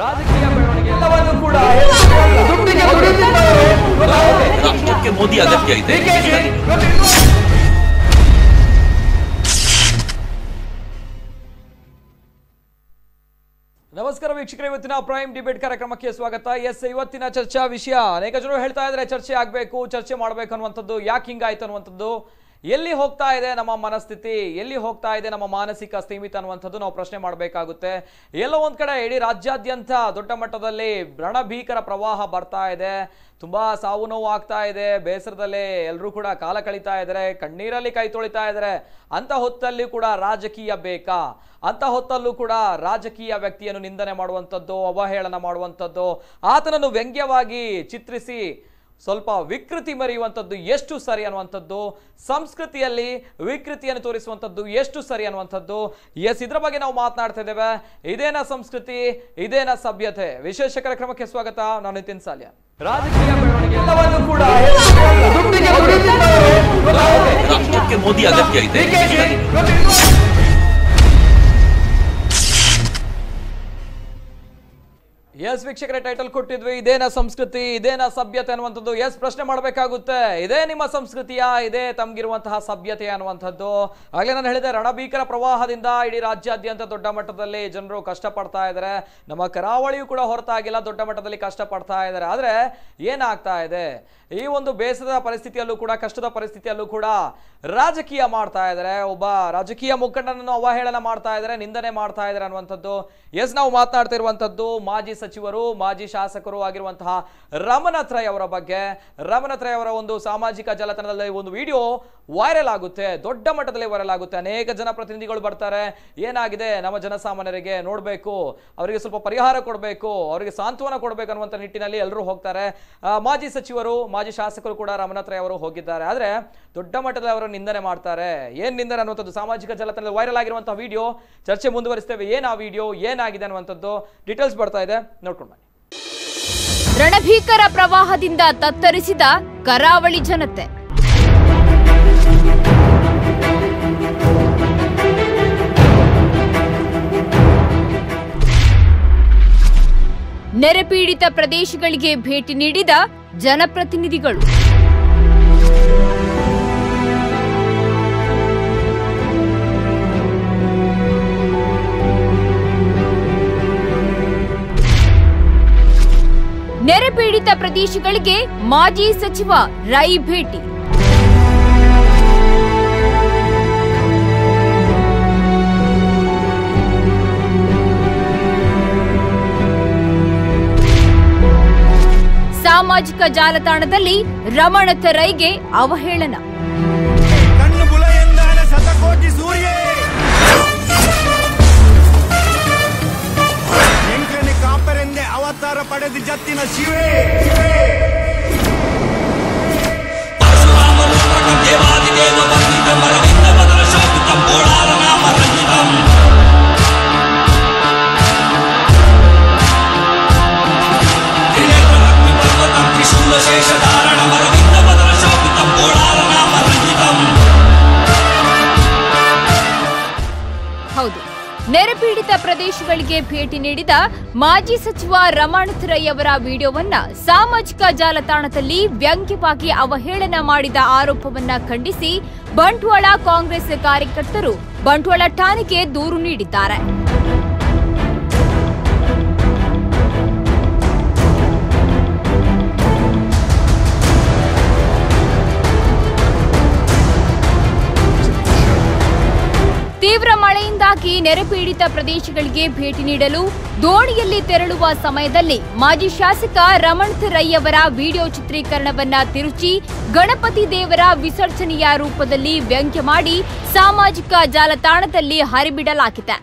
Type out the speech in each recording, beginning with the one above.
ರಾಜಕೀಯ ಬೆಳವಣಿಗೆ ಕೂಡ ಮೋದಿ ನಮಸ್ಕಾರ ವೀಕ್ಷಕರೇ ಇವತ್ತಿನ ಪ್ರೈಮ್ ಡಿಬೇಟ್ ಕಾರ್ಯಕ್ರಮಕ್ಕೆ ಸ್ವಾಗತ ಎಸ್ ಇವತ್ತಿನ ಚರ್ಚಾ ವಿಷಯ ಅನೇಕ ಜನರು ಹೇಳ್ತಾ ಇದ್ರೆ ಚರ್ಚೆ ಆಗ್ಬೇಕು ಚರ್ಚೆ ಮಾಡ್ಬೇಕು ಅನ್ನುವಂಥದ್ದು ಯಾಕೆ ಹಿಂಗಾಯ್ತು ಅನ್ನುವಂಥದ್ದು ಎಲ್ಲಿ ಹೋಗ್ತಾ ಇದೆ ನಮ್ಮ ಮನಸ್ಥಿತಿ ಎಲ್ಲಿ ಹೋಗ್ತಾ ಇದೆ ನಮ್ಮ ಮಾನಸಿಕ ಸ್ಥಿಮಿತ ಅನ್ನುವಂಥದ್ದು ನಾವು ಪ್ರಶ್ನೆ ಮಾಡಬೇಕಾಗುತ್ತೆ ಎಲ್ಲೋ ಒಂದು ಕಡೆ ಇಡೀ ರಾಜ್ಯಾದ್ಯಂತ ದೊಡ್ಡ ಮಟ್ಟದಲ್ಲಿ ಭ್ರಣಭೀಕರ ಪ್ರವಾಹ ಬರ್ತಾ ಇದೆ ತುಂಬ ಸಾವು ನೋವು ಆಗ್ತಾ ಇದೆ ಬೇಸರದಲ್ಲಿ ಎಲ್ಲರೂ ಕೂಡ ಕಾಲ ಕಳೀತಾ ಇದ್ದಾರೆ ಕಣ್ಣೀರಲ್ಲಿ ಕೈ ತೊಳಿತಾ ಇದ್ದಾರೆ ಅಂಥ ಹೊತ್ತಲ್ಲಿ ಕೂಡ ರಾಜಕೀಯ ಬೇಕಾ ಅಂಥ ಹೊತ್ತಲ್ಲೂ ಕೂಡ ರಾಜಕೀಯ ವ್ಯಕ್ತಿಯನ್ನು ನಿಂದನೆ ಮಾಡುವಂಥದ್ದು ಅವಹೇಳನ ಮಾಡುವಂಥದ್ದು ಆತನನ್ನು ವ್ಯಂಗ್ಯವಾಗಿ ಚಿತ್ರಿಸಿ ಸ್ವಲ್ಪ ವಿಕೃತಿ ಮರೆಯುವಂಥದ್ದು ಎಷ್ಟು ಸರಿ ಅನ್ನುವಂಥದ್ದು ಸಂಸ್ಕೃತಿಯಲ್ಲಿ ವಿಕೃತಿಯನ್ನು ತೋರಿಸುವಂಥದ್ದು ಎಷ್ಟು ಸರಿ ಅನ್ನುವಂಥದ್ದು ಎಸ್ ಇದರ ಬಗ್ಗೆ ನಾವು ಮಾತನಾಡ್ತಾ ಇದ್ದೇವೆ ಇದೇನ ಸಂಸ್ಕೃತಿ ಇದೇನ ಸಭ್ಯತೆ ವಿಶೇಷ ಕಾರ್ಯಕ್ರಮಕ್ಕೆ ಸ್ವಾಗತ ನಾನು ನಿತಿನ್ ಸಾಲ್ಯ ರಾಜಕೀಯ ಬೆಳವಣಿಗೆ ಕೂಡ ಮೋದಿ ಇದೆ ಎಸ್ ವೀಕ್ಷಕರ ಟೈಟಲ್ ಕೊಟ್ಟಿದ್ವಿ ಇದೇನ ಸಂಸ್ಕೃತಿ ಇದೇನ ಸಭ್ಯತೆ ಅನ್ನುವಂಥದ್ದು ಎಸ್ ಪ್ರಶ್ನೆ ಮಾಡಬೇಕಾಗುತ್ತೆ ಇದೇ ನಿಮ್ಮ ಸಂಸ್ಕೃತಿಯ ಇದೇ ತಮಗಿರುವಂತಹ ಸಭ್ಯತೆ ಅನ್ನುವಂಥದ್ದು ಆಗಲೇ ನಾನು ಹೇಳಿದೆ ರಣಭೀಕರ ಪ್ರವಾಹದಿಂದ ಇಡೀ ರಾಜ್ಯಾದ್ಯಂತ ದೊಡ್ಡ ಮಟ್ಟದಲ್ಲಿ ಜನರು ಕಷ್ಟಪಡ್ತಾ ಇದ್ದಾರೆ ನಮ್ಮ ಕರಾವಳಿಯು ಕೂಡ ಹೊರತಾಗಿಲ್ಲ ದೊಡ್ಡ ಮಟ್ಟದಲ್ಲಿ ಪಡ್ತಾ ಇದ್ದಾರೆ ಆದ್ರೆ ಏನಾಗ್ತಾ ಇದೆ ಈ ಒಂದು ಬೇಸರದ ಪರಿಸ್ಥಿತಿಯಲ್ಲೂ ಕೂಡ ಕಷ್ಟದ ಪರಿಸ್ಥಿತಿಯಲ್ಲೂ ಕೂಡ ರಾಜಕೀಯ ಮಾಡ್ತಾ ಇದ್ದಾರೆ ಒಬ್ಬ ರಾಜಕೀಯ ಮುಖಂಡನನ್ನು ಅವಹೇಳನ ಮಾಡ್ತಾ ಇದ್ದಾರೆ ನಿಂದನೆ ಮಾಡ್ತಾ ಇದ್ದಾರೆ ಅನ್ನುವಂಥದ್ದು ಎಸ್ ನಾವು ಮಾತನಾಡ್ತಿರುವಂಥದ್ದು ಮಾಜಿ ಸಚಿವರು ಮಾಜಿ ಶಾಸಕರು ಆಗಿರುವಂತಹ ರಮನಾಥ್ ರೈ ಅವರ ಬಗ್ಗೆ ರಮನಾಥ್ ರೈ ಅವರ ಒಂದು ಸಾಮಾಜಿಕ ಜಾಲತಾಣದಲ್ಲಿ ಒಂದು ವಿಡಿಯೋ ವೈರಲ್ ಆಗುತ್ತೆ ದೊಡ್ಡ ಮಟ್ಟದಲ್ಲಿ ವೈರಲ್ ಆಗುತ್ತೆ ಅನೇಕ ಜನಪ್ರತಿನಿಧಿಗಳು ಬರ್ತಾರೆ ಏನಾಗಿದೆ ನಮ್ಮ ಜನಸಾಮಾನ್ಯರಿಗೆ ನೋಡಬೇಕು ಅವರಿಗೆ ಸ್ವಲ್ಪ ಪರಿಹಾರ ಕೊಡಬೇಕು ಅವರಿಗೆ ಸಾಂತ್ವನ ಕೊಡಬೇಕು ಅನ್ನುವಂಥ ನಿಟ್ಟಿನಲ್ಲಿ ಎಲ್ಲರೂ ಹೋಗ್ತಾರೆ ಮಾಜಿ ಸಚಿವರು ಮಾಜಿ ಶಾಸಕರು ಕೂಡ ರಮನಾಥ್ ರೈ ಅವರು ಹೋಗಿದ್ದಾರೆ ಆದರೆ ದೊಡ್ಡ ಮಟ್ಟದಲ್ಲಿ ಅವರು ನಿಂದನೆ ಮಾಡ್ತಾರೆ ಏನು ನಿಂದನೆ ಅನ್ನುವಂಥದ್ದು ಸಾಮಾಜಿಕ ಜಾಲತಾಣದಲ್ಲಿ ವೈರಲ್ ಆಗಿರುವಂಥ ವಿಡಿಯೋ ಚರ್ಚೆ ಮುಂದುವರಿಸ್ತೇವೆ ಏನು ಆ ವಿಡಿಯೋ ಏನಾಗಿದೆ ಅನ್ನುವಂಥದ್ದು ಡೀಟೇಲ್ಸ್ ಬರ್ತಾ ಇದೆ ನೋಡ್ಕೊಂಡು ಬನ್ನಿ ರಣಭೀಕರ ಪ್ರವಾಹದಿಂದ ತತ್ತರಿಸಿದ ಕರಾವಳಿ ಜನತೆ ನೆರೆಪೀಡಿತ ಪ್ರದೇಶಗಳಿಗೆ ಭೇಟಿ ನೀಡಿದ ಜನಪ್ರತಿನಿಧಿಗಳು ನೆರೆ ಪೀಡಿತ ಪ್ರದೇಶಗಳಿಗೆ ಮಾಜಿ ಸಚಿವ ರೈ ಭೇಟಿ ಸಾಮಾಜಿಕ ಜಾಲತಾಣದಲ್ಲಿ ರಮಣತ ರೈಗೆ ಅವಹೇಳನ ಅವತಾರ ಪಡೆದು ಜತ್ತಿನ ಶಿವೆ ಪರಶುರಾಮ ದೇವಾದಿ ದೇವ ಬಂದಿದ್ದ ಮರವಿಂದ ಬದಲ ಶಾಪಿತ ಪೋಳಾರ ನಾಮ ಪ್ರದೇಶಗಳಿಗೆ ಭೇಟಿ ನೀಡಿದ ಮಾಜಿ ಸಚಿವ ರಮಾನಾಥ್ ರೈ ಅವರ ವಿಡಿಯೋವನ್ನ ಸಾಮಾಜಿಕ ಜಾಲತಾಣದಲ್ಲಿ ವ್ಯಂಗ್ಯವಾಗಿ ಅವಹೇಳನ ಮಾಡಿದ ಆರೋಪವನ್ನ ಖಂಡಿಸಿ ಬಂಟ್ವಾಳ ಕಾಂಗ್ರೆಸ್ ಕಾರ್ಯಕರ್ತರು ಬಂಟ್ವಾಳ ಠಾಣೆಗೆ ದೂರು ನೀಡಿದ್ದಾರೆ ತೀವ್ರ ಮಳೆಯಿಂದಾಗಿ ನೆರೆಪೀಡಿತ ಪ್ರದೇಶಗಳಿಗೆ ಭೇಟಿ ನೀಡಲು ದೋಣಿಯಲ್ಲಿ ತೆರಳುವ ಸಮಯದಲ್ಲಿ ಮಾಜಿ ಶಾಸಕ ರಮಣ್ ರೈ ಅವರ ವಿಡಿಯೋ ಚಿತ್ರೀಕರಣವನ್ನ ತಿರುಚಿ ಗಣಪತಿ ದೇವರ ವಿಸರ್ಜನೆಯ ರೂಪದಲ್ಲಿ ವ್ಯಂಗ್ಯ ಮಾಡಿ ಸಾಮಾಜಿಕ ಜಾಲತಾಣದಲ್ಲಿ ಹರಿಬಿಡಲಾಗಿದೆ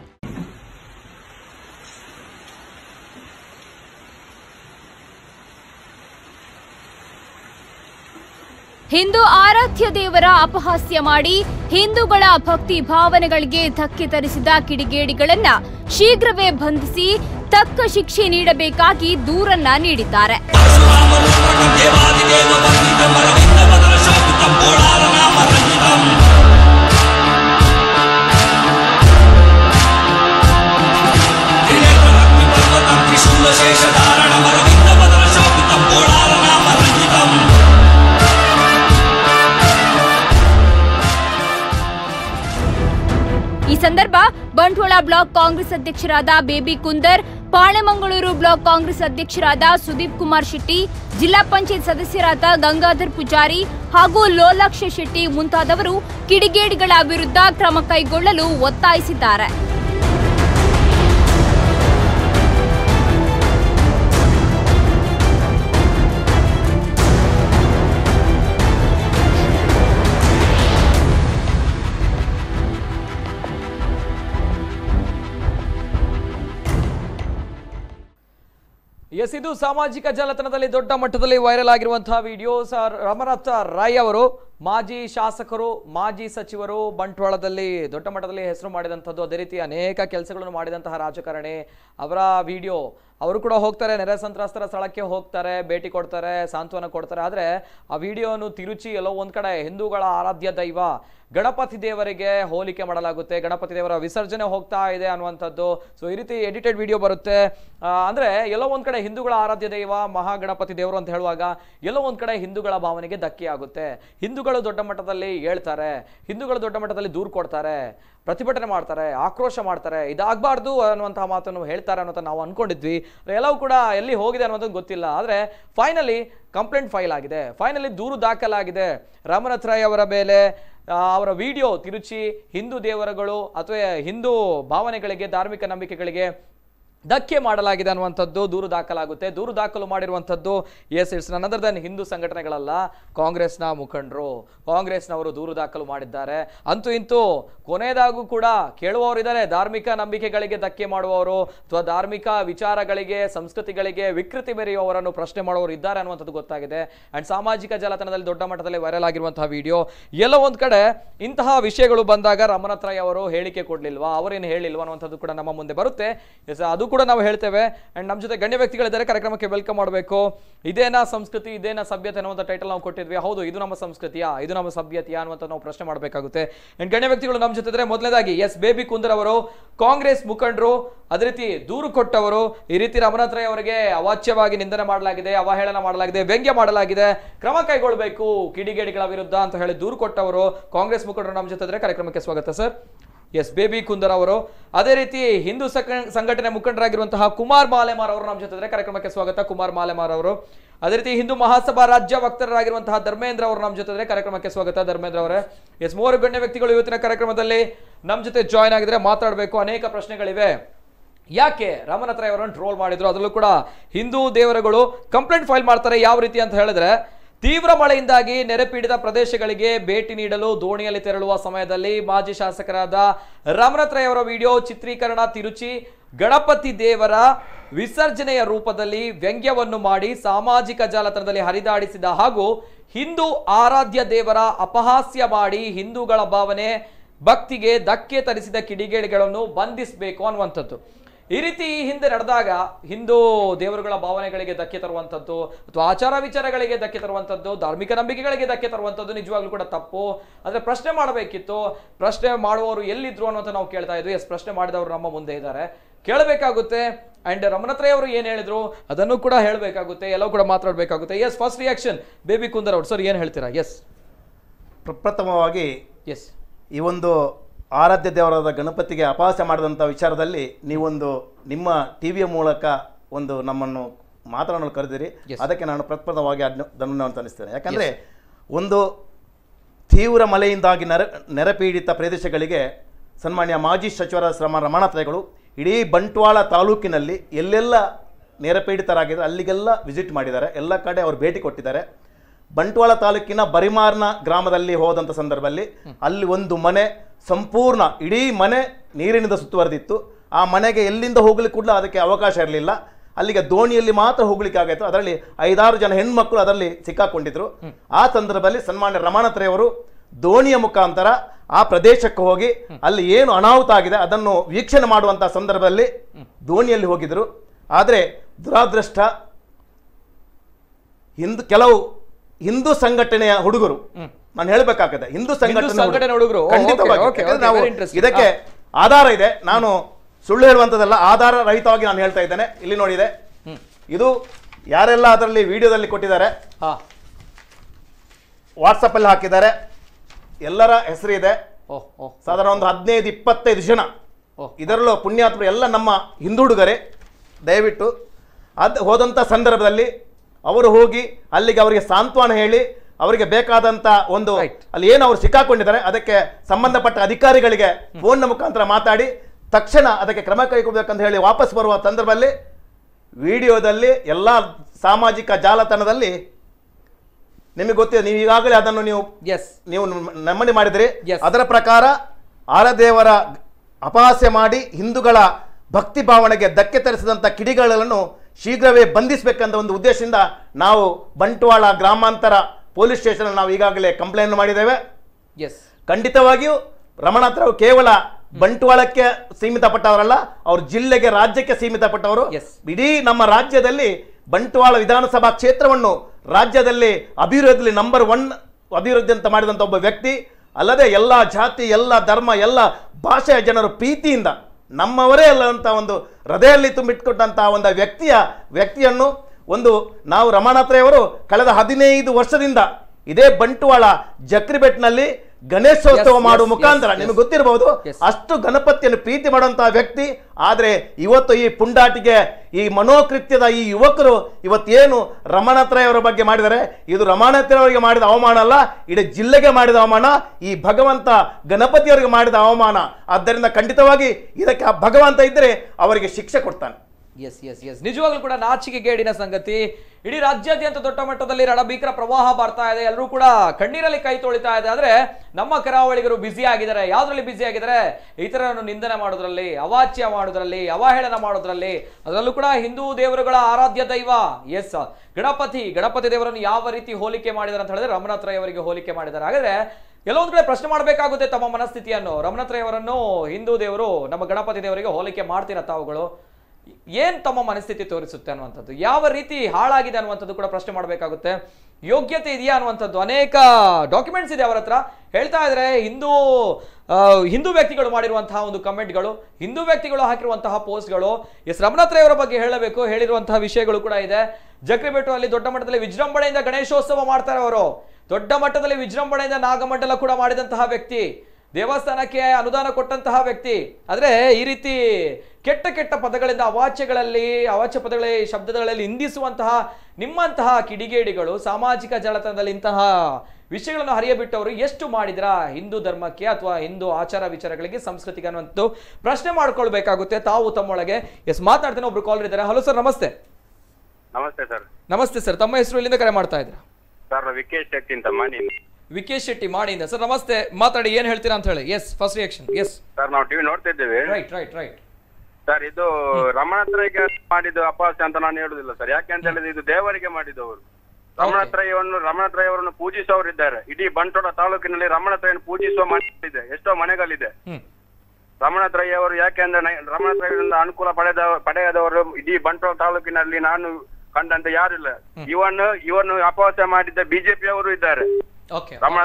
ಹಿಂದೂ ಆರಾಧ್ಯ ದೇವರ ಅಪಹಾಸ್ಯ ಮಾಡಿ ಹಿಂದೂಗಳ ಭಕ್ತಿ ಭಾವನೆಗಳಿಗೆ ಧಕ್ಕೆ ತರಿಸಿದ ಕಿಡಿಗೇಡಿಗಳನ್ನ ಶೀಘ್ರವೇ ಬಂಧಿಸಿ ತಕ್ಕ ಶಿಕ್ಷೆ ನೀಡಬೇಕಾಗಿ ದೂರನ್ನ ನೀಡಿದ್ದಾರೆ ಸಂದರ್ಭ ಬಂಟ್ವಾಳ ಬ್ಲಾಕ್ ಕಾಂಗ್ರೆಸ್ ಅಧ್ಯಕ್ಷರಾದ Baby Kundar Palemangaluru block Congress ಅಧ್ಯಕ್ಷರಾದ ಸುದೀಪ್ ಕುಮಾರ್ ಶೆಟ್ಟಿ ಜಿಲ್ಲಾ ಪಂಚಾಯತ್ ಸದಸ್ಯರಾದ ಗಂಗಾಧರ್ ಪೂಜಾರಿ ಹಾಗೂ ಲೋಲಾಕ್ಷ ಶೆಟ್ಟಿ ಮುಂತಾದವರು ಕಿಡಿಗೇಡಿಗಳ ವಿರುದ್ಧ ಕ್ರಮ ಕೈಗೊಳ್ಳಲು ಒತ್ತಾಯಿಸಿದ್ದಾರೆ ಎಸ್ ಇದು ಸಾಮಾಜಿಕ ಜಾಲತಾಣದಲ್ಲಿ ದೊಡ್ಡ ಮಟ್ಟದಲ್ಲಿ ವೈರಲ್ ಆಗಿರುವಂತಹ ವಿಡಿಯೋ ಸರ್ ರಮನಾಥ ರಾಯ್ ಅವರು ಮಾಜಿ ಶಾಸಕರು ಮಾಜಿ ಸಚಿವರು ಬಂಟ್ವಾಳದಲ್ಲಿ ದೊಡ್ಡ ಮಟ್ಟದಲ್ಲಿ ಹೆಸರು ಮಾಡಿದಂಥದ್ದು ಅದೇ ರೀತಿ ಅನೇಕ ಕೆಲಸಗಳನ್ನು ಮಾಡಿದಂತಹ ರಾಜಕಾರಣಿ ಅವರ ವಿಡಿಯೋ ಅವರು ಕೂಡ ಹೋಗ್ತಾರೆ ನೆರೆ ಸಂತ್ರಸ್ತರ ಸ್ಥಳಕ್ಕೆ ಹೋಗ್ತಾರೆ ಭೇಟಿ ಕೊಡ್ತಾರೆ ಸಾಂತ್ವನ ಕೊಡ್ತಾರೆ ಆದರೆ ಆ ವಿಡಿಯೋನು ತಿರುಚಿ ಎಲ್ಲೋ ಒಂದು ಕಡೆ ಹಿಂದೂಗಳ ಆರಾಧ್ಯ ದೈವ ಗಣಪತಿ ದೇವರಿಗೆ ಹೋಲಿಕೆ ಮಾಡಲಾಗುತ್ತೆ ಗಣಪತಿ ದೇವರ ವಿಸರ್ಜನೆ ಹೋಗ್ತಾ ಇದೆ ಅನ್ನುವಂಥದ್ದು ಸೊ ಈ ರೀತಿ ಎಡಿಟೆಡ್ ವಿಡಿಯೋ ಬರುತ್ತೆ ಅಂದರೆ ಎಲ್ಲೋ ಒಂದು ಕಡೆ ಹಿಂದೂಗಳ ಆರಾಧ್ಯ ದೈವ ಮಹಾಗಣಪತಿ ದೇವರು ಅಂತ ಹೇಳುವಾಗ ಎಲ್ಲೋ ಒಂದು ಕಡೆ ಹಿಂದೂಗಳ ಭಾವನೆಗೆ ಧಕ್ಕೆ ಆಗುತ್ತೆ ಹಿಂದೂಗಳು ದೊಡ್ಡ ಮಟ್ಟದಲ್ಲಿ ಹೇಳ್ತಾರೆ ಹಿಂದೂಗಳು ದೊಡ್ಡ ಮಟ್ಟದಲ್ಲಿ ದೂರು ಕೊಡ್ತಾರೆ ಪ್ರತಿಭಟನೆ ಮಾಡ್ತಾರೆ ಆಕ್ರೋಶ ಮಾಡ್ತಾರೆ ಇದಾಗಬಾರ್ದು ಅನ್ನುವಂತಹ ಮಾತನ್ನು ಹೇಳ್ತಾರೆ ಅನ್ನೋದನ್ನು ನಾವು ಅಂದ್ಕೊಂಡಿದ್ವಿ ಎಲ್ಲವೂ ಕೂಡ ಎಲ್ಲಿ ಹೋಗಿದೆ ಅನ್ನೋದನ್ನು ಗೊತ್ತಿಲ್ಲ ಆದರೆ ಫೈನಲಿ ಕಂಪ್ಲೇಂಟ್ ಫೈಲ್ ಆಗಿದೆ ಫೈನಲಿ ದೂರು ದಾಖಲಾಗಿದೆ ರಾಮನಾಥ್ ರಾಯ್ ಅವರ ಮೇಲೆ ಅವರ ವಿಡಿಯೋ ತಿರುಚಿ ಹಿಂದೂ ದೇವರುಗಳು ಅಥವಾ ಹಿಂದೂ ಭಾವನೆಗಳಿಗೆ ಧಾರ್ಮಿಕ ನಂಬಿಕೆಗಳಿಗೆ ಧಕ್ಕೆ ಮಾಡಲಾಗಿದೆ ಅನ್ನುವಂಥದ್ದು ದೂರು ದಾಖಲಾಗುತ್ತೆ ದೂರು ದಾಖಲು ಮಾಡಿರುವಂಥದ್ದು ಎಸ್ ಎಸ್ ನನ್ ದನ್ ಹಿಂದೂ ಸಂಘಟನೆಗಳಲ್ಲ ಕಾಂಗ್ರೆಸ್ನ ಮುಖಂಡರು ಕಾಂಗ್ರೆಸ್ನವರು ದೂರು ದಾಖಲು ಮಾಡಿದ್ದಾರೆ ಅಂತೂ ಇಂತೂ ಕೊನೆಯದಾಗೂ ಕೂಡ ಕೇಳುವವರಿದ್ದಾರೆ ಧಾರ್ಮಿಕ ನಂಬಿಕೆಗಳಿಗೆ ಧಕ್ಕೆ ಮಾಡುವವರು ಅಥವಾ ಧಾರ್ಮಿಕ ವಿಚಾರಗಳಿಗೆ ಸಂಸ್ಕೃತಿಗಳಿಗೆ ವಿಕೃತಿ ಮೆರೆಯುವವರನ್ನು ಪ್ರಶ್ನೆ ಮಾಡುವವರು ಇದ್ದಾರೆ ಅನ್ನುವಂಥದ್ದು ಗೊತ್ತಾಗಿದೆ ಆ್ಯಂಡ್ ಸಾಮಾಜಿಕ ಜಾಲತಾಣದಲ್ಲಿ ದೊಡ್ಡ ಮಟ್ಟದಲ್ಲಿ ವೈರಲ್ ಆಗಿರುವಂತಹ ವಿಡಿಯೋ ಎಲ್ಲ ಒಂದು ಕಡೆ ಇಂತಹ ವಿಷಯಗಳು ಬಂದಾಗ ರಾಯ್ ಅವರು ಹೇಳಿಕೆ ಕೊಡಲಿಲ್ವಾ ಅವರೇನು ಹೇಳಿಲ್ವ ಅನ್ನುವಂಥದ್ದು ಕೂಡ ನಮ್ಮ ಮುಂದೆ ಬರುತ್ತೆ ಅದು ಕೂಡ ನಾವು ಹೇಳ್ತೇವೆ ಅಂಡ್ ನಮ್ಮ ಜೊತೆ ಗಣ್ಯ ವ್ಯಕ್ತಿಗಳಿದ್ದಾರೆ ಕಾರ್ಯಕ್ರಮಕ್ಕೆ ವೆಲ್ಕಮ್ ಮಾಡಬೇಕು ಇದೇನ ಸಂಸ್ಕೃತಿ ಇದೇನ ಸಭ್ಯತೆ ಅನ್ನುವಂಥ ಟೈಟಲ್ ನಾವು ಕೊಟ್ಟಿದ್ವಿ ಹೌದು ಇದು ನಮ್ಮ ಸಂಸ್ಕೃತಿಯಾ ಇದು ನಮ್ಮ ಸಭ್ಯತೆಯಾ ಅನ್ನುವಂಥ ನಾವು ಪ್ರಶ್ನೆ ಮಾಡಬೇಕಾಗುತ್ತೆ ಅಂಡ್ ಗಣ್ಯ ವ್ಯಕ್ತಿಗಳು ನಮ್ಮ ಜೊತೆ ಇದ್ರೆ ಮೊದಲನೇದಾಗಿ ಎಸ್ ಬೇಬಿ ಕುಂದರ್ ಅವರು ಕಾಂಗ್ರೆಸ್ ಮುಖಂಡರು ಅದೇ ರೀತಿ ದೂರು ಕೊಟ್ಟವರು ಈ ರೀತಿ ರಮನಾಥ್ ರೈ ಅವರಿಗೆ ಅವಾಚ್ಯವಾಗಿ ನಿಂದನೆ ಮಾಡಲಾಗಿದೆ ಅವಹೇಳನ ಮಾಡಲಾಗಿದೆ ವ್ಯಂಗ್ಯ ಮಾಡಲಾಗಿದೆ ಕ್ರಮ ಕೈಗೊಳ್ಳಬೇಕು ಕಿಡಿಗೇಡಿಗಳ ವಿರುದ್ಧ ಅಂತ ಹೇಳಿ ದೂರು ಕೊಟ್ಟವರು ಕಾಂಗ್ರೆಸ್ ಮುಖಂಡರು ನಮ್ಮ ಜೊತೆ ಇದ್ದರೆ ಕಾರ್ಯಕ್ರಮಕ್ಕೆ ಸ್ವಾಗತ ಸರ್ ಎಸ್ ಬೇಬಿ ಕುಂದರ್ ಅವರು ಅದೇ ರೀತಿ ಹಿಂದೂ ಸಂಘಟನೆ ಮುಖಂಡರಾಗಿರುವಂತಹ ಕುಮಾರ್ ಮಾಲೆಮಾರ್ ಅವರು ನಮ್ಮ ಜೊತೆ ಕಾರ್ಯಕ್ರಮಕ್ಕೆ ಸ್ವಾಗತ ಕುಮಾರ್ ಮಾಲೆಮಾರ್ ಅವರು ಅದೇ ರೀತಿ ಹಿಂದೂ ಮಹಾಸಭಾ ರಾಜ್ಯ ವಕ್ತಾರರಾಗಿರುವಂತಹ ಧರ್ಮೇಂದ್ರ ಅವರು ನಮ್ಮ ಜೊತೆ ಕಾರ್ಯಕ್ರಮಕ್ಕೆ ಸ್ವಾಗತ ಧರ್ಮೇಂದ್ರ ಅವರೇ ಎಸ್ ಮೂರು ಗಣ್ಯ ವ್ಯಕ್ತಿಗಳು ಇವತ್ತಿನ ಕಾರ್ಯಕ್ರಮದಲ್ಲಿ ನಮ್ಮ ಜೊತೆ ಜಾಯ್ನ್ ಆಗಿದ್ರೆ ಮಾತಾಡಬೇಕು ಅನೇಕ ಪ್ರಶ್ನೆಗಳಿವೆ ಯಾಕೆ ರಾಮನಾಥ ರಾಯ್ ಅವರನ್ನು ಟ್ರೋಲ್ ಮಾಡಿದ್ರು ಅದರಲ್ಲೂ ಕೂಡ ಹಿಂದೂ ದೇವರುಗಳು ಕಂಪ್ಲೇಂಟ್ ಫೈಲ್ ಮಾಡ್ತಾರೆ ಯಾವ ರೀತಿ ಅಂತ ಹೇಳಿದ್ರೆ ತೀವ್ರ ಮಳೆಯಿಂದಾಗಿ ನೆರೆಪೀಡಿತ ಪ್ರದೇಶಗಳಿಗೆ ಭೇಟಿ ನೀಡಲು ದೋಣಿಯಲ್ಲಿ ತೆರಳುವ ಸಮಯದಲ್ಲಿ ಮಾಜಿ ಶಾಸಕರಾದ ಅವರ ವಿಡಿಯೋ ಚಿತ್ರೀಕರಣ ತಿರುಚಿ ಗಣಪತಿ ದೇವರ ವಿಸರ್ಜನೆಯ ರೂಪದಲ್ಲಿ ವ್ಯಂಗ್ಯವನ್ನು ಮಾಡಿ ಸಾಮಾಜಿಕ ಜಾಲತಾಣದಲ್ಲಿ ಹರಿದಾಡಿಸಿದ ಹಾಗೂ ಹಿಂದೂ ಆರಾಧ್ಯ ದೇವರ ಅಪಹಾಸ್ಯ ಮಾಡಿ ಹಿಂದೂಗಳ ಭಾವನೆ ಭಕ್ತಿಗೆ ಧಕ್ಕೆ ತರಿಸಿದ ಕಿಡಿಗೇಡಿಗಳನ್ನು ಬಂಧಿಸಬೇಕು ಅನ್ನುವಂಥದ್ದು ಈ ರೀತಿ ಹಿಂದೆ ನಡೆದಾಗ ಹಿಂದೂ ದೇವರುಗಳ ಭಾವನೆಗಳಿಗೆ ಧಕ್ಕೆ ತರುವಂಥದ್ದು ಅಥವಾ ಆಚಾರ ವಿಚಾರಗಳಿಗೆ ಧಕ್ಕೆ ತರುವಂಥದ್ದು ಧಾರ್ಮಿಕ ನಂಬಿಕೆಗಳಿಗೆ ಧಕ್ಕೆ ತರುವಂಥದ್ದು ನಿಜವಾಗ್ಲೂ ಕೂಡ ತಪ್ಪು ಅಂದರೆ ಪ್ರಶ್ನೆ ಮಾಡಬೇಕಿತ್ತು ಪ್ರಶ್ನೆ ಮಾಡುವವರು ಎಲ್ಲಿದ್ರು ಅನ್ನೋಂಥ ನಾವು ಕೇಳ್ತಾ ಇದ್ವಿ ಎಸ್ ಪ್ರಶ್ನೆ ಮಾಡಿದವರು ನಮ್ಮ ಮುಂದೆ ಇದ್ದಾರೆ ಕೇಳಬೇಕಾಗುತ್ತೆ ಆ್ಯಂಡ್ ರಮಣತ್ರೆಯವರು ಏನು ಹೇಳಿದ್ರು ಅದನ್ನು ಕೂಡ ಹೇಳಬೇಕಾಗುತ್ತೆ ಎಲ್ಲವೂ ಕೂಡ ಮಾತಾಡಬೇಕಾಗುತ್ತೆ yes first reaction Baby Kundar ಅವರು ಸರ್ ಏನು ಹೇಳ್ತೀರಾ ಎಸ್ ಪ್ರಪ್ರಥಮವಾಗಿ ಎಸ್ ಈ ಒಂದು ಆರಾಧ್ಯ ದೇವರಾದ ಗಣಪತಿಗೆ ಅಪಹಾಸ ಮಾಡಿದಂಥ ವಿಚಾರದಲ್ಲಿ ನೀವೊಂದು ನಿಮ್ಮ ಟಿ ವಿಯ ಮೂಲಕ ಒಂದು ನಮ್ಮನ್ನು ಮಾತನಾಡಲು ಕರೆದಿರಿ ಅದಕ್ಕೆ ನಾನು ಪ್ರಪ್ರದವಾಗಿ ಅದನ್ನು ಅಂತ ಅನಿಸ್ತೇನೆ ಯಾಕಂದರೆ ಒಂದು ತೀವ್ರ ಮಳೆಯಿಂದಾಗಿ ನೆರೆ ನೆರೆಪೀಡಿತ ಪ್ರದೇಶಗಳಿಗೆ ಸನ್ಮಾನ್ಯ ಮಾಜಿ ಸಚಿವರ ಶ್ರಮ ರಮಣಾತ್ರೆಗಳು ಇಡೀ ಬಂಟ್ವಾಳ ತಾಲೂಕಿನಲ್ಲಿ ಎಲ್ಲೆಲ್ಲ ನೆರೆಪೀಡಿತರಾಗಿದ್ದಾರೆ ಅಲ್ಲಿಗೆಲ್ಲ ವಿಸಿಟ್ ಮಾಡಿದ್ದಾರೆ ಎಲ್ಲ ಕಡೆ ಅವರು ಭೇಟಿ ಕೊಟ್ಟಿದ್ದಾರೆ ಬಂಟ್ವಾಳ ತಾಲೂಕಿನ ಬರಿಮಾರ್ನ ಗ್ರಾಮದಲ್ಲಿ ಹೋದಂಥ ಸಂದರ್ಭದಲ್ಲಿ ಅಲ್ಲಿ ಒಂದು ಮನೆ ಸಂಪೂರ್ಣ ಇಡೀ ಮನೆ ನೀರಿನಿಂದ ಸುತ್ತುವರೆದಿತ್ತು ಆ ಮನೆಗೆ ಎಲ್ಲಿಂದ ಹೋಗ್ಲಿಕ್ಕೆ ಕೂಡ ಅದಕ್ಕೆ ಅವಕಾಶ ಇರಲಿಲ್ಲ ಅಲ್ಲಿಗೆ ದೋಣಿಯಲ್ಲಿ ಮಾತ್ರ ಹೋಗ್ಲಿಕ್ಕೆ ಆಗಾಯಿತು ಅದರಲ್ಲಿ ಐದಾರು ಜನ ಹೆಣ್ಮಕ್ಳು ಅದರಲ್ಲಿ ಸಿಕ್ಕಾಕೊಂಡಿದ್ರು ಆ ಸಂದರ್ಭದಲ್ಲಿ ಸನ್ಮಾನ್ಯ ರಮಾನತ್ರೆಯವರು ದೋಣಿಯ ಮುಖಾಂತರ ಆ ಪ್ರದೇಶಕ್ಕೆ ಹೋಗಿ ಅಲ್ಲಿ ಏನು ಅನಾಹುತ ಆಗಿದೆ ಅದನ್ನು ವೀಕ್ಷಣೆ ಮಾಡುವಂಥ ಸಂದರ್ಭದಲ್ಲಿ ದೋಣಿಯಲ್ಲಿ ಹೋಗಿದ್ರು ಆದರೆ ದುರಾದೃಷ್ಟ ಹಿಂದೂ ಕೆಲವು ಹಿಂದೂ ಸಂಘಟನೆಯ ಹುಡುಗರು ನಾನು ಹೇಳಬೇಕಾಗತ್ತೆ ಹಿಂದೂ ಸಂಘಟನೆ ಹುಡುಗರು ಇದಕ್ಕೆ ಆಧಾರ ಇದೆ ನಾನು ಸುಳ್ಳು ಹೇಳುವಂಥದ್ದಲ್ಲ ಆಧಾರ ರಹಿತವಾಗಿ ನಾನು ಹೇಳ್ತಾ ಇದ್ದೇನೆ ಇಲ್ಲಿ ನೋಡಿದೆ ಇದು ಯಾರೆಲ್ಲ ಅದರಲ್ಲಿ ವಿಡಿಯೋದಲ್ಲಿ ಕೊಟ್ಟಿದ್ದಾರೆ ವಾಟ್ಸಪ್ ಅಲ್ಲಿ ಹಾಕಿದ್ದಾರೆ ಎಲ್ಲರ ಹೆಸರು ಇದೆ ಸಾಧಾರಣ ಒಂದು ಹದಿನೈದು ಇಪ್ಪತ್ತೈದು ಜನ ಇದರಲ್ಲೂ ಪುಣ್ಯಾತ್ಮ ಎಲ್ಲ ನಮ್ಮ ಹಿಂದೂ ಹುಡುಗರೇ ದಯವಿಟ್ಟು ಅದು ಹೋದಂಥ ಸಂದರ್ಭದಲ್ಲಿ ಅವರು ಹೋಗಿ ಅಲ್ಲಿಗೆ ಅವರಿಗೆ ಸಾಂತ್ವನ ಹೇಳಿ ಅವರಿಗೆ ಬೇಕಾದಂತ ಒಂದು ಅಲ್ಲಿ ಏನು ಅವರು ಸಿಕ್ಕಾಕೊಂಡಿದ್ದಾರೆ ಅದಕ್ಕೆ ಸಂಬಂಧಪಟ್ಟ ಅಧಿಕಾರಿಗಳಿಗೆ ಫೋನ್ನ ಮುಖಾಂತರ ಮಾತಾಡಿ ತಕ್ಷಣ ಅದಕ್ಕೆ ಕ್ರಮ ಕೈಗೊಳ್ಳಬೇಕಂತ ಹೇಳಿ ವಾಪಸ್ ಬರುವ ಸಂದರ್ಭದಲ್ಲಿ ವಿಡಿಯೋದಲ್ಲಿ ಎಲ್ಲ ಸಾಮಾಜಿಕ ಜಾಲತಾಣದಲ್ಲಿ ನಿಮಗೆ ಗೊತ್ತಿದೆ ನೀವು ಈಗಾಗಲೇ ಅದನ್ನು ನೀವು ಎಸ್ ನೀವು ನಮೂನೆ ಮಾಡಿದ್ರಿ ಅದರ ಪ್ರಕಾರ ಆರದೇವರ ಅಪಹಾಸ್ಯ ಮಾಡಿ ಹಿಂದೂಗಳ ಭಕ್ತಿ ಭಾವನೆಗೆ ಧಕ್ಕೆ ತರಿಸಿದಂಥ ಕಿಡಿಗಳನ್ನು ಶೀಘ್ರವೇ ಬಂಧಿಸಬೇಕಂತ ಒಂದು ಉದ್ದೇಶದಿಂದ ನಾವು ಬಂಟ್ವಾಳ ಗ್ರಾಮಾಂತರ ಪೊಲೀಸ್ ಸ್ಟೇಷನಲ್ಲಿ ನಾವು ಈಗಾಗಲೇ ಕಂಪ್ಲೇಂಟ್ ಮಾಡಿದ್ದೇವೆ ಎಸ್ ಖಂಡಿತವಾಗಿಯೂ ರಮಣಾಥ್ ಕೇವಲ ಬಂಟ್ವಾಳಕ್ಕೆ ಸೀಮಿತಪಟ್ಟವರಲ್ಲ ಅವರು ಜಿಲ್ಲೆಗೆ ರಾಜ್ಯಕ್ಕೆ ಸೀಮಿತಪಟ್ಟವರು ಇಡೀ ನಮ್ಮ ರಾಜ್ಯದಲ್ಲಿ ಬಂಟ್ವಾಳ ವಿಧಾನಸಭಾ ಕ್ಷೇತ್ರವನ್ನು ರಾಜ್ಯದಲ್ಲಿ ಅಭಿವೃದ್ಧಿ ನಂಬರ್ ಒನ್ ಅಭಿವೃದ್ಧಿ ಅಂತ ಮಾಡಿದಂಥ ಒಬ್ಬ ವ್ಯಕ್ತಿ ಅಲ್ಲದೆ ಎಲ್ಲ ಜಾತಿ ಎಲ್ಲ ಧರ್ಮ ಎಲ್ಲ ಭಾಷೆಯ ಜನರು ಪ್ರೀತಿಯಿಂದ ನಮ್ಮವರೇ ಅಲ್ಲದಂಥ ಒಂದು ಹೃದಯದಲ್ಲಿ ತುಂಬಿಟ್ಕೊಟ್ಟಂತಹ ಒಂದು ವ್ಯಕ್ತಿಯ ವ್ಯಕ್ತಿಯನ್ನು ಒಂದು ನಾವು ರಮಾನಾಥ್ರೆಯವರು ಕಳೆದ ಹದಿನೈದು ವರ್ಷದಿಂದ ಇದೇ ಬಂಟ್ವಾಳ ಜಕ್ರಿಬೆಟ್ನಲ್ಲಿ ಗಣೇಶೋತ್ಸವ ಮಾಡುವ ಮುಖಾಂತರ ನಿಮಗೆ ಗೊತ್ತಿರಬಹುದು ಅಷ್ಟು ಗಣಪತಿಯನ್ನು ಪ್ರೀತಿ ಮಾಡುವಂತಹ ವ್ಯಕ್ತಿ ಆದರೆ ಇವತ್ತು ಈ ಪುಂಡಾಟಿಗೆ ಈ ಮನೋಕೃತ್ಯದ ಈ ಯುವಕರು ಇವತ್ತೇನು ರಮಾನಾಥ್ರಯವರ ಬಗ್ಗೆ ಮಾಡಿದರೆ ಇದು ರಮಾನಾಥ್ರಯವರಿಗೆ ಮಾಡಿದ ಅವಮಾನ ಅಲ್ಲ ಇಡೀ ಜಿಲ್ಲೆಗೆ ಮಾಡಿದ ಅವಮಾನ ಈ ಭಗವಂತ ಗಣಪತಿಯವರಿಗೆ ಮಾಡಿದ ಅವಮಾನ ಆದ್ದರಿಂದ ಖಂಡಿತವಾಗಿ ಇದಕ್ಕೆ ಆ ಭಗವಂತ ಇದ್ದರೆ ಅವರಿಗೆ ಶಿಕ್ಷೆ ಕೊಡ್ತಾನೆ ಎಸ್ ಎಸ್ ಎಸ್ ನಿಜವಾಗ್ಲೂ ಕೂಡ ನಾಚಿಕೆ ಗೇಡಿನ ಸಂಗತಿ ಇಡೀ ರಾಜ್ಯಾದ್ಯಂತ ದೊಡ್ಡ ಮಟ್ಟದಲ್ಲಿ ರಣಭೀಕರ ಪ್ರವಾಹ ಬರ್ತಾ ಇದೆ ಎಲ್ಲರೂ ಕೂಡ ಕಣ್ಣೀರಲ್ಲಿ ಕೈ ತೊಳಿತಾ ಇದೆ ಆದ್ರೆ ನಮ್ಮ ಕರಾವಳಿಗರು ಬ್ಯುಸಿ ಆಗಿದ್ದಾರೆ ಯಾವ್ದ್ರಲ್ಲಿ ಬ್ಯುಸಿ ಆಗಿದ್ದಾರೆ ಇತರರನ್ನು ನಿಂದನೆ ಮಾಡೋದ್ರಲ್ಲಿ ಅವಾಚ್ಯ ಮಾಡೋದ್ರಲ್ಲಿ ಅವಹೇಳನ ಮಾಡೋದ್ರಲ್ಲಿ ಅದರಲ್ಲೂ ಕೂಡ ಹಿಂದೂ ದೇವರುಗಳ ಆರಾಧ್ಯ ದೈವ ಎಸ್ ಗಣಪತಿ ಗಣಪತಿ ದೇವರನ್ನು ಯಾವ ರೀತಿ ಹೋಲಿಕೆ ಮಾಡಿದ್ದಾರೆ ಅಂತ ಹೇಳಿದ್ರೆ ರಮನಾಥ ರೈ ಅವರಿಗೆ ಹೋಲಿಕೆ ಮಾಡಿದ್ದಾರೆ ಹಾಗಾದ್ರೆ ಕೆಲವೊಂದು ಕಡೆ ಪ್ರಶ್ನೆ ಮಾಡಬೇಕಾಗುತ್ತೆ ತಮ್ಮ ಮನಸ್ಥಿತಿಯನ್ನು ರಮನಾಥ್ ರೈ ಅವರನ್ನು ಹಿಂದೂ ದೇವರು ನಮ್ಮ ಗಣಪತಿ ದೇವರಿಗೆ ಹೋಲಿಕೆ ಮಾಡ್ತೀರ ತಾವುಗಳು ಏನು ತಮ್ಮ ಮನಸ್ಥಿತಿ ತೋರಿಸುತ್ತೆ ಅನ್ನುವಂಥದ್ದು ಯಾವ ರೀತಿ ಹಾಳಾಗಿದೆ ಅನ್ನುವಂಥದ್ದು ಕೂಡ ಪ್ರಶ್ನೆ ಮಾಡಬೇಕಾಗುತ್ತೆ ಯೋಗ್ಯತೆ ಇದೆಯಾ ಅನ್ನುವಂಥದ್ದು ಅನೇಕ ಡಾಕ್ಯುಮೆಂಟ್ಸ್ ಇದೆ ಅವರ ಹತ್ರ ಹೇಳ್ತಾ ಇದ್ರೆ ಹಿಂದೂ ಹಿಂದೂ ವ್ಯಕ್ತಿಗಳು ಮಾಡಿರುವಂತಹ ಒಂದು ಕಮೆಂಟ್ಗಳು ಹಿಂದೂ ವ್ಯಕ್ತಿಗಳು ಹಾಕಿರುವಂತಹ ಪೋಸ್ಟ್ಗಳು ಎಸ್ ರಮಣತ್ರಯವರ ಬಗ್ಗೆ ಹೇಳಬೇಕು ಹೇಳಿರುವಂತಹ ವಿಷಯಗಳು ಕೂಡ ಇದೆ ಅಲ್ಲಿ ದೊಡ್ಡ ಮಟ್ಟದಲ್ಲಿ ವಿಜೃಂಭಣೆಯಿಂದ ಗಣೇಶೋತ್ಸವ ಮಾಡ್ತಾರೆ ಅವರು ದೊಡ್ಡ ಮಟ್ಟದಲ್ಲಿ ವಿಜೃಂಭಣೆಯಿಂದ ನಾಗಮಂಡಲ ಕೂಡ ಮಾಡಿದಂತಹ ವ್ಯಕ್ತಿ ದೇವಸ್ಥಾನಕ್ಕೆ ಅನುದಾನ ಕೊಟ್ಟಂತಹ ವ್ಯಕ್ತಿ ಆದ್ರೆ ಈ ರೀತಿ ಕೆಟ್ಟ ಕೆಟ್ಟ ಪದಗಳಿಂದ ಅವಾಚ್ಯಗಳಲ್ಲಿ ಅವಾಚ್ಯ ಪದಗಳಲ್ಲಿ ಶಬ್ದಗಳಲ್ಲಿ ನಿಂದಿಸುವಂತಹ ನಿಮ್ಮಂತಹ ಕಿಡಿಗೇಡಿಗಳು ಸಾಮಾಜಿಕ ಜಾಲತಾಣದಲ್ಲಿ ಇಂತಹ ವಿಷಯಗಳನ್ನು ಹರಿಯಬಿಟ್ಟವರು ಎಷ್ಟು ಮಾಡಿದ್ರ ಹಿಂದೂ ಧರ್ಮಕ್ಕೆ ಅಥವಾ ಹಿಂದೂ ಆಚಾರ ವಿಚಾರಗಳಿಗೆ ಸಂಸ್ಕೃತಿಗೆ ಅನ್ನುವಂಥದ್ದು ಪ್ರಶ್ನೆ ಮಾಡ್ಕೊಳ್ಬೇಕಾಗುತ್ತೆ ತಾವು ತಮ್ಮೊಳಗೆ ಎಸ್ ಮಾತಾಡ್ತೇನೆ ಒಬ್ರು ಕಾಲರ್ ಇದ್ದಾರೆ ಹಲೋ ಸರ್ ನಮಸ್ತೆ ನಮಸ್ತೆ ಸರ್ ನಮಸ್ತೆ ಸರ್ ತಮ್ಮ ಹೆಸರು ಇಲ್ಲಿಂದ ಕರೆ ಮಾಡ್ತಾ ಇದ್ರ ಸರ್ ಅಂತ ವಿಕೆ ಶೆಟ್ಟಿ ಮಾಡಿಂದ ಸರ್ ನಮಸ್ತೆ ಮಾತಾಡಿ ಏನ್ ಹೇಳ್ತೀರಾ ಅಂತ ಹೇಳಿ yes first reaction yes sir ನಾವು ಟಿವಿ ನೋಡ್ತಾ ಇದ್ದೇವೆ ರೈಟ್ ರೈಟ್ ರೈಟ್ ಸರ್ ಇದು ರಮಣತ್ರಯಕ್ಕೆ ಮಾಡಿದ್ದು ಅಪಹಾಸ್ಯ ಅಂತ ನಾನು ಹೇಳುದಿಲ್ಲ ಸರ್ ಯಾಕೆ ಅಂತ ಹೇಳಿದ್ರೆ ಇದು ದೇವರಿಗೆ ಮಾಡಿದವರು ರಮಣತ್ರಯವನ್ನು ರಮಣತ್ರಯವರನ್ನು ಇದ್ದಾರೆ ಇಡೀ ಬಂಟೋಡ ತಾಲೂಕಿನಲ್ಲಿ ರಮಣತ್ರಯನ್ನು ಪೂಜಿಸುವ ಮನೆಗಳಿದೆ ಎಷ್ಟೋ ಮನೆಗಳಿದೆ ರಮಣತ್ರಯವರು ಯಾಕೆ ಅಂದ್ರೆ ರಮಣತ್ರಯದಿಂದ ಅನುಕೂಲ ಪಡೆದ ಪಡೆಯದವರು ಇಡೀ ಬಂಟೋಳ ತಾಲೂಕಿನಲ್ಲಿ ನಾನು ಕಂಡಂತ ಯಾರಿಲ್ಲ ಇವನು ಇವನು ಅಪವಾಸ ಮಾಡಿದ್ದ ಬಿಜೆಪಿಯವರು ಇದ್ದಾರೆ ರಮಣ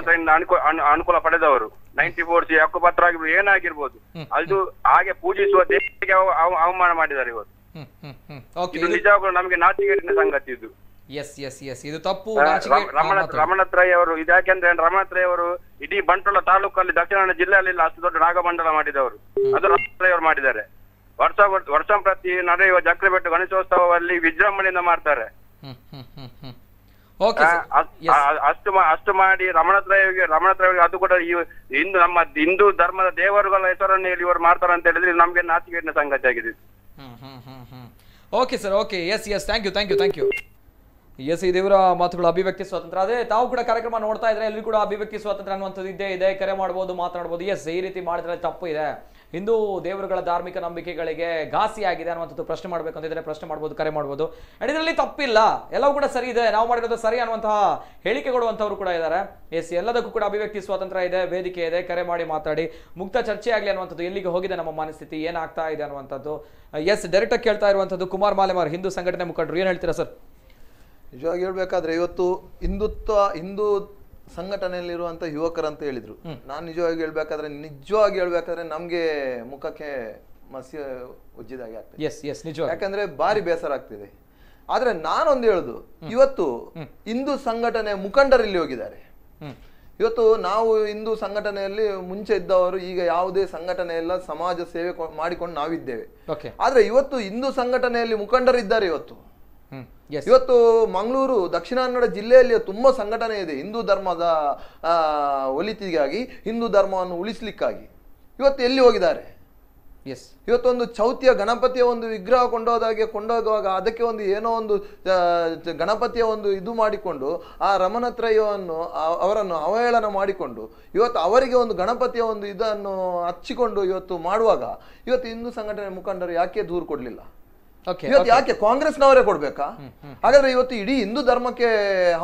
ಅನುಕೂಲ ಪಡೆದವರು ನೈನ್ಟಿ ಹಕ್ಕು ಪತ್ರ ಆಗಿರ್ಬೋದು ಏನಾಗಿರ್ಬೋದು ಅದು ಹಾಗೆ ಪೂಜಿಸುವ ದೇಶಕ್ಕೆ ಅವಮಾನ ಮಾಡಿದ್ದಾರೆ ಇವತ್ತು ಇದು ನಿಜವಾಗ್ಲೂ ನಮಗೆ ನಾಚಿಕೆಟಿನ ಸಂಗತಿ ಇದು ಎಸ್ ಎಸ್ ಎಸ್ ಇದು ತಪ್ಪು ರಮಣ ಅವರು ಇದು ಯಾಕೆಂದ್ರೆ ರೈ ಅವರು ಇಡೀ ಬಂಟ್ವಾಳ ತಾಲೂಕಲ್ಲಿ ದಕ್ಷಿಣ ಕನ್ನಡ ಜಿಲ್ಲೆಯಲ್ಲಿ ಅಷ್ಟು ದೊಡ್ಡ ನಾಗಮಂಡಲ ಮಾಡಿದವರು ಅದು ರಮಣತ್ರೈ ಅವರು ಮಾಡಿದ್ದಾರೆ ವರ್ಷ ವರ್ಷ ಪ್ರತಿ ನಡೆಯುವ ಜಕ್ರಬೆಟ್ಟು ಗಣೇಶೋತ್ಸವದಲ್ಲಿ ವಿಜೃಂಭಣೆಯಿಂದ ಮಾಡ್ತಾರೆ ಅಷ್ಟು ಅಷ್ಟು ಮಾಡಿ ರಮಣ ತ್ರಯವಿಗೆ ಅದು ಕೂಡ ಹಿಂದೂ ನಮ್ಮ ಹಿಂದೂ ಧರ್ಮದ ದೇವರುಗಳ ಹೆಸರನ್ನು ಹೇಳಿ ಇವರು ಮಾಡ್ತಾರೆ ಅಂತ ಹೇಳಿದ್ರೆ ನಮ್ಗೆ ನಾಚಿಕೆಯ ಸಂಗತಿ ಆಗಿದೆ okay sir okay yes yes thank you thank you thank you yes ಇದೇವರ ಮಾತುಗಳು ಅಭಿವ್ಯಕ್ತಿ ಸ್ವಾತಂತ್ರ್ಯ ಅದೇ ತಾವು ಕೂಡ ಕಾರ್ಯಕ್ರಮ ನೋಡ್ತಾ ಇದ್ರೆ ಎಲ್ಲರೂ ಕೂಡ ಅಭಿವ್ಯಕ್ತಿ ಸ್ವಾತಂತ್ರ್ಯ ಅನ್ನುವಂಥದ್ದು ಇದೆ ಇದೆ ಕರೆ ಮಾಡ್ಬೋದು ಮಾತನಾಡ್ಬೋದು ಎಸ್ ಈ ರೀತಿ ಮಾಡಿದ್ರೆ ತಪ್ಪು ಇದೆ ಹಿಂದೂ ದೇವರುಗಳ ಧಾರ್ಮಿಕ ನಂಬಿಕೆಗಳಿಗೆ ಘಾಸಿಯಾಗಿದೆ ಅನ್ನುವಂಥದ್ದು ಪ್ರಶ್ನೆ ಮಾಡಬೇಕು ಅಂತಿದ್ರೆ ಪ್ರಶ್ನೆ ಮಾಡ್ಬೋದು ಕರೆ ಮಾಡ್ಬೋದು ಅಂಡ್ ಇದರಲ್ಲಿ ತಪ್ಪಿಲ್ಲ ಎಲ್ಲವೂ ಕೂಡ ಸರಿ ಇದೆ ನಾವು ಮಾಡಿರೋದು ಸರಿ ಅನ್ನುವಂತಹ ಹೇಳಿಕೆ ಕೊಡುವಂಥವ್ರು ಕೂಡ ಇದ್ದಾರೆ ಎಸ್ ಎಲ್ಲದಕ್ಕೂ ಕೂಡ ಅಭಿವ್ಯಕ್ತಿ ಸ್ವಾತಂತ್ರ್ಯ ಇದೆ ವೇದಿಕೆ ಇದೆ ಕರೆ ಮಾಡಿ ಮಾತಾಡಿ ಮುಕ್ತ ಚರ್ಚೆ ಆಗಲಿ ಅನ್ನುವಂಥದ್ದು ಎಲ್ಲಿಗೆ ಹೋಗಿದೆ ನಮ್ಮ ಮನಸ್ಥಿತಿ ಏನಾಗ್ತಾ ಇದೆ ಅನ್ನುವಂಥದ್ದು ಎಸ್ ಡೈರೆಕ್ಟಾಗಿ ಕೇಳ್ತಾ ಇರುವಂಥದ್ದು ಕುಮಾರ್ ಮಾಲೆಮಾರ್ ಹಿಂದೂ ಸಂಘಟನೆ ಮುಖಂಡರು ಏನು ಹೇಳ್ತೀರಾ ಸರ್ ನಿಜವಾಗಿ ಹೇಳಬೇಕಾದ್ರೆ ಇವತ್ತು ಹಿಂದುತ್ವ ಹಿಂದೂ ಸಂಘಟನೆಯಲ್ಲಿರುವಂಥ ಅಂತ ಹೇಳಿದ್ರು ನಾನು ನಿಜವಾಗಿ ಹೇಳ್ಬೇಕಾದ್ರೆ ನಿಜವಾಗಿ ಹೇಳ್ಬೇಕಾದ್ರೆ ನಮಗೆ ಮುಖಕ್ಕೆ ಮಸಿ ಉಜ್ಜಿದಾಗೆ ಆಗ್ತದೆ ಎಸ್ ಎಸ್ ಯಾಕಂದ್ರೆ ಭಾರಿ ಬೇಸರ ಆಗ್ತಿದೆ ಆದ್ರೆ ನಾನೊಂದು ಹೇಳುದು ಇವತ್ತು ಹಿಂದೂ ಸಂಘಟನೆ ಮುಖಂಡರಲ್ಲಿ ಹೋಗಿದ್ದಾರೆ ಇವತ್ತು ನಾವು ಹಿಂದೂ ಸಂಘಟನೆಯಲ್ಲಿ ಮುಂಚೆ ಇದ್ದವರು ಈಗ ಯಾವುದೇ ಸಂಘಟನೆ ಎಲ್ಲ ಸಮಾಜ ಸೇವೆ ಮಾಡಿಕೊಂಡು ನಾವಿದ್ದೇವೆ ಆದ್ರೆ ಇವತ್ತು ಹಿಂದೂ ಸಂಘಟನೆಯಲ್ಲಿ ಮುಖಂಡರಿದ್ದಾರೆ ಇವತ್ತು ಇವತ್ತು ಮಂಗಳೂರು ದಕ್ಷಿಣ ಕನ್ನಡ ಜಿಲ್ಲೆಯಲ್ಲಿ ತುಂಬ ಸಂಘಟನೆ ಇದೆ ಹಿಂದೂ ಧರ್ಮದ ಒಲಿತಿಗಾಗಿ ಹಿಂದೂ ಧರ್ಮವನ್ನು ಉಳಿಸ್ಲಿಕ್ಕಾಗಿ ಇವತ್ತು ಎಲ್ಲಿ ಹೋಗಿದ್ದಾರೆ ಎಸ್ ಇವತ್ತೊಂದು ಚೌತಿಯ ಗಣಪತಿಯ ಒಂದು ವಿಗ್ರಹ ಕೊಂಡೋದಾಗೆ ಕೊಂಡೋಗುವಾಗ ಅದಕ್ಕೆ ಒಂದು ಏನೋ ಒಂದು ಗಣಪತಿಯ ಒಂದು ಇದು ಮಾಡಿಕೊಂಡು ಆ ರಮಣತ್ರಯವನ್ನು ಅವರನ್ನು ಅವಹೇಳನ ಮಾಡಿಕೊಂಡು ಇವತ್ತು ಅವರಿಗೆ ಒಂದು ಗಣಪತಿಯ ಒಂದು ಇದನ್ನು ಹಚ್ಚಿಕೊಂಡು ಇವತ್ತು ಮಾಡುವಾಗ ಇವತ್ತು ಹಿಂದೂ ಸಂಘಟನೆ ಮುಖಂಡರು ಯಾಕೆ ದೂರು ಕೊಡಲಿಲ್ಲ ಇವತ್ತು ಯಾಕೆ ಕಾಂಗ್ರೆಸ್ನವರೇ ಕೊಡ್ಬೇಕಾ ಹಾಗಾದ್ರೆ ಇವತ್ತು ಇಡೀ ಹಿಂದೂ ಧರ್ಮಕ್ಕೆ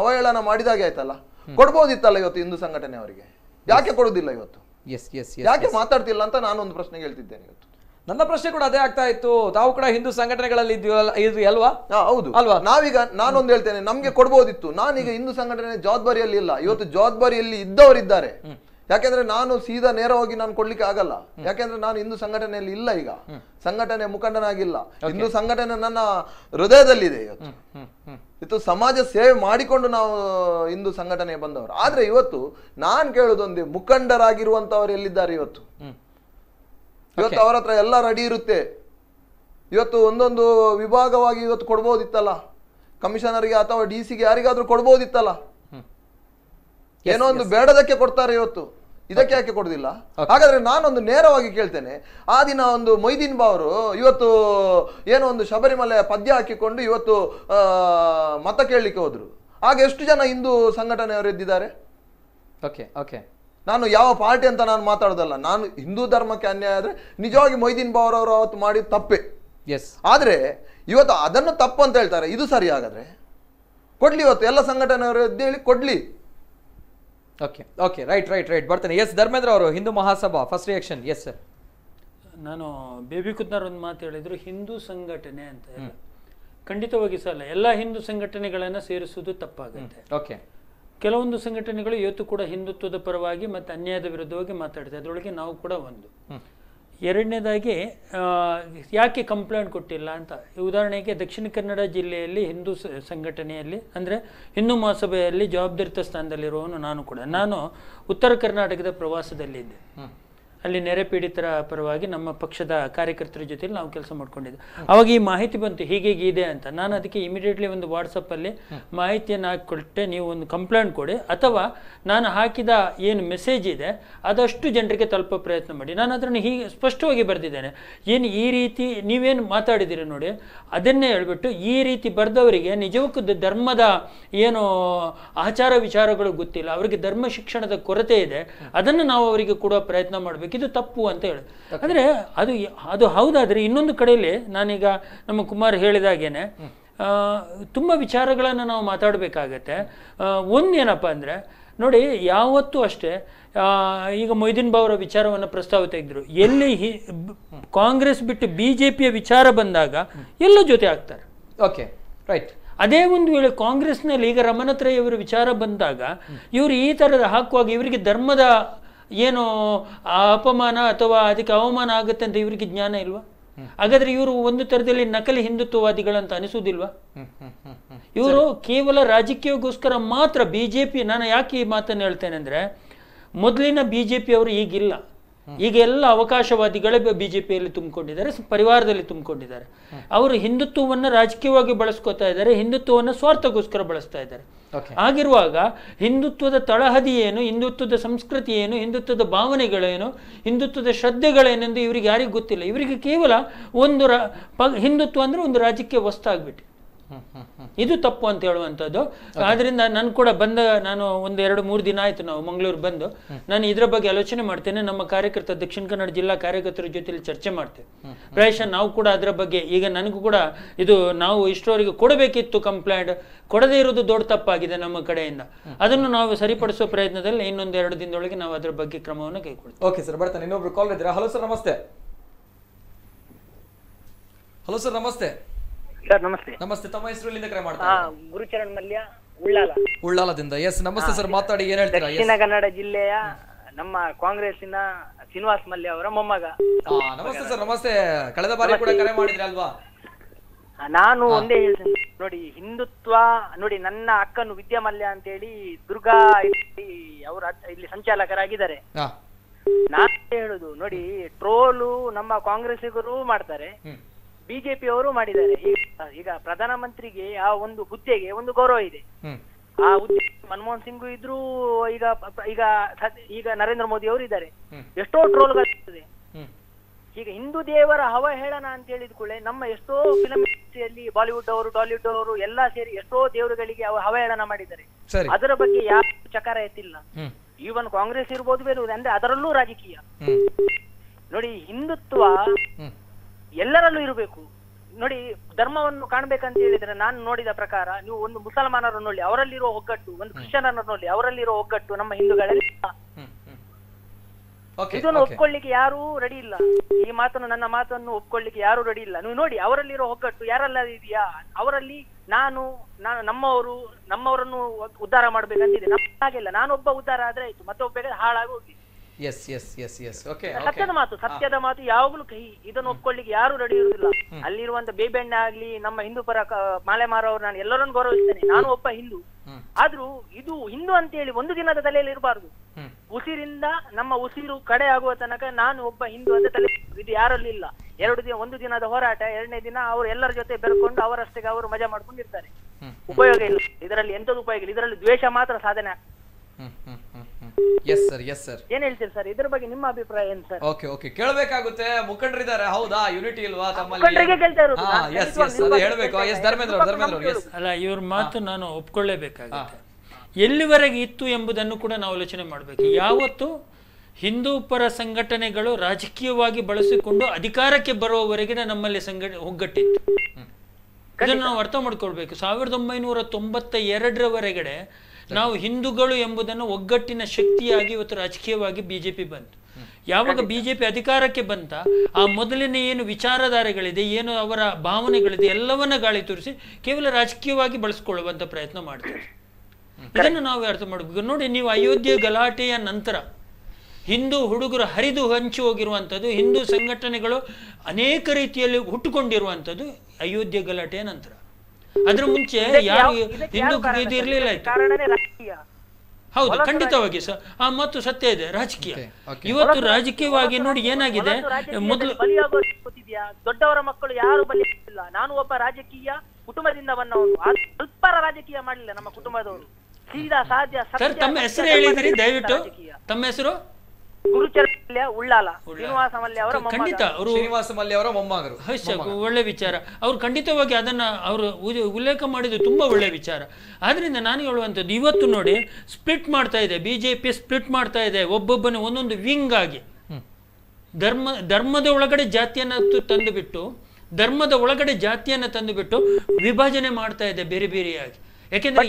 ಅವಹೇಳನ ಮಾಡಿದಾಗೆ ಆಯ್ತಲ್ಲ ಕೊಡ್ಬೋದಿತ್ತಲ್ಲ ಇವತ್ತು ಹಿಂದೂ ಸಂಘಟನೆ ಅವರಿಗೆ ಯಾಕೆ ಕೊಡೋದಿಲ್ಲ ಇವತ್ತು ಎಸ್ ಎಸ್ ಯಾಕೆ ಮಾತಾಡ್ತಿಲ್ಲ ಅಂತ ನಾನು ಒಂದು ಪ್ರಶ್ನೆ ಹೇಳ್ತಿದ್ದೇನೆ ಇವತ್ತು ನನ್ನ ಪ್ರಶ್ನೆ ಕೂಡ ಅದೇ ಆಗ್ತಾ ಇತ್ತು ತಾವು ಕೂಡ ಹಿಂದೂ ಸಂಘಟನೆಗಳಲ್ಲಿ ಇದ್ವಿ ಅಲ್ವಾ ಹೌದು ಅಲ್ವಾ ನಾವೀಗ ನಾನೊಂದು ಹೇಳ್ತೇನೆ ನಮ್ಗೆ ಕೊಡ್ಬೋದಿತ್ತು ನಾನೀಗ ಹಿಂದೂ ಸಂಘಟನೆ ಜವಾಬ್ದಾರಿಯಲ್ಲಿ ಇಲ್ಲ ಇವತ್ತು ಜವಾಬ್ದಾರಿಯಲ್ಲಿ ಇದ್ದವರಿದ್ದಾರೆ ಯಾಕೆಂದ್ರೆ ನಾನು ಸೀದಾ ನೇರವಾಗಿ ನಾನು ಕೊಡ್ಲಿಕ್ಕೆ ಆಗಲ್ಲ ಯಾಕೆಂದ್ರೆ ನಾನು ಹಿಂದೂ ಸಂಘಟನೆಯಲ್ಲಿ ಇಲ್ಲ ಈಗ ಸಂಘಟನೆ ಮುಖಂಡನಾಗಿಲ್ಲ ಹಿಂದೂ ಸಂಘಟನೆ ನನ್ನ ಹೃದಯದಲ್ಲಿದೆ ಇವತ್ತು ಇತ್ತು ಸಮಾಜ ಸೇವೆ ಮಾಡಿಕೊಂಡು ನಾವು ಹಿಂದೂ ಸಂಘಟನೆ ಬಂದವರು ಆದ್ರೆ ಇವತ್ತು ನಾನು ಕೇಳೋದೊಂದೇ ಮುಖಂಡರಾಗಿರುವಂತವ್ರು ಎಲ್ಲಿದ್ದಾರೆ ಇವತ್ತು ಇವತ್ತು ಅವರ ಹತ್ರ ಎಲ್ಲ ರೆಡಿ ಇರುತ್ತೆ ಇವತ್ತು ಒಂದೊಂದು ವಿಭಾಗವಾಗಿ ಇವತ್ತು ಕೊಡ್ಬೋದಿತ್ತಲ್ಲ ಕಮಿಷನರ್ಗೆ ಅಥವಾ ಡಿ ಗೆ ಯಾರಿಗಾದ್ರೂ ಕೊಡ್ಬೋದಿತ್ತಲ್ಲ ಏನೋ ಒಂದು ಬೇಡದಕ್ಕೆ ಕೊಡ್ತಾರೆ ಇವತ್ತು ಇದಕ್ಕೆ ಯಾಕೆ ಕೊಡೋದಿಲ್ಲ ಹಾಗಾದ್ರೆ ನಾನೊಂದು ನೇರವಾಗಿ ಕೇಳ್ತೇನೆ ಆ ದಿನ ಒಂದು ಮೊಯ್ದೀನ್ ಬಾವರು ಇವತ್ತು ಏನೋ ಒಂದು ಶಬರಿಮಲೆ ಪದ್ಯ ಹಾಕಿಕೊಂಡು ಇವತ್ತು ಮತ ಕೇಳಲಿಕ್ಕೆ ಹೋದ್ರು ಆಗ ಎಷ್ಟು ಜನ ಹಿಂದೂ ಸಂಘಟನೆಯವರು ಇದ್ದಿದ್ದಾರೆ ಓಕೆ ಓಕೆ ನಾನು ಯಾವ ಪಾರ್ಟಿ ಅಂತ ನಾನು ಮಾತಾಡೋದಲ್ಲ ನಾನು ಹಿಂದೂ ಧರ್ಮಕ್ಕೆ ಅನ್ಯಾಯ ಆದರೆ ನಿಜವಾಗಿ ಮೊಯ್ದೀನ್ ಬಾವ್ರವರು ಅವತ್ತು ಮಾಡಿದ ತಪ್ಪೆ ಎಸ್ ಆದರೆ ಇವತ್ತು ಅದನ್ನು ತಪ್ಪು ಅಂತ ಹೇಳ್ತಾರೆ ಇದು ಸರಿ ಹಾಗಾದ್ರೆ ಕೊಡ್ಲಿ ಇವತ್ತು ಎಲ್ಲ ಸಂಘಟನೆಯವರು ಇದ್ದೇಳಿ ಕೊಡ್ಲಿ okay okay right right right ಬರ್ತೇನೆ ಎಸ್ ಧರ್ಮೇಂದ್ರ ಅವರು Hindu Mahasabha first reaction yes sir ನಾನು ಬೇಬಿ ಕುದ್ನಾರ್ ಒಂದು ಮಾತು ಹೇಳಿದ್ರು ಹಿಂದೂ ಸಂಘಟನೆ ಅಂತ ಖಂಡಿತವಾಗಿ ಸಲ್ಲ ಎಲ್ಲ ಹಿಂದೂ ಸಂಘಟನೆಗಳನ್ನು ಸೇರಿಸುವುದು ತಪ್ಪಾಗುತ್ತೆ ಓಕೆ ಕೆಲವೊಂದು ಸಂಘಟನೆಗಳು ಇವತ್ತು ಕೂಡ ಹಿಂದುತ್ವದ ಪರವಾಗಿ ಮತ್ತು ಅನ್ಯಾಯದ ವಿರುದ್ಧವಾಗಿ ಮಾತಾಡ್ತೀವಿ ಅದರೊಳಗೆ ನಾವು ಕೂಡ ಒಂದು ಎರಡನೇದಾಗಿ ಯಾಕೆ ಕಂಪ್ಲೇಂಟ್ ಕೊಟ್ಟಿಲ್ಲ ಅಂತ ಉದಾಹರಣೆಗೆ ದಕ್ಷಿಣ ಕನ್ನಡ ಜಿಲ್ಲೆಯಲ್ಲಿ ಹಿಂದೂ ಸಂಘಟನೆಯಲ್ಲಿ ಅಂದರೆ ಹಿಂದೂ ಮಹಾಸಭೆಯಲ್ಲಿ ಜವಾಬ್ದಾರಿತ ಸ್ಥಾನದಲ್ಲಿರುವವನು ನಾನು ಕೂಡ ನಾನು ಉತ್ತರ ಕರ್ನಾಟಕದ ಪ್ರವಾಸದಲ್ಲಿದ್ದೆ ಅಲ್ಲಿ ನೆರೆ ಪೀಡಿತರ ಪರವಾಗಿ ನಮ್ಮ ಪಕ್ಷದ ಕಾರ್ಯಕರ್ತರ ಜೊತೆಯಲ್ಲಿ ನಾವು ಕೆಲಸ ಮಾಡ್ಕೊಂಡಿದ್ದೆ ಅವಾಗ ಈ ಮಾಹಿತಿ ಬಂತು ಹೀಗೆ ಇದೆ ಅಂತ ನಾನು ಅದಕ್ಕೆ ಇಮಿಡಿಯೇಟ್ಲಿ ಒಂದು ವಾಟ್ಸಪ್ಪಲ್ಲಿ ಮಾಹಿತಿಯನ್ನು ಹಾಕಿಕೊಟ್ಟೆ ನೀವು ಒಂದು ಕಂಪ್ಲೇಂಟ್ ಕೊಡಿ ಅಥವಾ ನಾನು ಹಾಕಿದ ಏನು ಮೆಸೇಜ್ ಇದೆ ಅದಷ್ಟು ಜನರಿಗೆ ತಲುಪೋ ಪ್ರಯತ್ನ ಮಾಡಿ ನಾನು ಅದನ್ನು ಹೀಗೆ ಸ್ಪಷ್ಟವಾಗಿ ಬರೆದಿದ್ದೇನೆ ಏನು ಈ ರೀತಿ ನೀವೇನು ಮಾತಾಡಿದ್ದೀರಿ ನೋಡಿ ಅದನ್ನೇ ಹೇಳ್ಬಿಟ್ಟು ಈ ರೀತಿ ಬರೆದವರಿಗೆ ನಿಜಕ್ಕೂ ಧರ್ಮದ ಏನು ಆಚಾರ ವಿಚಾರಗಳು ಗೊತ್ತಿಲ್ಲ ಅವರಿಗೆ ಧರ್ಮ ಶಿಕ್ಷಣದ ಕೊರತೆ ಇದೆ ಅದನ್ನು ನಾವು ಅವರಿಗೆ ಕೊಡೋ ಪ್ರಯತ್ನ ಮಾಡಬೇಕು ಇದು ತಪ್ಪು ಅಂತ ಹೇಳಿ ಅಂದರೆ ಅದು ಅದು ಹೌದಾದರೆ ಇನ್ನೊಂದು ಕಡೆಯಲ್ಲಿ ನಾನೀಗ ನಮ್ಮ ಕುಮಾರ್ ಹೇಳಿದಾಗೇನೆ ತುಂಬ ವಿಚಾರಗಳನ್ನು ನಾವು ಮಾತಾಡಬೇಕಾಗತ್ತೆ ಒಂದೇನಪ್ಪ ಅಂದರೆ ನೋಡಿ ಯಾವತ್ತೂ ಅಷ್ಟೇ ಈಗ ಮೊಯ್ದೀನ್ ಬಾವರ ವಿಚಾರವನ್ನು ಪ್ರಸ್ತಾವ ತೆಗೆದ್ರು ಎಲ್ಲಿ ಕಾಂಗ್ರೆಸ್ ಬಿಟ್ಟು ಬಿ ಜೆ ಪಿಯ ವಿಚಾರ ಬಂದಾಗ ಎಲ್ಲ ಜೊತೆ ಆಗ್ತಾರೆ ಓಕೆ ರೈಟ್ ಅದೇ ಒಂದು ವೇಳೆ ಕಾಂಗ್ರೆಸ್ನಲ್ಲಿ ಈಗ ಅವರ ವಿಚಾರ ಬಂದಾಗ ಇವರು ಈ ಥರದ ಹಾಕುವಾಗ ಇವರಿಗೆ ಧರ್ಮದ ಏನು ಅಪಮಾನ ಅಥವಾ ಅದಕ್ಕೆ ಅವಮಾನ ಆಗುತ್ತೆ ಅಂತ ಇವರಿಗೆ ಜ್ಞಾನ ಇಲ್ವಾ ಹಾಗಾದ್ರೆ ಇವರು ಒಂದು ತರದಲ್ಲಿ ನಕಲಿ ಹಿಂದುತ್ವವಾದಿಗಳಂತ ಅನಿಸುದಿಲ್ವಾ ಇವರು ಕೇವಲ ರಾಜಕೀಯಗೋಸ್ಕರ ಮಾತ್ರ ಬಿಜೆಪಿ ನಾನು ಯಾಕೆ ಈ ಮಾತನ್ನು ಹೇಳ್ತೇನೆ ಅಂದ್ರೆ ಮೊದಲಿನ ಬಿಜೆಪಿ ಅವರು ಈಗಿಲ್ಲ ಈಗ ಎಲ್ಲ ಅವಕಾಶವಾದಿಗಳೇ ಬಿಜೆಪಿಯಲ್ಲಿ ತುಂಬಿಕೊಂಡಿದ್ದಾರೆ ಪರಿವಾರದಲ್ಲಿ ತುಂಬಿಕೊಂಡಿದ್ದಾರೆ ಅವರು ಹಿಂದುತ್ವವನ್ನು ರಾಜಕೀಯವಾಗಿ ಬಳಸ್ಕೋತಾ ಇದ್ದಾರೆ ಹಿಂದುತ್ವವನ್ನು ಸ್ವಾರ್ಥಗೋಸ್ಕರ ಬಳಸ್ತಾ ಇದ್ದಾರೆ ಆಗಿರುವಾಗ ಹಿಂದುತ್ವದ ತಳಹದಿ ಏನು ಹಿಂದುತ್ವದ ಸಂಸ್ಕೃತಿ ಏನು ಹಿಂದುತ್ವದ ಭಾವನೆಗಳೇನು ಹಿಂದುತ್ವದ ಶ್ರದ್ಧೆಗಳೇನೆಂದು ಇವರಿಗೆ ಯಾರಿಗೂ ಗೊತ್ತಿಲ್ಲ ಇವರಿಗೆ ಕೇವಲ ಒಂದು ರ ಹಿಂದುತ್ವ ಅಂದರೆ ಒಂದು ರಾಜಕೀಯ ವಸ್ತು ಇದು ತಪ್ಪು ಅಂತ ಹೇಳುವಂತದ್ದು ಆದ್ರಿಂದ ನಾನು ಕೂಡ ಬಂದ ನಾನು ಒಂದು ಎರಡು ಮೂರು ದಿನ ಆಯ್ತು ನಾವು ಮಂಗಳೂರು ಬಂದು ನಾನು ಇದ್ರ ಬಗ್ಗೆ ಆಲೋಚನೆ ಮಾಡ್ತೇನೆ ನಮ್ಮ ಕಾರ್ಯಕರ್ತ ದಕ್ಷಿಣ ಕನ್ನಡ ಜಿಲ್ಲಾ ಕಾರ್ಯಕರ್ತರ ಜೊತೆಲಿ ಚರ್ಚೆ ಮಾಡ್ತೇವೆ ಪ್ರಾಯಶಃ ನಾವು ಕೂಡ ಅದ್ರ ಬಗ್ಗೆ ಈಗ ನನಗೂ ಕೂಡ ಇದು ನಾವು ಇಷ್ಟರವರೆಗೆ ಕೊಡಬೇಕಿತ್ತು ಕಂಪ್ಲೇಂಟ್ ಕೊಡದೇ ಇರೋದು ದೊಡ್ಡ ತಪ್ಪಾಗಿದೆ ನಮ್ಮ ಕಡೆಯಿಂದ ಅದನ್ನು ನಾವು ಸರಿಪಡಿಸುವ ಪ್ರಯತ್ನದಲ್ಲಿ ಇನ್ನೊಂದು ಎರಡು ದಿನದೊಳಗೆ ನಾವು ಅದರ ಬಗ್ಗೆ ಕ್ರಮವನ್ನು ಕೈಗೊಳ್ಳಿ ಓಕೆ ಸರ್ ಬರ್ತಾನೆ ಇನ್ನೊಬ್ರು ಕಾಲ್ ಇದ್ದೀರಾ hello sir namaste hello sir namaste sir namaste namaste ತಮ್ಮ ಹೆಸರು ಎಲ್ಲಿಂದ ಕರೆ ಮಾಡ್ತಾ ಗುರುಚರಣ್ ಮಲ್ಯ ಉಳ್ಳಾಲ ಉಳ್ಳಾಲದಿಂದ ಎಸ್ ನಮಸ್ತೆ ಸರ್ ಮಾತಾಡಿ ಏನ್ ಹೇಳ್ತೀರಾ ದಕ್ಷಿಣ ಕನ್ನಡ ಜಿಲ್ಲೆಯ ನಮ್ಮ ಕಾಂಗ್ರೆಸ್ಸಿನ ಶ್ರೀನಿವಾಸ್ ಮಲ್ಯ ಅವರ ಮೊಮ್ಮಗ ನಮಸ್ತೆ ಸರ್ ನಮಸ್ತೆ ಕಳೆದ ಬಾರಿ ಕೂಡ ಕರೆ ಮಾಡಿದ್ರಿ ಅಲ್ವಾ ನಾನು ಒಂದೇ ಹೇಳ್ತೀನಿ ನೋಡಿ ಹಿಂದುತ್ವ ನೋಡಿ ನನ್ನ ಅಕ್ಕನು ವಿದ್ಯಾ ಮಲ್ಯ ಅಂತ ಹೇಳಿ ದುರ್ಗಾ ಅವರ ಇಲ್ಲಿ ಸಂಚಾಲಕರಾಗಿದ್ದಾರೆ ನಾನು ಹೇಳುದು ನೋಡಿ ಟ್ರೋಲು ನಮ್ಮ ಕಾಂಗ್ರೆಸ್ಸಿಗರು ಮಾಡ್ತಾರೆ ಬಿಜೆಪಿ ಅವರು ಮಾಡಿದ್ದಾರೆ ಈಗ ಪ್ರಧಾನ ಮಂತ್ರಿಗೆ ಆ ಒಂದು ಹುದ್ದೆಗೆ ಒಂದು ಗೌರವ ಇದೆ ಆ ಹುದ್ದೆ ಮನಮೋಹನ್ ಸಿಂಗ್ ಇದ್ರು ಈಗ ಈಗ ಈಗ ನರೇಂದ್ರ ಮೋದಿ ಅವರು ಇದ್ದಾರೆ ಎಷ್ಟೋ ಟ್ರೋಲ್ ಗಳಿರ್ತದೆ ಈಗ ಹಿಂದೂ ದೇವರ ಅವಹೇಳನ ಅಂತ ಹೇಳಿದ ಕೂಡಲೇ ನಮ್ಮ ಎಷ್ಟೋ ಫಿಲಂ ಇಂಡಸ್ಟ್ರಿಯಲ್ಲಿ ಬಾಲಿವುಡ್ ಅವರು ಟಾಲಿವುಡ್ ಅವರು ಎಲ್ಲಾ ಸೇರಿ ಎಷ್ಟೋ ದೇವರುಗಳಿಗೆ ಹವಹೇಳನ ಮಾಡಿದ್ದಾರೆ ಅದರ ಬಗ್ಗೆ ಯಾವ ಚಕಾರ ಎತ್ತಿಲ್ಲ ಈವನ್ ಕಾಂಗ್ರೆಸ್ ಇರ್ಬೋದು ಬೇರೆ ಅಂದ್ರೆ ಅದರಲ್ಲೂ ರಾಜಕೀಯ ನೋಡಿ ಹಿಂದುತ್ವ ಎಲ್ಲರಲ್ಲೂ ಇರಬೇಕು ನೋಡಿ ಧರ್ಮವನ್ನು ಕಾಣ್ಬೇಕಂತ ಹೇಳಿದ್ರೆ ನಾನು ನೋಡಿದ ಪ್ರಕಾರ ನೀವು ಒಂದು ಮುಸಲ್ಮಾನರನ್ನು ನೋಡಿ ಅವರಲ್ಲಿರೋ ಒಗ್ಗಟ್ಟು ಒಂದು ಕ್ರಿಶ್ಚಿಯನರನ್ನು ನೋಡಿ ಅವರಲ್ಲಿರೋ ಒಗ್ಗಟ್ಟು ನಮ್ಮ ಹಿಂದೂಗಳಲ್ಲಿ ಇದನ್ನು ಒಪ್ಕೊಳ್ಳಿಕ್ಕೆ ಯಾರು ರೆಡಿ ಇಲ್ಲ ಈ ಮಾತನ್ನು ನನ್ನ ಮಾತನ್ನು ಒಪ್ಕೊಳ್ಳಿಕ್ಕೆ ಯಾರು ರೆಡಿ ಇಲ್ಲ ನೀವು ನೋಡಿ ಅವರಲ್ಲಿರೋ ಒಗ್ಗಟ್ಟು ಯಾರೆಲ್ಲ ಇದೆಯಾ ಅವರಲ್ಲಿ ನಾನು ನಾನು ನಮ್ಮವರು ನಮ್ಮವರನ್ನು ಉದ್ಧಾರ ಮಾಡ್ಬೇಕಂತಿದೆ ಹಾಗೆಲ್ಲ ನಾನೊಬ್ಬ ಉದ್ಧಾರ ಆದ್ರೆ ಆಯ್ತು ಮತ್ತೊಬ್ಬ ಹಾಳಾಗಿ ಹೋಗಿ yes yes yes yes okay ಸತ್ಯದ ಮಾತು ಸತ್ಯದ ಮಾತು ಯಾವಾಗಲೂ ಕಹಿ ಇದನ್ನ ಒಪ್ಕೊಳ್ಳಿಕ್ಕೆ ಯಾರು ರೆಡಿ ಇರುವುದಿಲ್ಲ ಅಲ್ಲಿರುವಂತ ಬೇಬೆಣ್ಣೆ ಆಗ್ಲಿ ನಮ್ಮ ಹಿಂದೂ ಪರ ಮಾಲೆಮಾರ ಅವರು ನಾನು ಎಲ್ಲರನ್ನು ಗೌರವಿಸ್ತೇನೆ ನಾನು ಒಬ್ಬ ಹಿಂದೂ ಆದ್ರೂ ಇದು ಹಿಂದೂ ಅಂತ ಹೇಳಿ ಒಂದು ದಿನದ ತಲೆಯಲ್ಲಿ ಇರಬಾರ್ದು ಉಸಿರಿಂದ ನಮ್ಮ ಉಸಿರು ಕಡೆ ಆಗುವ ತನಕ ನಾನು ಒಬ್ಬ ಹಿಂದೂ ಅಂತ ತಲೆ ಇದು ಯಾರಲ್ಲಿ ಇಲ್ಲ ಎರಡು ದಿನ ಒಂದು ದಿನದ ಹೋರಾಟ ಎರಡನೇ ದಿನ ಅವರು ಎಲ್ಲರ ಜೊತೆ ಬೆರ್ಕೊಂಡು ಅವರಷ್ಟೇ ಅವರು ಮಜಾ ಮಾಡ್ಕೊಂಡಿರ್ತಾರೆ ಉಪಯೋಗ ಇಲ್ಲ ಇದರಲ್ಲಿ ಎಂತದ ಉಪಯೋಗ ಇಲ್ಲ ಇದರಲ್ಲಿ ದ್ವೇಷ ಮಾತ್ರ ಸಾಧನೆ ಎಸ್ ಸರ್ ಎಸ್ ಸರ್ ಏನ್ ಹೇಳ್ತೀರಿ ಸರ್ ಇದ್ರ ಬಗ್ಗೆ ನಿಮ್ಮ ಅಭಿಪ್ರಾಯ ಏನ್ ಸರ್ ಓಕೆ ಓಕೆ ಕೇಳಬೇಕಾಗುತ್ತೆ ಮುಖಂಡರಿದ್ದಾರೆ ಹೌದಾ ಯೂನಿಟಿ ಇಲ್ವಾ ತಮ್ಮಲ್ಲಿ ಕೇಳ್ತಾ ಇರೋದು ಹಾ ಎಸ್ ಎಸ್ ಅದೇ ಹೇಳಬೇಕು ಎಸ್ ಧರ್ಮೇಂದ್ರ ಧರ್ಮೇಂದ್ರ ಅವ್ರು, ಎಸ್ ಅಲ್ಲ ಇವ್ರ ಮಾತು ನಾನು ಒಪ್ಕೊಳ್ಳೇಬೇಕಾಗುತ್ತೆ ಎಲ್ಲಿವರೆಗೆ ಇತ್ತು ಎಂಬುದನ್ನು ಕೂಡ ನಾವು ಆಲೋಚನೆ ಮಾಡಬೇಕು ಯಾವತ್ತು ಹಿಂದೂ ಪರ ಸಂಘಟನೆಗಳು ರಾಜಕೀಯವಾಗಿ ಬಳಸಿಕೊಂಡು ಅಧಿಕಾರಕ್ಕೆ ಬರುವವರೆಗಿನ ನಮ್ಮಲ್ಲಿ ಸಂಘಟ ಒಗ್ಗಟ್ಟಿತ್ತು ಇದನ್ನು ನಾವು ಅರ್ಥ ಮಾಡ್ಕೊಳ್ಬೇಕು ಸಾವಿರದ ಒಂಬೈನೂರ ತೊಂಬತ್ತ ಎರಡರವರೆಗಡೆ ನಾವು ಹಿಂದೂಗಳು ಎಂಬುದನ್ನು ಒಗ್ಗಟ್ಟಿನ ಶಕ್ತಿಯಾಗಿ ಇವತ್ತು ರಾಜಕೀಯವಾಗಿ ಬಿಜೆಪಿ ಬಂತು ಯಾವಾಗ ಬಿಜೆಪಿ ಅಧಿಕಾರಕ್ಕೆ ಬಂತ ಆ ಮೊದಲಿನ ಏನು ವಿಚಾರಧಾರೆಗಳಿದೆ ಏನು ಅವರ ಭಾವನೆಗಳಿದೆ ಎಲ್ಲವನ್ನ ಗಾಳಿ ತೋರಿಸಿ ಕೇವಲ ರಾಜಕೀಯವಾಗಿ ಬಳಸ್ಕೊಳ್ಳುವಂತ ಪ್ರಯತ್ನ ಮಾಡ್ತಾರೆ ಇದನ್ನು ನಾವು ಅರ್ಥ ಮಾಡಬೇಕು ನೋಡಿ ನೀವು ಅಯೋಧ್ಯೆ ಗಲಾಟೆಯ ನಂತರ ಹಿಂದೂ ಹುಡುಗರು ಹರಿದು ಹಂಚಿ ಹೋಗಿರುವಂಥದ್ದು ಹಿಂದೂ ಸಂಘಟನೆಗಳು ಅನೇಕ ರೀತಿಯಲ್ಲಿ ಹುಟ್ಟುಕೊಂಡಿರುವಂಥದ್ದು ಅಯೋಧ್ಯೆ ಗಲಾಟೆಯ ನಂತರ ಅದ್ರ ಮುಂಚೆ ಯಾರು ಹಿಂದೂ ಇದು ಇರ್ಲಿಲ್ಲ ಹೌದು ಖಂಡಿತವಾಗಿ ಸರ್ ಮತ್ತು ಸತ್ಯ ಇದೆ ರಾಜಕೀಯ ಇವತ್ತು ರಾಜಕೀಯವಾಗಿ ನೋಡಿ ಏನಾಗಿದೆ ಮೊದಲು ದೊಡ್ಡವರ ಮಕ್ಕಳು ಯಾರು ಬಲಿ ನಾನು ಒಬ್ಬ ರಾಜಕೀಯ ಕುಟುಂಬದಿಂದ ಬಂದವನು ಅಲ್ಪ ರಾಜಕೀಯ ಮಾಡಲಿಲ್ಲ ನಮ್ಮ ಕುಟುಂಬದವರು ಸೀದಾ ಸಾಧ್ಯ ಸರ್ ತಮ್ಮ ಹೆಸರು ಹೇಳಿದ್ರಿ ದಯವಿಟ್ಟು ತಮ್ಮ ಹೆಸರು ಅವರ ಮೊಮ್ಮಗರು ಒಳ್ಳೆ ವಿಚಾರ ಅವ್ರು ಖಂಡಿತವಾಗಿ ಅದನ್ನ ಅವರು ಉಲ್ಲೇಖ ಮಾಡಿದ್ದು ತುಂಬಾ ಒಳ್ಳೆ ವಿಚಾರ ಆದ್ರಿಂದ ನಾನು ಹೇಳುವಂತದ್ದು ಇವತ್ತು ನೋಡಿ ಸ್ಪ್ಲಿಟ್ ಮಾಡ್ತಾ ಇದೆ ಬಿಜೆಪಿ ಸ್ಪ್ಲಿಟ್ ಮಾಡ್ತಾ ಇದೆ ಒಬ್ಬೊಬ್ಬನೇ ಒಂದೊಂದು ವಿಂಗ್ ಆಗಿ ಧರ್ಮ ಧರ್ಮದ ಒಳಗಡೆ ತಂದು ಬಿಟ್ಟು ಧರ್ಮದ ಒಳಗಡೆ ತಂದು ಬಿಟ್ಟು ವಿಭಜನೆ ಮಾಡ್ತಾ ಇದೆ ಬೇರೆ ಬೇರೆಯಾಗಿ ಯಾಕೆಂದ್ರೆ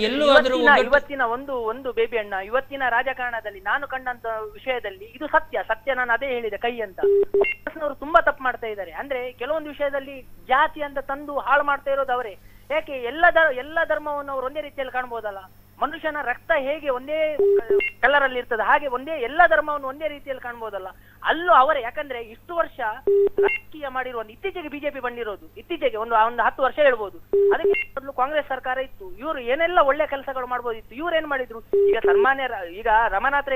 ಇವತ್ತಿನ ಒಂದು ಒಂದು ಬೇಬಿ ಅಣ್ಣ ಇವತ್ತಿನ ರಾಜಕಾರಣದಲ್ಲಿ ನಾನು ಕಂಡಂತ ವಿಷಯದಲ್ಲಿ ಇದು ಸತ್ಯ ಸತ್ಯ ನಾನು ಅದೇ ಹೇಳಿದೆ ಕೈ ಅಂತ ಕಾಂಗ್ರೆಸ್ನವರು ತುಂಬಾ ತಪ್ಪು ಮಾಡ್ತಾ ಇದ್ದಾರೆ ಅಂದ್ರೆ ಕೆಲವೊಂದು ವಿಷಯದಲ್ಲಿ ಜಾತಿ ಅಂತ ತಂದು ಹಾಳು ಮಾಡ್ತಾ ಇರೋದು ಅವರೇ ಯಾಕೆ ಎಲ್ಲ ಎಲ್ಲ ಧರ್ಮವನ್ನು ಅವ್ರು ಒಂದೇ ರೀತಿಯಲ್ಲಿ ಕಾಣ್ಬೋದಲ್ಲ ಮನುಷ್ಯನ ರಕ್ತ ಹೇಗೆ ಒಂದೇ ಕಲರ್ ಅಲ್ಲಿ ಇರ್ತದೆ ಹಾಗೆ ಒಂದೇ ಎಲ್ಲ ಧರ್ಮವನ್ನು ಒಂದೇ ರೀತಿಯಲ್ಲಿ ಕಾಣ್ಬೋದಲ್ಲ ಅಲ್ಲೂ ಅವರೇ ಯಾಕಂದ್ರೆ ಇಷ್ಟು ವರ್ಷ ರಾಜಕೀಯ ಮಾಡಿರುವ ಇತ್ತೀಚೆಗೆ ಬಿಜೆಪಿ ಬಂದಿರೋದು ಇತ್ತೀಚೆಗೆ ಒಂದು ಒಂದು ಹತ್ತು ವರ್ಷ ಹೇಳ್ಬೋದು ಅದಕ್ಕೆ ಮೊದಲು ಕಾಂಗ್ರೆಸ್ ಸರ್ಕಾರ ಇತ್ತು ಇವರು ಏನೆಲ್ಲ ಒಳ್ಳೆ ಕೆಲಸಗಳು ಮಾಡ್ಬೋದಿತ್ತು ಇವ್ರು ಏನ್ ಮಾಡಿದ್ರು ಈಗ ಸನ್ಮಾನ್ಯ ಈಗ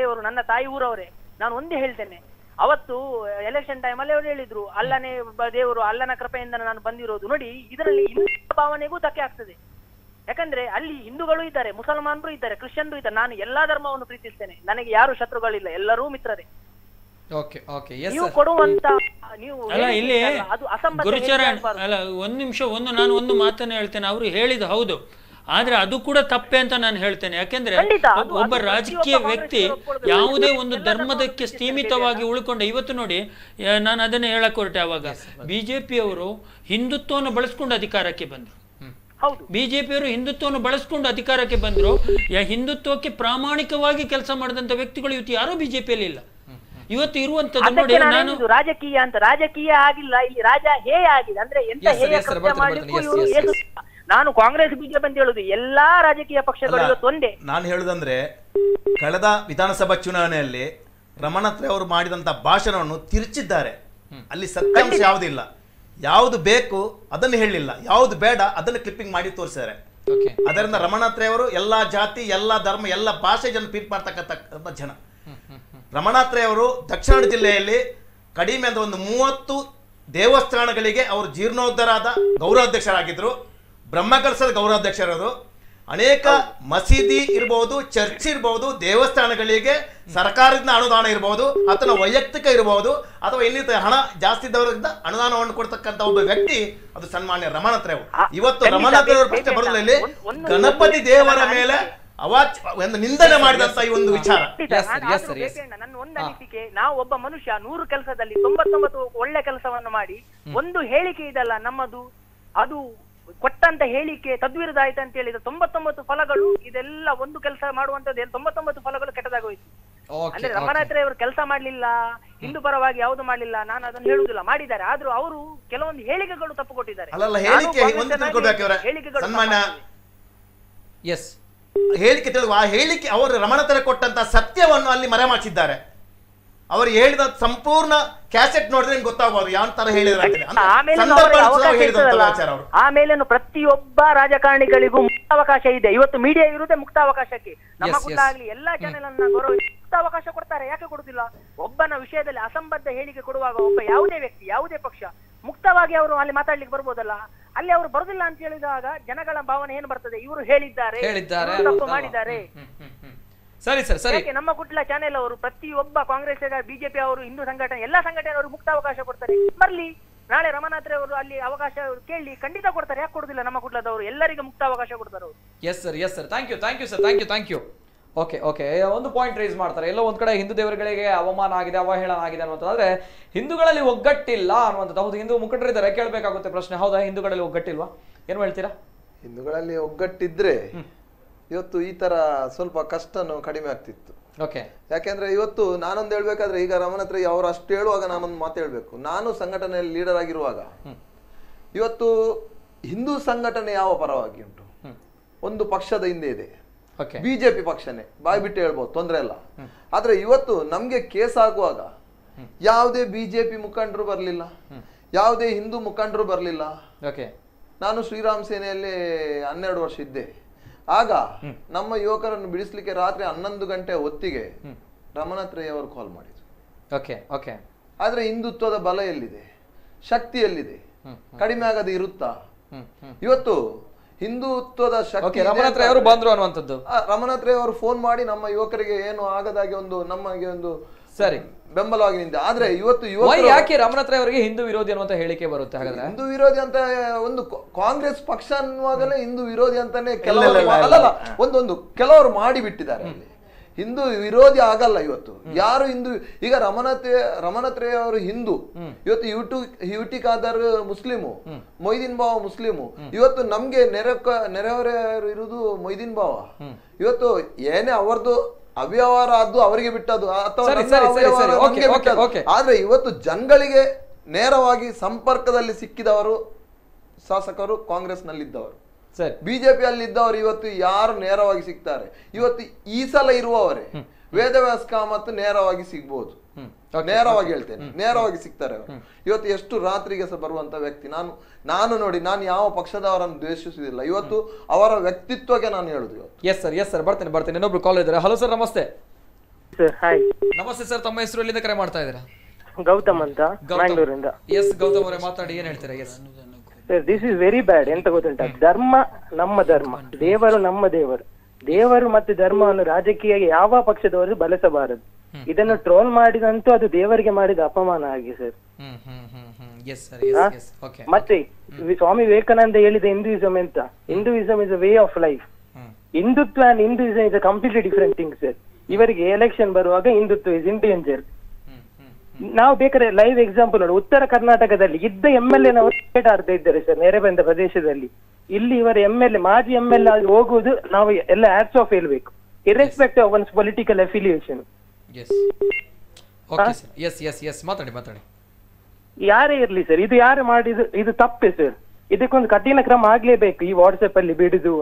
ಅವರು ನನ್ನ ತಾಯಿ ಊರವರೇ ನಾನು ಒಂದೇ ಹೇಳ್ತೇನೆ ಅವತ್ತು ಎಲೆಕ್ಷನ್ ಟೈಮ್ ಅಲ್ಲಿ ಅವ್ರು ಹೇಳಿದ್ರು ಅಲ್ಲನೇ ದೇವರು ಅಲ್ಲನ ಕೃಪೆಯಿಂದ ನಾನು ಬಂದಿರೋದು ನೋಡಿ ಇದರಲ್ಲಿ ಹಿಂದೂ ಭಾವನೆಗೂ ಧಕ್ಕೆ ಆಗ್ತದೆ ಯಾಕಂದ್ರೆ ಅಲ್ಲಿ ಹಿಂದೂಗಳು ಇದ್ದಾರೆ ಮುಸಲ್ಮಾನರು ಇದ್ದಾರೆ ಕ್ರಿಶ್ಚಿಯನ್ರು ಇದ್ದಾರೆ ನಾನು ಎಲ್ಲಾ ಧರ್ಮವನ್ನು ಪ್ರೀತಿಸ್ತೇನೆ ನನಗೆ ಯಾರು ಶತ್ರುಗಳಿಲ್ಲ ಎಲ್ಲರೂ ಮಿತ್ರರೇ ಓಕೆ ಓಕೆ ನೀವು ಕೊಡುವಂತ ನೀವು ಅಲ್ಲ ಇಲ್ಲಿ ಗುರುಚರಣ್ ಅಲ್ಲ ಒಂದು ನಿಮಿಷ ಒಂದು ನಾನು ಒಂದು ಮಾತನ್ನು ಹೇಳ್ತೇನೆ ಅವರು ಹೇಳಿದ ಹೌದು ಆದ್ರೆ ಅದು ಕೂಡ ತಪ್ಪೆ ಅಂತ ನಾನು ಹೇಳ್ತೇನೆ ಯಾಕೆಂದ್ರೆ ಒಬ್ಬ ರಾಜಕೀಯ ವ್ಯಕ್ತಿ ಯಾವುದೇ ಒಂದು ಧರ್ಮದಕ್ಕೆ ಸೀಮಿತವಾಗಿ ಉಳ್ಕೊಂಡ ಇವತ್ತು ನೋಡಿ ನಾನು ಅದನ್ನೇ ಹೇಳಕ್ ಹೊರಟೆ ಅವಾಗ ಅವರು ಹಿಂದುತ್ವವನ್ನು ಬಳಸ್ಕೊಂಡು ಅಧಿಕಾರಕ್ಕೆ ಬಂದರು ಬಿಜೆಪಿಯವರು ಹಿಂದುತ್ವವನ್ನು ಬಳಸ್ಕೊಂಡು ಅಧಿಕಾರಕ್ಕೆ ಬಂದರು ಹಿಂದುತ್ವಕ್ಕೆ ಪ್ರಾಮಾಣಿಕವಾಗಿ ಕೆಲಸ ಮಾಡಿದಂಥ ವ್ಯಕ್ತಿಗಳು ಇವತ್ತು ಯಾರೂ ಬಿಜೆಪಿಯಲ್ಲಿ ಇಲ್ಲ ಇವತ್ತು ಇರುವಂತದ್ದು ನೋಡಿ ನಾನು ರಾಜಕೀಯ ಅಂತ ರಾಜಕೀಯ ಆಗಿಲ್ಲ ಇಲ್ಲಿ ರಾಜ ಹೇ ಆಗಿದೆ ಅಂದ್ರೆ ಎಂತ ಹೇಯ ನಾನು ಕಾಂಗ್ರೆಸ್ ಬಿಜೆಪಿ ಅಂತ ಹೇಳುದು ಎಲ್ಲಾ ರಾಜಕೀಯ ಪಕ್ಷಗಳು ಇವತ್ತು ಒಂದೇ ನಾನು ಹೇಳುದಂದ್ರೆ ಕಳೆದ ವಿಧಾನಸಭಾ ಚುನಾವಣೆಯಲ್ಲಿ ರಮಣತ್ರ ಅವರು ಮಾಡಿದಂತ ಭಾಷಣವನ್ನು ತಿರುಚಿದ್ದಾರೆ ಅಲ್ಲಿ ಸತ್ಯಾಂಶ ಯಾವುದಿಲ್ಲ ಯಾವುದು ಬೇಕು ಅದನ್ನು ಹೇಳಲಿಲ್ಲ ಯಾವುದು ಬೇಡ ಅದನ್ನ ಕ್ಲಿಪ್ಪಿಂಗ್ ಮಾಡಿ ತೋರಿಸಿದ್ದಾರೆ ಅದರಿಂದ ರಮಣಾತ್ರೆ ಎಲ್ಲಾ ಜಾತಿ ಎಲ್ಲಾ ಧರ್ಮ ಎಲ್ಲಾ ಭಾಷೆ ಜನ ಪೀಟ್ ಮಾಡ್ತಕ್ಕಂಥ ಜನ ರಮಣಾತ್ರೆಯವರು ಅವರು ದಕ್ಷಿಣ ಜಿಲ್ಲೆಯಲ್ಲಿ ಕಡಿಮೆ ಅಂದ್ರೆ ಒಂದು ಮೂವತ್ತು ದೇವಸ್ಥಾನಗಳಿಗೆ ಅವರು ಜೀರ್ಣೋದ್ಧರಾದ ಗೌರವಾಧ್ಯಕ್ಷರಾಗಿದ್ದರು ಬ್ರಹ್ಮಕಲಸದ ಗೌರವಾಧ್ಯಕ್ಷರವರು ಅನೇಕ ಮಸೀದಿ ಇರಬಹುದು ಚರ್ಚ್ ಇರಬಹುದು ದೇವಸ್ಥಾನಗಳಿಗೆ ಸರ್ಕಾರದಿಂದ ಅನುದಾನ ಇರಬಹುದು ಅಥವಾ ವೈಯಕ್ತಿಕ ಇರಬಹುದು ಅಥವಾ ಇಲ್ಲಿ ಹಣ ಜಾಸ್ತಿ ಇದ್ದವರಿಂದ ಅನುದಾನವನ್ನು ಕೊಡ್ತಕ್ಕಂಥ ಒಬ್ಬ ವ್ಯಕ್ತಿ ಅದು ಸನ್ಮಾನ್ಯ ರಮಣತ್ರೆ ಇವತ್ತು ರಮಣತ್ರೆಯವರು ಪ್ರಶ್ನೆ ಗಣಪತಿ ದೇವರ ಮೇಲೆ ಅವಾಚ್ ಒಂದು ನಿಂದನೆ ಮಾಡಿದಂತ ಈ ಒಂದು ವಿಚಾರ ನನ್ನ ಒಂದು ಅನಿಸಿಕೆ ನಾವು ಒಬ್ಬ ಮನುಷ್ಯ ನೂರು ಕೆಲಸದಲ್ಲಿ ತೊಂಬತ್ತೊಂಬತ್ತು ಒಳ್ಳೆ ಕೆಲಸವನ್ನು ಮಾಡಿ ಒಂದು ಹೇಳಿಕೆ ಇದಲ್ಲ ನಮ್ಮದು ಅದು ಕೊಟ್ಟಂತ ಹೇಳಿಕೆ ತದ್ವಿರುದ್ಧ ಅಂತ ಹೇಳಿದ ತೊಂಬತ್ತೊಂಬತ್ತು ಫಲಗಳು ಇದೆಲ್ಲ ಒಂದು ಕೆಲಸ ಮಾಡುವಂತದ್ದು ತೊಂಬತ್ತೊಂಬತ್ತು ಫಲಗಳು ಕೆಟ್ಟದಾಗೋಯ್ತು ಅಂದ್ರೆ ರಮಣಾತ್ರಿ ಅವರು ಕೆಲಸ ಮಾಡ್ಲಿಲ್ಲ ಹಿಂದೂ ಪರವಾಗಿ ಯಾವ್ದು ಮಾಡ್ಲಿಲ್ಲ ನಾನು ಅದನ್ನು ಹೇಳುದಿಲ್ಲ ಮಾಡಿದ್ದಾರೆ ಆದ್ರೂ ಅವರು ಕೆಲವೊಂದು ಹೇಳಿಕೆಗಳು ತಪ್ಪು ಕೊಟ್ಟಿದ್ದಾರೆ ಹೇಳಿಕೆಗಳು ಹೇಳಿಕೆ ತಿಳಿದು ಆ ಹೇಳಿಕೆ ಅವರು ರಮಣತರ ಕೊಟ್ಟಂತ ಸತ್ಯವನ್ನು ಅಲ್ಲಿ ಮರೆಮಾಚಿದ್ದಾರೆ ಅವರು ಹೇಳಿದ ಸಂಪೂರ್ಣ ಕ್ಯಾಸೆಟ್ ನೋಡಿದ್ರೆ ನಿಮ್ಗೆ ಗೊತ್ತಾಗಬಹುದು ಯಾವ ತರ ಹೇಳಿದ್ರೆ ಆಮೇಲೆ ಪ್ರತಿಯೊಬ್ಬ ರಾಜಕಾರಣಿಗಳಿಗೂ ಮುಕ್ತ ಅವಕಾಶ ಇದೆ ಇವತ್ತು ಮೀಡಿಯಾ ಇರುವುದೇ ಅವಕಾಶಕ್ಕೆ ನಮ್ಮ ಎಲ್ಲ ಎಲ್ಲಾ ಚಾನೆಲ್ ಅನ್ನ ಮುಕ್ತ ಅವಕಾಶ ಕೊಡ್ತಾರೆ ಯಾಕೆ ಕೊಡುದಿಲ್ಲ ಒಬ್ಬನ ವಿಷಯದಲ್ಲಿ ಅಸಂಬದ್ಧ ಹೇಳಿಕೆ ಕೊಡುವಾಗ ಒಬ್ಬ ಯಾವುದೇ ವ್ಯಕ್ತಿ ಯಾವುದೇ ಪಕ್ಷ ಮುಕ್ತವಾಗಿ ಅವರು ಅಲ್ಲಿ ಮಾತಾಡ್ಲಿಕ್ಕೆ ಬರ್ಬೋದಲ್ಲ ಅಲ್ಲಿ ಅವರು ಬರುದಿಲ್ಲ ಅಂತ ಹೇಳಿದಾಗ ಜನಗಳ ಭಾವನೆ ಏನು ಬರ್ತದೆ ಇವರು ಹೇಳಿದ್ದಾರೆ ಮಾಡಿದ್ದಾರೆ ಸರಿ ಸರ್ ಸರಿ ನಮ್ಮ ಕುಟ್ಲ ಚಾನೆಲ್ ಅವರು ಪ್ರತಿಯೊಬ್ಬ ಕಾಂಗ್ರೆಸ್ ಬಿಜೆಪಿ ಅವರು ಹಿಂದೂ ಸಂಘಟನೆ ಎಲ್ಲಾ ಸಂಘಟನೆ ಅವರು ಮುಕ್ತ ಅವಕಾಶ ಕೊಡ್ತಾರೆ ಬರ್ಲಿ ನಾಳೆ ರಮನಾಥ್ ಅವರು ಅಲ್ಲಿ ಅವಕಾಶ ಕೇಳಿ ಖಂಡಿತ ಕೊಡ್ತಾರೆ ಯಾಕೆ ಕೊಡುದಿಲ್ಲ ನಮ್ಮ ಕುಟ್ಲದವರು ಎಲ್ಲರಿಗೂ ಮುಕ್ತ ಅವಕಾಶ ಕೊಡ್ತಾರೆ yes sir yes sir thank you thank you sir thank you thank you okay okay ಒಂದು ಪಾಯಿಂಟ್ ರೈಸ್ ಮಾಡ್ತಾರೆ ಎಲ್ಲೋ ಒಂದು ಕಡೆ ಹಿಂದೂ ದೇವರುಗಳಿಗೆ ಅವಮಾನ ಆಗಿದೆ ಅವಹೇಳನ ಆಗಿದೆ ಅನ್ನುವಂಥದ್ದಾದ್ರೆ ಹಿಂದೂಗಳಲ್ಲಿ ಒಗ್ಗಟ್ಟಿಲ್ಲ ಅನ್ನುವಂಥದ್ದು ಹೌದು ಹಿಂದೂ ಮುಖಂಡರಿದ್ದಾರೆ ಕೇಳಬೇಕಾಗುತ್ತೆ ಪ್ರಶ್ನೆ ಹೌದಾ ಹಿಂದೂಗಳಲ್ಲಿ ಒಗ್ಗಟ್ಟಿಲ್ವಾ ಏನು ಹೇಳ್ತೀರಾ ಹಿಂದೂಗಳಲ್ಲಿ ಒಗ್ಗಟ್ಟಿದ್ರೆ ಇವತ್ತು ಈ ತರ ಸ್ವಲ್ಪ ಕಷ್ಟನು ಕಡಿಮೆ ಆಗ್ತಿತ್ತು ಓಕೆ ಯಾಕೆಂದ್ರೆ ಇವತ್ತು ನಾನೊಂದು ಹೇಳಬೇಕಾದ್ರೆ ಈಗ ರಮನ್ ಹತ್ರ ಅವ್ರು ಅಷ್ಟು ಹೇಳುವಾಗ ನಾನೊಂದು ಮಾತು ಹೇಳಬೇಕು ನಾನು ಸಂಘಟನೆಯಲ್ಲಿ ಲೀಡರ್ ಆಗಿರುವಾಗ ಇವತ್ತು ಹಿಂದೂ ಸಂಘಟನೆ ಯಾವ ಪರವಾಗಿ ಉಂಟು ಒಂದು ಪಕ್ಷದ ಹಿಂದೆ ಇದೆ ಬಿಜೆಪಿ ಪಕ್ಷನೇ ಬಾಯ್ ಬಿಟ್ಟು ಹೇಳ್ಬೋದು ತೊಂದರೆ ಇಲ್ಲ ಆದ್ರೆ ಇವತ್ತು ನಮ್ಗೆ ಕೇಸ್ ಆಗುವಾಗ ಯಾವುದೇ ಬಿಜೆಪಿ ಮುಖಂಡರು ಬರಲಿಲ್ಲ ಯಾವುದೇ ಹಿಂದೂ ಮುಖಂಡರು ಬರಲಿಲ್ಲ ನಾನು ಶ್ರೀರಾಮ್ ಸೇನೆಯಲ್ಲಿ ಹನ್ನೆರಡು ವರ್ಷ ಇದ್ದೆ ಆಗ ನಮ್ಮ ಯುವಕರನ್ನು ಬಿಡಿಸ್ಲಿಕ್ಕೆ ರಾತ್ರಿ ಹನ್ನೊಂದು ಗಂಟೆ ಹೊತ್ತಿಗೆ ರಮಣತ್ರಯ್ಯ ಅವರು ಕಾಲ್ ಮಾಡಿದ್ರು ಓಕೆ ಓಕೆ ಆದ್ರೆ ಹಿಂದುತ್ವದ ಬಲ ಎಲ್ಲಿದೆ ಶಕ್ತಿ ಎಲ್ಲಿದೆ ಕಡಿಮೆ ಆಗದೆ ಇರುತ್ತಾ ಇವತ್ತು ಹಿಂದುತ್ವದ ಶಕ್ತಿ ರಮಣಾತ್ರೆ ಅವರು ಬಂದ್ರು ಅನ್ನುವಂಥದ್ದು ರಮಣಾತ್ರೆ ಅವರು ಫೋನ್ ಮಾಡಿ ನಮ್ಮ ಯುವಕರಿಗೆ ಏನು ಆಗದಾಗೆ ಒಂದು ನಮಗೆ ಒಂದು ಸರಿ ಬೆಂಬಲವಾಗಿ ನಿಂತೆ ಆದ್ರೆ ಇವತ್ತು ಯಾಕೆ ರೈ ಅವರಿಗೆ ಹಿಂದೂ ವಿರೋಧಿ ಅನ್ನುವಂತ ಹೇಳಿಕೆ ಬರುತ್ತೆ ಹಾಗಾದ್ರೆ ಹಿಂದೂ ವಿರೋಧಿ ಅಂತ ಒಂದು ಕಾಂಗ್ರೆಸ್ ಪಕ್ಷ ಅನ್ನುವಾಗಲೇ ಹಿಂದೂ ವಿರೋಧಿ ಅಂತಾನೆ ಕೆಲವರು ಅಲ್ಲಲ್ಲ ಒಂದೊಂದು ಕೆಲವರು ಮಾಡಿ ಬಿಟ್ಟಿದ್ದಾರೆ ಹಿಂದೂ ವಿರೋಧಿ ಆಗಲ್ಲ ಇವತ್ತು ಯಾರು ಹಿಂದೂ ಈಗ ರಮಣತೆ ರಮಣತ್ರೇಯ ಅವರು ಹಿಂದೂ ಇವತ್ತು ಯೂಟು ಕಾದರ್ ಮುಸ್ಲಿಮು ಮೊಯ್ದಿನ್ ಬಾವ ಮುಸ್ಲಿಮು ಇವತ್ತು ನಮ್ಗೆ ನೆರೆ ನೆರೆಹೊರೆಯವರು ಇರುವುದು ಮೊಯ್ದಿನ್ ಬಾವ ಇವತ್ತು ಏನೇ ಅವರದು ಅವ್ಯವಹಾರ ಅದು ಅವರಿಗೆ ಬಿಟ್ಟದ್ದು ಅಥವಾ ಆದ್ರೆ ಇವತ್ತು ಜನಗಳಿಗೆ ನೇರವಾಗಿ ಸಂಪರ್ಕದಲ್ಲಿ ಸಿಕ್ಕಿದವರು ಶಾಸಕರು ಕಾಂಗ್ರೆಸ್ನಲ್ಲಿದ್ದವರು ಸರಿ ಅಲ್ಲಿ ಇದ್ದವರು ಇವತ್ತು ಯಾರು ನೇರವಾಗಿ ಸಿಗ್ತಾರೆ ಇವತ್ತು ಈ ಸಲ ಇರುವವರೇ ವೇದವ್ಯಾಸ ಕಾಮತ್ ನೇರವಾಗಿ ಸಿಗ್ಬೋದು ನೇರವಾಗಿ ಹೇಳ್ತೇನೆ ನೇರವಾಗಿ ಸಿಗ್ತಾರೆ ಇವತ್ತು ಎಷ್ಟು ರಾತ್ರಿಗೆ ಸಹ ಬರುವಂತ ವ್ಯಕ್ತಿ ನಾನು ನಾನು ನೋಡಿ ನಾನು ಯಾವ ಪಕ್ಷದವರನ್ನು ದ್ವೇಷಿಸುವುದಿಲ್ಲ ಇವತ್ತು ಅವರ ವ್ಯಕ್ತಿತ್ವಕ್ಕೆ ನಾನು ಹೇಳುದು ಎಸ್ ಸರ್ ಎಸ್ ಸರ್ ಬರ್ತೇನೆ ಬರ್ತೇನೆ ಇನ್ನೊಬ್ರು ಕಾಲ್ ಇದ್ದಾರೆ ಹಲೋ ಸರ್ ನಮಸ್ತೆ ನಮಸ್ತೆ ಸರ್ ತಮ್ಮ ಹೆಸರು ಎಲ್ಲಿಂದ ಕರೆ ಮಾಡ್ತಾ ಇದ್ದೀರಾ ಗೌತಮ್ ಅಂತ ಎಸ್ ಗೌತಮ್ ಅವರೇ ಮಾತಾಡಿ ಏನ್ ಹೇಳ್ತೀರಾ yes sir this is very bad ಎಂತ ಗೊತ್ತುಂಟ ಧರ್ಮ ನಮ್ಮ ಧರ್ಮ ದೇವರು ನಮ್ಮ ದೇವರು ದೇವರು ಮತ್ತೆ ಧರ್ಮವನ್ನು ರಾಜಕೀಯ ಯಾವ ಪಕ್ಷದವರು ಬಳಸಬಾರದು ಇದನ್ನು ಟ್ರೋಲ್ ಮಾಡಿದಂತೂ ಅದು ದೇವರಿಗೆ ಮಾಡಿದ ಅಪಮಾನ ಆಗಿ ಸರ್ ಮತ್ತೆ ಸ್ವಾಮಿ ವಿವೇಕಾನಂದ ಹೇಳಿದ ಹಿಂದೂಯಿಸಮ್ ಎಂತ Hinduism is a way of life Hindutva and Hinduism is a completely different thing sir ಇವರಿಗೆ ಎಲೆಕ್ಷನ್ ಬರುವಾಗ ಹಿಂದುತ್ವ ಇಸ್ ಇನ್ ಡೇಂಜರ್ ನಾವು ಬೇಕಾದ್ರೆ ಲೈವ್ ಎಕ್ಸಾಂಪಲ್ ನೋಡಿ ಉತ್ತರ ಕರ್ನಾಟಕದಲ್ಲಿ ಇದ್ದ ಎಂ ಎಲ್ ಎ ಇದ್ದಾರೆ ಸರ್ ನೆರೆ ಬಂದ ಪ್ರದೇಶದಲ್ಲಿ ಇಲ್ಲಿ ಇವರ ಎಂ ಎಲ್ ಎ ಮಾಜಿ ಎಂ ಎಲ್ ಎ ಹೋಗುವುದು ನಾವು ಎಲ್ಲ ಆಡ್ಸ್ ಆಫ್ ಹೇಳ್ಬೇಕು irrespective of one's political affiliation ಯಾರೇ ಇರ್ಲಿ ಸರ್ ಇದು ಯಾರು ಮಾಡಿದ್ರು ಇದು ತಪ್ಪೆ ಸರ್ ಇದಕ್ಕೊಂದು ಕಠಿಣ ಕ್ರಮ ಆಗ್ಲೇಬೇಕು ಈ ವಾಟ್ಸ್ಆಪ್ ಅಲ್ಲಿ ಬಿಡುದು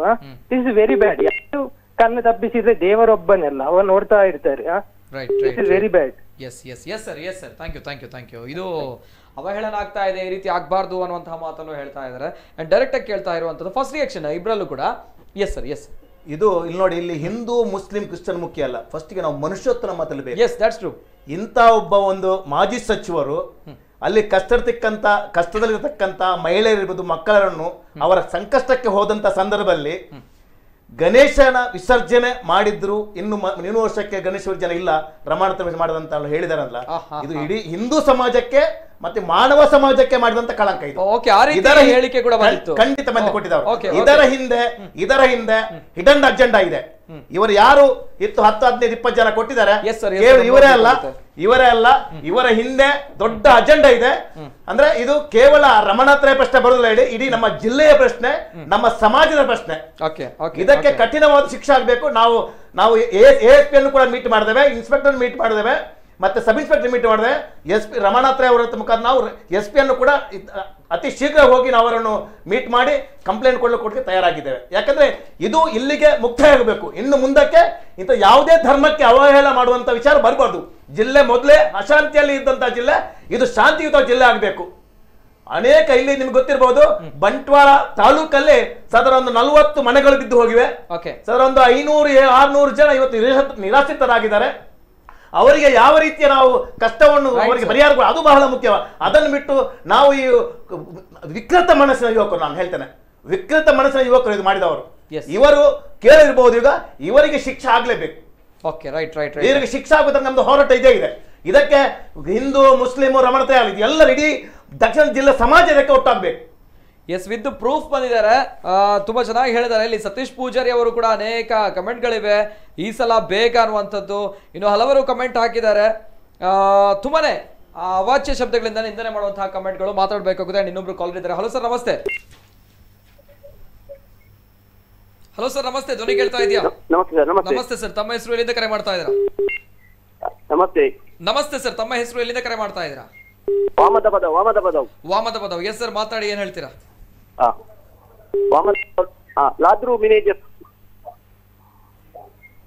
ದಿಸ್ ಇಸ್ ವೆರಿ ಬ್ಯಾಡ್ ಯಾರು ಕಣ್ಣು ತಪ್ಪಿಸಿದ್ರೆ ದೇವರೊಬ್ಬನೆಲ್ಲ ಅವನು ನೋಡ್ತಾ ಇರ್ತಾರೆ right right very bad yes yes yes sir yes sir thank you thank you thank you ಇದು ಅವಹೇಳನ ಆಗ್ತಾ ಇದೆ ಈ ರೀತಿ ಆಗಬಾರ್ದು ಅನ್ನುವಂತಹ ಮಾತನ್ನು ಹೇಳ್ತಾ ಇದ್ದಾರೆ ಆ್ಯಂಡ್ ಡೈರೆಕ್ಟಾಗಿ ಕೇಳ್ತಾ ಇರುವಂಥದ್ದು ಫಸ್ಟ್ ರಿಯಾಕ್ಷನ್ ಇಬ್ಬರಲ್ಲೂ ಕೂಡ ಎಸ್ ಸರ್ ಎಸ್ ಇದು ಇಲ್ಲಿ ನೋಡಿ ಇಲ್ಲಿ ಹಿಂದೂ ಮುಸ್ಲಿಂ ಕ್ರಿಶ್ಚಿಯನ್ ಮುಖ್ಯ ಅಲ್ಲ ಫಸ್ಟಿಗೆ ನಾವು ಮನುಷ್ಯೋತ್ತರ ಮಾತಲ್ಲಿ ಎಸ್ ದಟ್ಸ್ ಟ್ರೂ ಇಂಥ ಒಬ್ಬ ಒಂದು ಮಾಜಿ ಸಚಿವರು ಅಲ್ಲಿ ಕಷ್ಟತಕ್ಕಂಥ ಕಷ್ಟದಲ್ಲಿರತಕ್ಕಂಥ ಮಹಿಳೆಯರಿರ್ಬೋದು ಮಕ್ಕಳನ್ನು ಅವರ ಸಂಕಷ್ಟಕ್ಕೆ ಹೋದಂಥ ಸಂದರ್ಭದಲ್ಲಿ ಗಣೇಶನ ವಿಸರ್ಜನೆ ಮಾಡಿದ್ರು ಇನ್ನು ಇನ್ನು ವರ್ಷಕ್ಕೆ ಗಣೇಶ ವಿಸರ್ಜನೆ ಇಲ್ಲ ರಮಾಣತ ಮಾಡಿದಂತ ಹೇಳಿದಾರಲ್ಲ ಇದು ಇಡೀ ಹಿಂದೂ ಸಮಾಜಕ್ಕೆ ಮತ್ತೆ ಮಾನವ ಸಮಾಜಕ್ಕೆ ಮಾಡಿದಂತ ಕಳಂಕ ಇದು ಇದರ ಹೇಳಿಕೆ ಕೂಡ ಖಂಡಿತ ಮಂದಿ ಕೊಟ್ಟಿದ್ದಾರೆ ಇದರ ಹಿಂದೆ ಇದರ ಹಿಂದೆ ಹಿಡನ್ ಅಜೆಂಡಾ ಇದೆ ಇವರು ಯಾರು ಇತ್ತು ಹತ್ತು ಹದಿನೈದು ಇಪ್ಪತ್ತು ಜನ ಕೊಟ್ಟಿದ್ದಾರೆ ಇವರೇ ಅಲ್ಲ ಇವರೇ ಅಲ್ಲ ಇವರ ಹಿಂದೆ ದೊಡ್ಡ ಅಜೆಂಡಾ ಇದೆ ಅಂದ್ರೆ ಇದು ಕೇವಲ ರಮಣಾತ್ರಯ ಪ್ರಶ್ನೆ ಬರುದಿಲ್ಲ ಹೇಳಿ ಇಡೀ ನಮ್ಮ ಜಿಲ್ಲೆಯ ಪ್ರಶ್ನೆ ನಮ್ಮ ಸಮಾಜದ ಪ್ರಶ್ನೆ ಇದಕ್ಕೆ ಕಠಿಣವಾದ ಶಿಕ್ಷೆ ಆಗಬೇಕು ನಾವು ನಾವು ಎಸ್ ಪಿ ಅನ್ನು ಕೂಡ ಮೀಟ್ ಮಾಡ್ದೇವೆ ಇನ್ಸ್ಪೆಕ್ಟರ್ ಮೀಟ್ ಮಾಡಿದೇವೆ ಮತ್ತೆ ಸಬ್ ಇನ್ಸ್ಪೆಕ್ಟರ್ ಮೀಟ್ ಮಾಡಿದೆ ಎಸ್ ಪಿ ರಮಣಾತ್ರೆ ಅವರ ಮುಖಾಂತರ ನಾವು ಎಸ್ ಪಿ ಅನ್ನು ಕೂಡ ಅತಿ ಶೀಘ್ರ ಹೋಗಿ ನಾವು ಅವರನ್ನು ಮೀಟ್ ಮಾಡಿ ಕಂಪ್ಲೇಂಟ್ ಕೊಡಲಿಕ್ಕೆ ತಯಾರಾಗಿದ್ದೇವೆ ಯಾಕಂದ್ರೆ ಇದು ಇಲ್ಲಿಗೆ ಮುಕ್ತಾಯ ಆಗಬೇಕು ಇನ್ನು ಮುಂದಕ್ಕೆ ಇಂಥ ಯಾವುದೇ ಧರ್ಮಕ್ಕೆ ಅವಹೇಳ ಮಾಡುವಂತ ವಿಚಾರ ಬರಬಾರ್ದು ಜಿಲ್ಲೆ ಮೊದಲೇ ಅಶಾಂತಿಯಲ್ಲಿ ಇದ್ದಂತಹ ಜಿಲ್ಲೆ ಇದು ಶಾಂತಿಯುತ ಜಿಲ್ಲೆ ಆಗಬೇಕು ಅನೇಕ ಇಲ್ಲಿ ನಿಮ್ಗೆ ಗೊತ್ತಿರಬಹುದು ಬಂಟ್ವಾಳ ತಾಲೂಕಲ್ಲಿ ಸದರ ಒಂದು ನಲವತ್ತು ಮನೆಗಳು ಬಿದ್ದು ಹೋಗಿವೆ ಸದರ ಒಂದು ಐನೂರು ಆರ್ನೂರು ಜನ ಇವತ್ತು ನಿರಾಶ್ರಿತರಾಗಿದ್ದಾರೆ ಅವರಿಗೆ ಯಾವ ರೀತಿಯ ನಾವು ಕಷ್ಟವನ್ನು ಅವರಿಗೆ ಪರಿಹಾರ ಅದು ಬಹಳ ಮುಖ್ಯ ಅದನ್ನು ಬಿಟ್ಟು ನಾವು ಈ ವಿಕೃತ ಮನಸ್ಸಿನ ಯುವಕರು ನಾನು ಹೇಳ್ತೇನೆ ವಿಕೃತ ಮನಸ್ಸಿನ ಯುವಕರು ಇದು ಮಾಡಿದವರು ಇವರು ಕೇಳಿರ್ಬಹುದು ಈಗ ಇವರಿಗೆ ಶಿಕ್ಷೆ ಆಗ್ಲೇಬೇಕು ಓಕೆ ರೈಟ್ ರೈಟ್ ಇವರಿಗೆ ಶಿಕ್ಷೆ ನಮ್ದು ಹೋರಾಟ ಇದೇ ಇದೆ ಇದಕ್ಕೆ ಹಿಂದೂ ಮುಸ್ಲಿಮು ರಮಣತೆ ಆಗಿದೆ ಎಲ್ಲರೂ ಇಡೀ ದಕ್ಷಿಣ ಜಿಲ್ಲಾ ಸಮಾಜ ಇದಕ್ಕೆ ಎಸ್ ವಿತ್ ಪ್ರೂಫ್ ಬಂದಿದ್ದಾರೆ ತುಂಬಾ ಚೆನ್ನಾಗಿ ಹೇಳಿದ್ದಾರೆ ಇಲ್ಲಿ ಸತೀಶ್ ಪೂಜಾರಿ ಅವರು ಕೂಡ ಅನೇಕ ಕಮೆಂಟ್ಗಳಿವೆ ಈ ಸಲ ಬೇಗ ಅನ್ನುವಂಥದ್ದು ಇನ್ನು ಹಲವರು ಕಮೆಂಟ್ ಹಾಕಿದ್ದಾರೆ ತುಂಬಾನೇ ಅವಾಚ್ಯ ಶಬ್ದಗಳಿಂದ ನಿಂದನೆ ಮಾಡುವಂತಹ ಕಮೆಂಟ್ಗಳು ಮಾತಾಡಬೇಕಾಗುತ್ತೆ ಇನ್ನೊಬ್ರು ಕಾಲ್ ಇದ್ದಾರೆ hello sir namaste hello sir namaste ಧ್ವನಿ ಕೇಳ್ತಾ ಇದೆಯಾ ನಮಸ್ತೆ ಸರ್ ನಮಸ್ತೆ ನಮಸ್ತೆ ಸರ್ ತಮ್ಮ ಹೆಸರು ಎಲ್ಲಿಂದ ಕರೆ ಮಾಡ್ತಾ ಇದ್ದೀರಾ ನಮಸ್ತೆ ನಮಸ್ತೆ ಸರ್ ತಮ್ಮ ಹೆಸರು ಎಲ್ಲಿಂದ ಕರೆ ಮಾಡ್ತಾ ಇದ್ದೀರಾ ವಾಮದ ಪದವು ವಾಮದ ಪದವು ವಾಮದ ಪದವು ಎಸ್ ಸರ್ ಮಾತಾಡಿ ಏನ್ ಹೇಳ್ತೀರಾ ವಾಮದ ಲಾದ್ರು ಮಿನೇಜರ್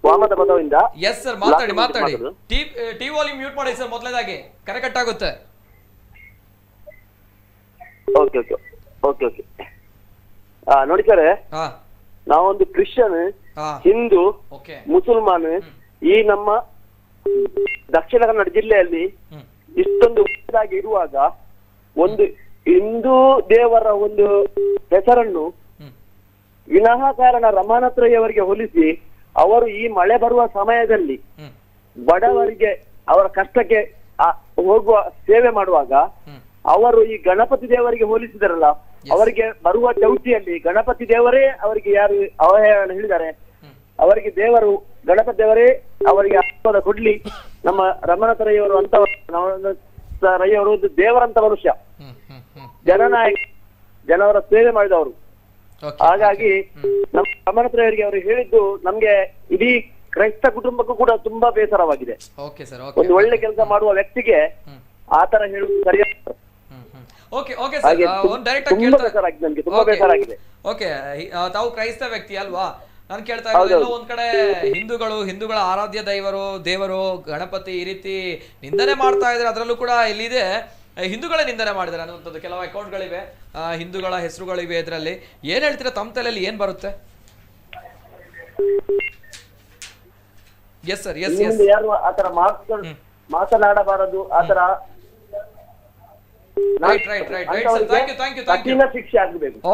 ವಾಮದ ಪದವಿಂದ ಎಸ್ ಸರ್ ಮಾತಾಡಿ ಮಾತಾಡಿ ಟಿ ವಾಲ್ಯೂಮ್ ಮ್ಯೂಟ್ ಮಾಡಿ ಸರ್ ಮೊದಲನೇದಾಗಿ ಕರೆ ಕಟ್ ಆಗುತ್ತೆ ಓಕೆ ಓಕೆ ಓಕೆ ಓಕೆ ನೋಡಿ ಸರ್ ಹಾ ನಾವೊಂದು ಕ್ರಿಶ್ಚಿಯನ್ ಹಿಂದೂ ಮುಸಲ್ಮಾನ್ ಈ ನಮ್ಮ ದಕ್ಷಿಣ ಕನ್ನಡ ಜಿಲ್ಲೆಯಲ್ಲಿ ಇಷ್ಟೊಂದು ಇರುವಾಗ ಒಂದು ಹಿಂದೂ ದೇವರ ಒಂದು ಹೆಸರನ್ನು ವಿನಃ ಕಾರಣ ರಮಾನತ್ರಯ್ಯವರಿಗೆ ಹೋಲಿಸಿ ಅವರು ಈ ಮಳೆ ಬರುವ ಸಮಯದಲ್ಲಿ ಬಡವರಿಗೆ ಅವರ ಕಷ್ಟಕ್ಕೆ ಹೋಗುವ ಸೇವೆ ಮಾಡುವಾಗ ಅವರು ಈ ಗಣಪತಿ ದೇವರಿಗೆ ಹೋಲಿಸಿದರಲ್ಲ ಅವರಿಗೆ ಬರುವ ಚೌತಿಯಲ್ಲಿ ಗಣಪತಿ ದೇವರೇ ಅವರಿಗೆ ಯಾರು ಅವಹೇಳನ ಹೇಳಿದ್ದಾರೆ ಅವರಿಗೆ ದೇವರು ಗಣಪತಿ ದೇವರೇ ಅವರಿಗೆ ಆಶೀರ್ವಾದ ಕೊಡ್ಲಿ ನಮ್ಮ ರಮಣತ ರೈಯವರು ಅಂತ ರೈಯವರು ದೇವರಂತ ಮನುಷ್ಯ ಜನನಾಯಕ ಜನವರ ಸೇವೆ ಮಾಡಿದವರು ಹಾಗಾಗಿ ನಮ್ಮ ರಮಣತ ರೈಯವರಿಗೆ ಅವರು ಹೇಳಿದ್ದು ನಮ್ಗೆ ಇಡೀ ಕ್ರೈಸ್ತ ಕುಟುಂಬಕ್ಕೂ ಕೂಡ ತುಂಬಾ ಬೇಸರವಾಗಿದೆ ಒಂದು ಒಳ್ಳೆ ಕೆಲಸ ಮಾಡುವ ವ್ಯಕ್ತಿಗೆ ಆತರ ಹೇಳುವುದು ಸರಿಯಾದ ಓಕೆ ಓಕೆ ಸರ್ ಒಂದು ಡೈರೆಕ್ಟ್ ಆಗಿ ಕೇಳ್ತಾ ಓಕೆ ತಾವು ಕ್ರೈಸ್ತ ವ್ಯಕ್ತಿ ಅಲ್ವಾ ನಾನು ಕೇಳ್ತಾ ಇರೋದು ಒಂದ್ ಕಡೆ ಹಿಂದೂಗಳು ಹಿಂದೂಗಳ ಆರಾಧ್ಯ ದೈವರು ದೇವರು ಗಣಪತಿ ಈ ರೀತಿ ನಿಂದನೆ ಮಾಡ್ತಾ ಇದ್ರೆ ಅದರಲ್ಲೂ ಕೂಡ ಇಲ್ಲಿದೆ ಹಿಂದೂಗಳೇ ನಿಂದನೆ ಮಾಡಿದ್ರೆ ಅನ್ನುವಂಥದ್ದು ಕೆಲವು ಅಕೌಂಟ್ಗಳಿವೆ ಹಿಂದೂಗಳ ಹೆಸರುಗಳಿವೆ ಇದರಲ್ಲಿ ಏನ್ ಹೇಳ್ತೀರಾ ತಮ್ಮ ತಲೆಯಲ್ಲಿ ಏನ್ ಬರುತ್ತೆ ಎಸ್ ಸರ್ ಎಸ್ ಯಾರು ಆತರ ಮಾತನಾಡಬಾರದು ಆತರ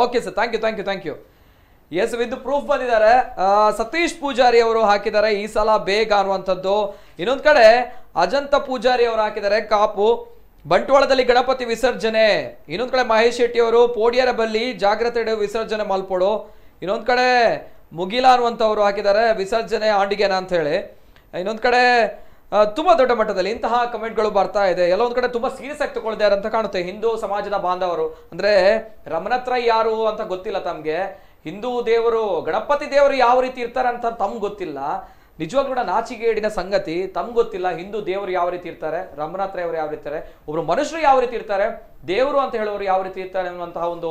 okay sir thank you thank you thank you yes with proof ಬಂದಿದ್ದಾರೆ ಸತೀಶ್ ಪೂಜಾರಿ ಅವರು ಹಾಕಿದ್ದಾರೆ ಈ ಸಲ ಬೇಗ ಅನ್ನುವಂಥದ್ದು ಇನ್ನೊಂದ್ ಕಡೆ ಅಜಂತ ಪೂಜಾರಿ ಅವರು ಹಾಕಿದ್ದಾರೆ ಕಾಪು ಬಂಟ್ವಾಳದಲ್ಲಿ ಗಣಪತಿ ವಿಸರ್ಜನೆ ಇನ್ನೊಂದ್ ಕಡೆ ಮಹೇಶ್ ಶೆಟ್ಟಿ ಅವರು ಪೋಡಿಯರ ಬಲ್ಲಿ ಜಾಗ್ರತೆ ವಿಸರ್ಜನೆ ಮಲ್ಪೋಡು ಇನ್ನೊಂದ್ ಕಡೆ ಮುಗಿಲಾ ಅನ್ನುವಂಥವ್ರು ಹಾಕಿದ್ದಾರೆ ವಿಸರ್ಜನೆ ಆಂಡಿಗೆನ ಅಂತ ಹೇಳಿ ಇನ್ನೊಂದ್ ಕಡೆ ತುಂಬ ದೊಡ್ಡ ಮಟ್ಟದಲ್ಲಿ ಇಂತಹ ಕಮೆಂಟ್ಗಳು ಬರ್ತಾ ಇದೆ ಎಲ್ಲ ಕಡೆ ತುಂಬ ಸೀರಿಯಸ್ ಆಗಿ ತಗೊಳ್ತಾರೆ ಅಂತ ಕಾಣುತ್ತೆ ಹಿಂದೂ ಸಮಾಜದ ಬಾಂಧವರು ಅಂದರೆ ರಮಣತ್ರ ಯಾರು ಅಂತ ಗೊತ್ತಿಲ್ಲ ತಮಗೆ ಹಿಂದೂ ದೇವರು ಗಣಪತಿ ದೇವರು ಯಾವ ರೀತಿ ಇರ್ತಾರೆ ಅಂತ ತಮ್ಗೆ ಗೊತ್ತಿಲ್ಲ ನಿಜವಾಗ್ಲೂ ಕೂಡ ನಾಚಿಗೇಡಿನ ಸಂಗತಿ ತಮ್ ಗೊತ್ತಿಲ್ಲ ಹಿಂದೂ ದೇವರು ಯಾವ ರೀತಿ ಇರ್ತಾರೆ ರಮನಾಥ್ರಯ್ಯವರು ಯಾವ ರೀತಿ ಇರ್ತಾರೆ ಒಬ್ರು ಮನುಷ್ಯರು ಯಾವ ರೀತಿ ಇರ್ತಾರೆ ದೇವರು ಅಂತ ಹೇಳೋರು ಯಾವ ರೀತಿ ಇರ್ತಾರೆ ಅನ್ನುವಂತಹ ಒಂದು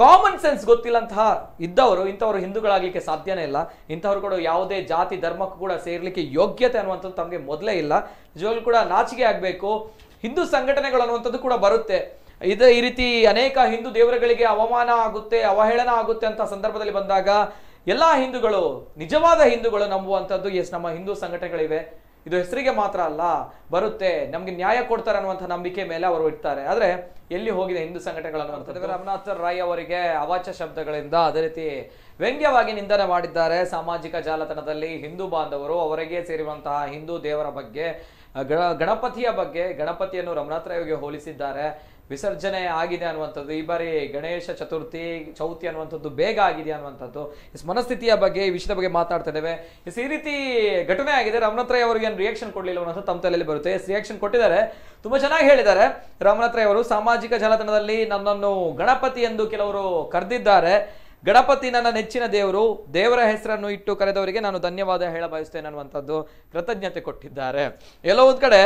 ಕಾಮನ್ ಸೆನ್ಸ್ ಗೊತ್ತಿಲ್ಲಂತಹ ಇದ್ದವರು ಇಂಥವರು ಹಿಂದೂಗಳಾಗಲಿಕ್ಕೆ ಸಾಧ್ಯನೇ ಇಲ್ಲ ಇಂಥವ್ರು ಕೂಡ ಯಾವುದೇ ಜಾತಿ ಧರ್ಮಕ್ಕೂ ಕೂಡ ಸೇರಲಿಕ್ಕೆ ಯೋಗ್ಯತೆ ಅನ್ನುವಂಥದ್ದು ತಮಗೆ ಮೊದಲೇ ಇಲ್ಲ ನಿಜವಾಗ್ಲೂ ಕೂಡ ನಾಚಿಕೆ ಆಗಬೇಕು ಹಿಂದೂ ಸಂಘಟನೆಗಳು ಅನ್ನುವಂಥದ್ದು ಕೂಡ ಬರುತ್ತೆ ಇದೇ ಈ ರೀತಿ ಅನೇಕ ಹಿಂದೂ ದೇವರುಗಳಿಗೆ ಅವಮಾನ ಆಗುತ್ತೆ ಅವಹೇಳನ ಆಗುತ್ತೆ ಅಂತ ಸಂದರ್ಭದಲ್ಲಿ ಬಂದಾಗ ಎಲ್ಲ ಹಿಂದೂಗಳು ನಿಜವಾದ ಹಿಂದೂಗಳು ನಂಬುವಂಥದ್ದು ಎಸ್ ನಮ್ಮ ಹಿಂದೂ ಸಂಘಟನೆಗಳಿವೆ ಇದು ಹೆಸರಿಗೆ ಮಾತ್ರ ಅಲ್ಲ ಬರುತ್ತೆ ನಮಗೆ ನ್ಯಾಯ ಕೊಡ್ತಾರೆ ಅನ್ನುವಂಥ ನಂಬಿಕೆ ಮೇಲೆ ಅವರು ಇಡ್ತಾರೆ ಆದರೆ ಎಲ್ಲಿ ಹೋಗಿದೆ ಹಿಂದೂ ಸಂಘಟನೆಗಳನ್ನು ರಾಮನಾಥ್ ರಾಯ್ ಅವರಿಗೆ ಅವಾಚ್ಯ ಶಬ್ದಗಳಿಂದ ಅದೇ ರೀತಿ ವ್ಯಂಗ್ಯವಾಗಿ ನಿಂದನೆ ಮಾಡಿದ್ದಾರೆ ಸಾಮಾಜಿಕ ಜಾಲತಾಣದಲ್ಲಿ ಹಿಂದೂ ಬಾಂಧವರು ಅವರಿಗೆ ಸೇರುವಂತಹ ಹಿಂದೂ ದೇವರ ಬಗ್ಗೆ ಗಣಪತಿಯ ಬಗ್ಗೆ ಗಣಪತಿಯನ್ನು ರಮನಾಥ್ ರಾಯ್ಗೆ ಹೋಲಿಸಿದ್ದಾರೆ ವಿಸರ್ಜನೆ ಆಗಿದೆ ಅನ್ನುವಂಥದ್ದು ಈ ಬಾರಿ ಗಣೇಶ ಚತುರ್ಥಿ ಚೌತಿ ಅನ್ನುವಂಥದ್ದು ಬೇಗ ಆಗಿದೆ ಅನ್ನುವಂಥದ್ದು ಇಸ್ ಮನಸ್ಥಿತಿಯ ಬಗ್ಗೆ ಈ ವಿಷಯದ ಬಗ್ಗೆ ಮಾತಾಡ್ತಾ ಇದ್ದೇವೆ ಈ ರೀತಿ ಘಟನೆ ಆಗಿದೆ ರಾಮನಾಥ್ ರೈ ಅವರಿಗೆ ಏನು ರಿಯಾಕ್ಷನ್ ಕೊಡಲಿಲ್ಲ ಅನ್ನೋದು ತಮ್ಮ ತಲೆಯಲ್ಲಿ ಬರುತ್ತೆ ರಿಯಾಕ್ಷನ್ ಕೊಟ್ಟಿದ್ದಾರೆ ತುಂಬ ಚೆನ್ನಾಗಿ ಹೇಳಿದ್ದಾರೆ ರಾಮನಾಥ್ ಅವರು ಸಾಮಾಜಿಕ ಜಾಲತಾಣದಲ್ಲಿ ನನ್ನನ್ನು ಗಣಪತಿ ಎಂದು ಕೆಲವರು ಕರೆದಿದ್ದಾರೆ ಗಣಪತಿ ನನ್ನ ನೆಚ್ಚಿನ ದೇವರು ದೇವರ ಹೆಸರನ್ನು ಇಟ್ಟು ಕರೆದವರಿಗೆ ನಾನು ಧನ್ಯವಾದ ಹೇಳ ಬಯಸ್ತೇನೆ ಅನ್ನುವಂಥದ್ದು ಕೃತಜ್ಞತೆ ಕೊಟ್ಟಿದ್ದಾರೆ ಎಲ್ಲೋ ಒಂದು ಕಡೆ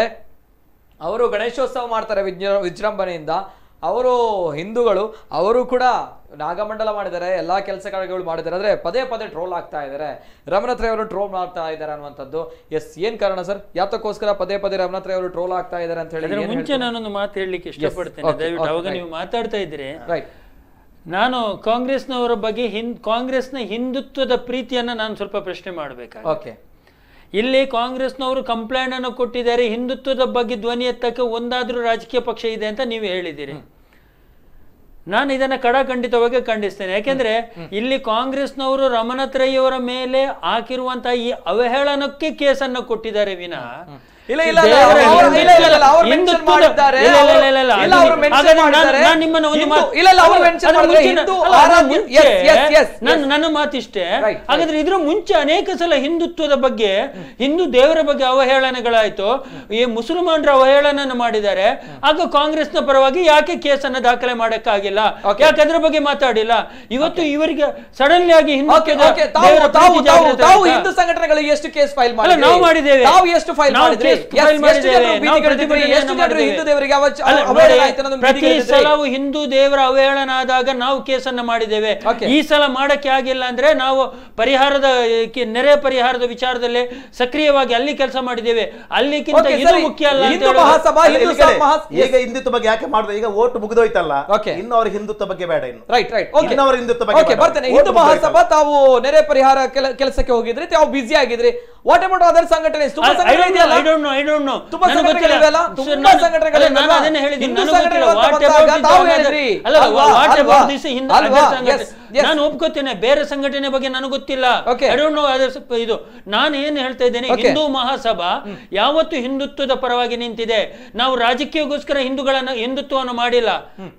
ಅವರು ಗಣೇಶೋತ್ಸವ ಮಾಡ್ತಾರೆ ವಿಜ್ಞ ವಿಜೃಂಭಣೆಯಿಂದ ಅವರು ಹಿಂದೂಗಳು ಅವರು ಕೂಡ ನಾಗಮಂಡಲ ಮಾಡಿದ್ದಾರೆ ಎಲ್ಲ ಕೆಲಸ ಕಾರ್ಯಗಳು ಮಾಡಿದ್ದಾರೆ ಅಂದರೆ ಪದೇ ಪದೇ ಟ್ರೋಲ್ ಆಗ್ತಾ ಇದ್ದಾರೆ ರಮಣತ್ರೆಯವರು ಅವರು ಟ್ರೋಲ್ ಮಾಡ್ತಾ ಇದ್ದಾರೆ ಅನ್ನುವಂಥದ್ದು ಎಸ್ ಏನು ಕಾರಣ ಸರ್ ಯಾತಕ್ಕೋಸ್ಕರ ಪದೇ ಪದೇ ರಮನಾಥ್ ಟ್ರೋಲ್ ಆಗ್ತಾ ಇದ್ದಾರೆ ಅಂತ ಹೇಳಿದ್ರೆ ಮುಂಚೆ ನಾನೊಂದು ಮಾತು ಹೇಳಲಿಕ್ಕೆ ಇಷ್ಟಪಡ್ತೇನೆ ದಯವಿಟ್ಟು ಅವಾಗ ನೀವು ಮಾತಾಡ್ತಾ ಇದ್ದೀರಿ ರೈಟ್ ನಾನು ಕಾಂಗ್ರೆಸ್ನವರ ಬಗ್ಗೆ ಹಿಂದ್ ಕಾಂಗ್ರೆಸ್ನ ಹಿಂದುತ್ವದ ಪ್ರೀತಿಯನ್ನು ನಾನು ಸ್ವಲ್ಪ ಪ್ರಶ್ನೆ ಓಕೆ ಇಲ್ಲಿ ಕಾಂಗ್ರೆಸ್ನವರು ಅನ್ನು ಕೊಟ್ಟಿದ್ದಾರೆ ಹಿಂದುತ್ವದ ಬಗ್ಗೆ ಧ್ವನಿ ಎತ್ತಕ್ಕೆ ಒಂದಾದರೂ ರಾಜಕೀಯ ಪಕ್ಷ ಇದೆ ಅಂತ ನೀವು ಹೇಳಿದಿರಿ ನಾನು ಕಡ ಕಡಾಖಂಡಿತವಾಗಿ ಖಂಡಿಸ್ತೇನೆ ಯಾಕೆಂದ್ರೆ ಇಲ್ಲಿ ಕಾಂಗ್ರೆಸ್ನವರು ರಮಣತ್ರಯ್ಯವರ ಮೇಲೆ ಹಾಕಿರುವಂತಹ ಈ ಅವಹೇಳನಕ್ಕೆ ಕೇಸನ್ನು ಕೊಟ್ಟಿದ್ದಾರೆ ವಿನಃ ನನ್ನ ಮಾತಿಷ್ಟೇ ಹಾಗಾದ್ರೆ ಇದ್ರ ಮುಂಚೆ ಅನೇಕ ಸಲ ಹಿಂದುತ್ವದ ಬಗ್ಗೆ ಹಿಂದೂ ದೇವರ ಬಗ್ಗೆ ಅವಹೇಳನಗಳಾಯ್ತು ಈ ಮುಸಲ್ಮಾನರ ಅವಹೇಳನ ಮಾಡಿದ್ದಾರೆ ಆಗ ಕಾಂಗ್ರೆಸ್ನ ಪರವಾಗಿ ಯಾಕೆ ಕೇಸ್ ಅನ್ನ ದಾಖಲೆ ಮಾಡಕ್ಕಾಗಿಲ್ಲ ಯಾಕೆ ಅದ್ರ ಬಗ್ಗೆ ಮಾತಾಡಿಲ್ಲ ಇವತ್ತು ಇವರಿಗೆ ಸಡನ್ಲಿ ಆಗಿ ಹಿಂದೂ ಸಂಘಟನೆಗಳು ಎಷ್ಟು ಕೇಸ್ ಫೈಲ್ ನಾವು ಮಾಡಿದ್ದೇವೆ ನಾವು ಎಷ್ಟು ಫೈಲ್ ಮಾಡಿದ್ರೆ ಪ್ರತಿ ಸಲವು ಹಿಂದೂ ದೇವರ ಅವಹೇಳನ ಆದಾಗ ನಾವು ಕೇಸನ್ನು ಮಾಡಿದ್ದೇವೆ ಈ ಸಲ ಮಾಡಕ್ಕೆ ಆಗಿಲ್ಲ ಅಂದ್ರೆ ನಾವು ಪರಿಹಾರದ ನೆರೆ ಪರಿಹಾರದ ವಿಚಾರದಲ್ಲಿ ಸಕ್ರಿಯವಾಗಿ ಅಲ್ಲಿ ಕೆಲಸ ಮಾಡಿದ್ದೇವೆ ಅಲ್ಲಿಗಿಂತ ಇದು ಮುಖ್ಯ ಅಲ್ಲ ಈಗ ಹಿಂದುತ್ವ ಬಗ್ಗೆ ಯಾಕೆ ಮಾಡಿದ್ರೆ ಈಗ ಓಟ್ ಮುಗಿದೋಯ್ತಲ್ಲ ಇನ್ನು ಅವ್ರ ಹಿಂದುತ್ವ ಬಗ್ಗೆ ಬೇಡ ಇನ್ನು ರೈಟ್ ರೈಟ್ ಅವ್ರ ಹಿಂದುತ್ವ ಬಗ್ಗೆ ಬರ್ತೇನೆ ಹಿಂದೂ ಮಹಾಸಭಾ ತಾವು ನೆರೆ ಪರಿಹಾರ ಕೆಲಸಕ್ಕೆ ಹೋಗಿದ್ರಿ ತಾವು ಬ್ಯುಸಿ ಆಗಿದ್ರಿ ವಾಟ್ ಅಬೌಟ್ ಅದರ್ ಸಂಘಟನೆ ಡೋಂಟ್ ತುಂಬಾ ನಾನು ಅದನ್ನ ಹೇಳಿದ್ದೀನಿ ನಾನು ನಾನು ಒಪ್ಕೋತೇನೆ ಬೇರೆ ಸಂಘಟನೆ ಬಗ್ಗೆ ನನಗೆ ಗೊತ್ತಿಲ್ಲ ಇದು ನಾನು ಏನ್ ಹೇಳ್ತಾ ಇದ್ದೇನೆ ಹಿಂದೂ ಮಹಾಸಭಾ ಯಾವತ್ತು ಹಿಂದುತ್ವದ ಪರವಾಗಿ ನಿಂತಿದೆ ನಾವು ರಾಜಕೀಯಗೋಸ್ಕರ ಹಿಂದೂಗಳನ್ನ ಹಿಂದುತ್ವವನ್ನು ಮಾಡಿಲ್ಲ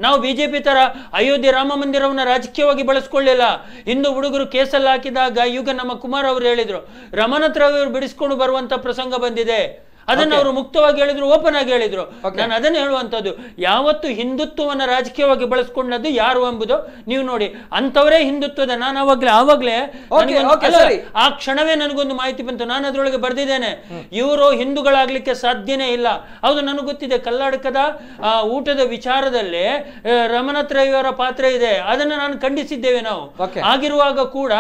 ನಾವು ಬಿಜೆಪಿ ತರ ಅಯೋಧ್ಯೆ ರಾಮ ಮಂದಿರವನ್ನ ರಾಜಕೀಯವಾಗಿ ಬಳಸ್ಕೊಳ್ಳಿಲ್ಲ ಹಿಂದೂ ಹುಡುಗರು ಕೇಸಲ್ಲಿ ಹಾಕಿದಾಗ ಈಗ ನಮ್ಮ ಕುಮಾರ್ ಅವರು ಹೇಳಿದ್ರು ರಮಣತ್ರ ಅವರು ಬಿಡಿಸ್ಕೊಂಡು ಬರುವಂತ ಪ್ರಸಂಗ ಬಂದಿದೆ ಅದನ್ನು ಅವರು ಮುಕ್ತವಾಗಿ ಹೇಳಿದ್ರು ಓಪನ್ ಆಗಿ ಹೇಳಿದ್ರು ನಾನು ಅದನ್ನು ಹೇಳುವಂಥದ್ದು ಯಾವತ್ತು ಹಿಂದುತ್ವವನ್ನು ರಾಜಕೀಯವಾಗಿ ಬಳಸ್ಕೊಂಡದ್ದು ಯಾರು ಎಂಬುದು ನೀವು ನೋಡಿ ಅಂಥವರೇ ಹಿಂದುತ್ವದ ನಾನು ಅವಾಗಲೇ ಆವಾಗಲೇ ಆ ಕ್ಷಣವೇ ನನಗೊಂದು ಮಾಹಿತಿ ಬಂತು ನಾನು ಅದರೊಳಗೆ ಬರೆದಿದ್ದೇನೆ ಇವರು ಹಿಂದೂಗಳಾಗಲಿಕ್ಕೆ ಸಾಧ್ಯನೇ ಇಲ್ಲ ಹೌದು ನನಗೆ ಗೊತ್ತಿದೆ ಕರ್ನಾಟಕದ ಊಟದ ವಿಚಾರದಲ್ಲಿ ಅವರ ಪಾತ್ರ ಇದೆ ಅದನ್ನು ನಾನು ಖಂಡಿಸಿದ್ದೇವೆ ನಾವು ಆಗಿರುವಾಗ ಕೂಡ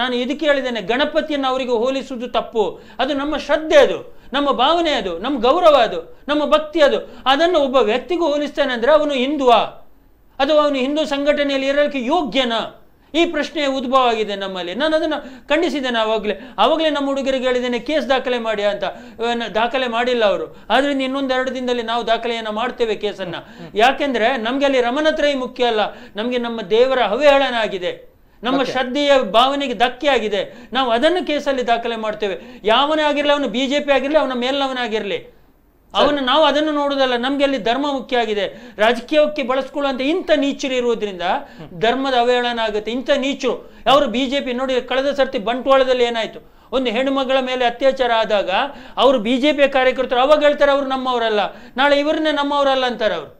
ನಾನು ಇದಕ್ಕೆ ಹೇಳಿದ್ದೇನೆ ಗಣಪತಿಯನ್ನು ಅವರಿಗೆ ಹೋಲಿಸುವುದು ತಪ್ಪು ಅದು ನಮ್ಮ ಶ್ರದ್ಧೆ ಅದು ನಮ್ಮ ಭಾವನೆ ಅದು ನಮ್ಮ ಗೌರವ ಅದು ನಮ್ಮ ಭಕ್ತಿ ಅದು ಅದನ್ನು ಒಬ್ಬ ವ್ಯಕ್ತಿಗೂ ಹೋಲಿಸ್ತಾನೆ ಅಂದರೆ ಅವನು ಹಿಂದುವಾ ಅದು ಅವನು ಹಿಂದೂ ಸಂಘಟನೆಯಲ್ಲಿ ಇರೋಕ್ಕೆ ಯೋಗ್ಯನ ಈ ಪ್ರಶ್ನೆ ಉದ್ಭವ ಆಗಿದೆ ನಮ್ಮಲ್ಲಿ ನಾನು ಅದನ್ನು ಖಂಡಿಸಿದ್ದೇನೆ ಆವಾಗಲೇ ಆವಾಗಲೇ ನಮ್ಮ ಹುಡುಗರಿಗೆ ಹೇಳಿದ್ದೇನೆ ಕೇಸ್ ದಾಖಲೆ ಮಾಡಿ ಅಂತ ದಾಖಲೆ ಮಾಡಿಲ್ಲ ಅವರು ಆದ್ದರಿಂದ ಇನ್ನೊಂದೆರಡು ದಿನದಲ್ಲಿ ನಾವು ದಾಖಲೆಯನ್ನು ಮಾಡ್ತೇವೆ ಕೇಸನ್ನು ಯಾಕೆಂದರೆ ನಮಗೆ ಅಲ್ಲಿ ರಮನತ್ರಯ ಮುಖ್ಯ ಅಲ್ಲ ನಮಗೆ ನಮ್ಮ ದೇವರ ಅವಹೇಳನ ಆಗಿದೆ ನಮ್ಮ ಶ್ರದ್ಧೆಯ ಭಾವನೆಗೆ ಧಕ್ಕೆ ಆಗಿದೆ ನಾವು ಅದನ್ನು ಕೇಸಲ್ಲಿ ದಾಖಲೆ ಮಾಡ್ತೇವೆ ಯಾವನೇ ಆಗಿರಲಿ ಅವನು ಬಿಜೆಪಿ ಆಗಿರಲಿ ಅವನ ಮೇಲ್ನವನಾಗಿರಲಿ ಅವನು ನಾವು ಅದನ್ನು ನೋಡುದಲ್ಲ ನಮ್ಗೆ ಅಲ್ಲಿ ಧರ್ಮ ಮುಖ್ಯ ಆಗಿದೆ ರಾಜಕೀಯಕ್ಕೆ ಬಳಸ್ಕೊಳ್ಳುವಂತ ಇಂಥ ನೀಚರು ಇರುವುದರಿಂದ ಧರ್ಮದ ಅವಹೇಳನ ಆಗುತ್ತೆ ಇಂಥ ನೀಚರು ಅವರು ಬಿಜೆಪಿ ನೋಡಿ ಕಳೆದ ಸರ್ತಿ ಬಂಟ್ವಾಳದಲ್ಲಿ ಏನಾಯ್ತು ಒಂದು ಹೆಣ್ಣು ಮೇಲೆ ಅತ್ಯಾಚಾರ ಆದಾಗ ಅವರು ಬಿಜೆಪಿಯ ಕಾರ್ಯಕರ್ತರು ಅವಾಗ ಹೇಳ್ತಾರೆ ಅವರು ನಮ್ಮವರಲ್ಲ ನಾಳೆ ಇವ್ರನ್ನೇ ನಮ್ಮವರಲ್ಲ ಅಂತಾರೆ ಅವರು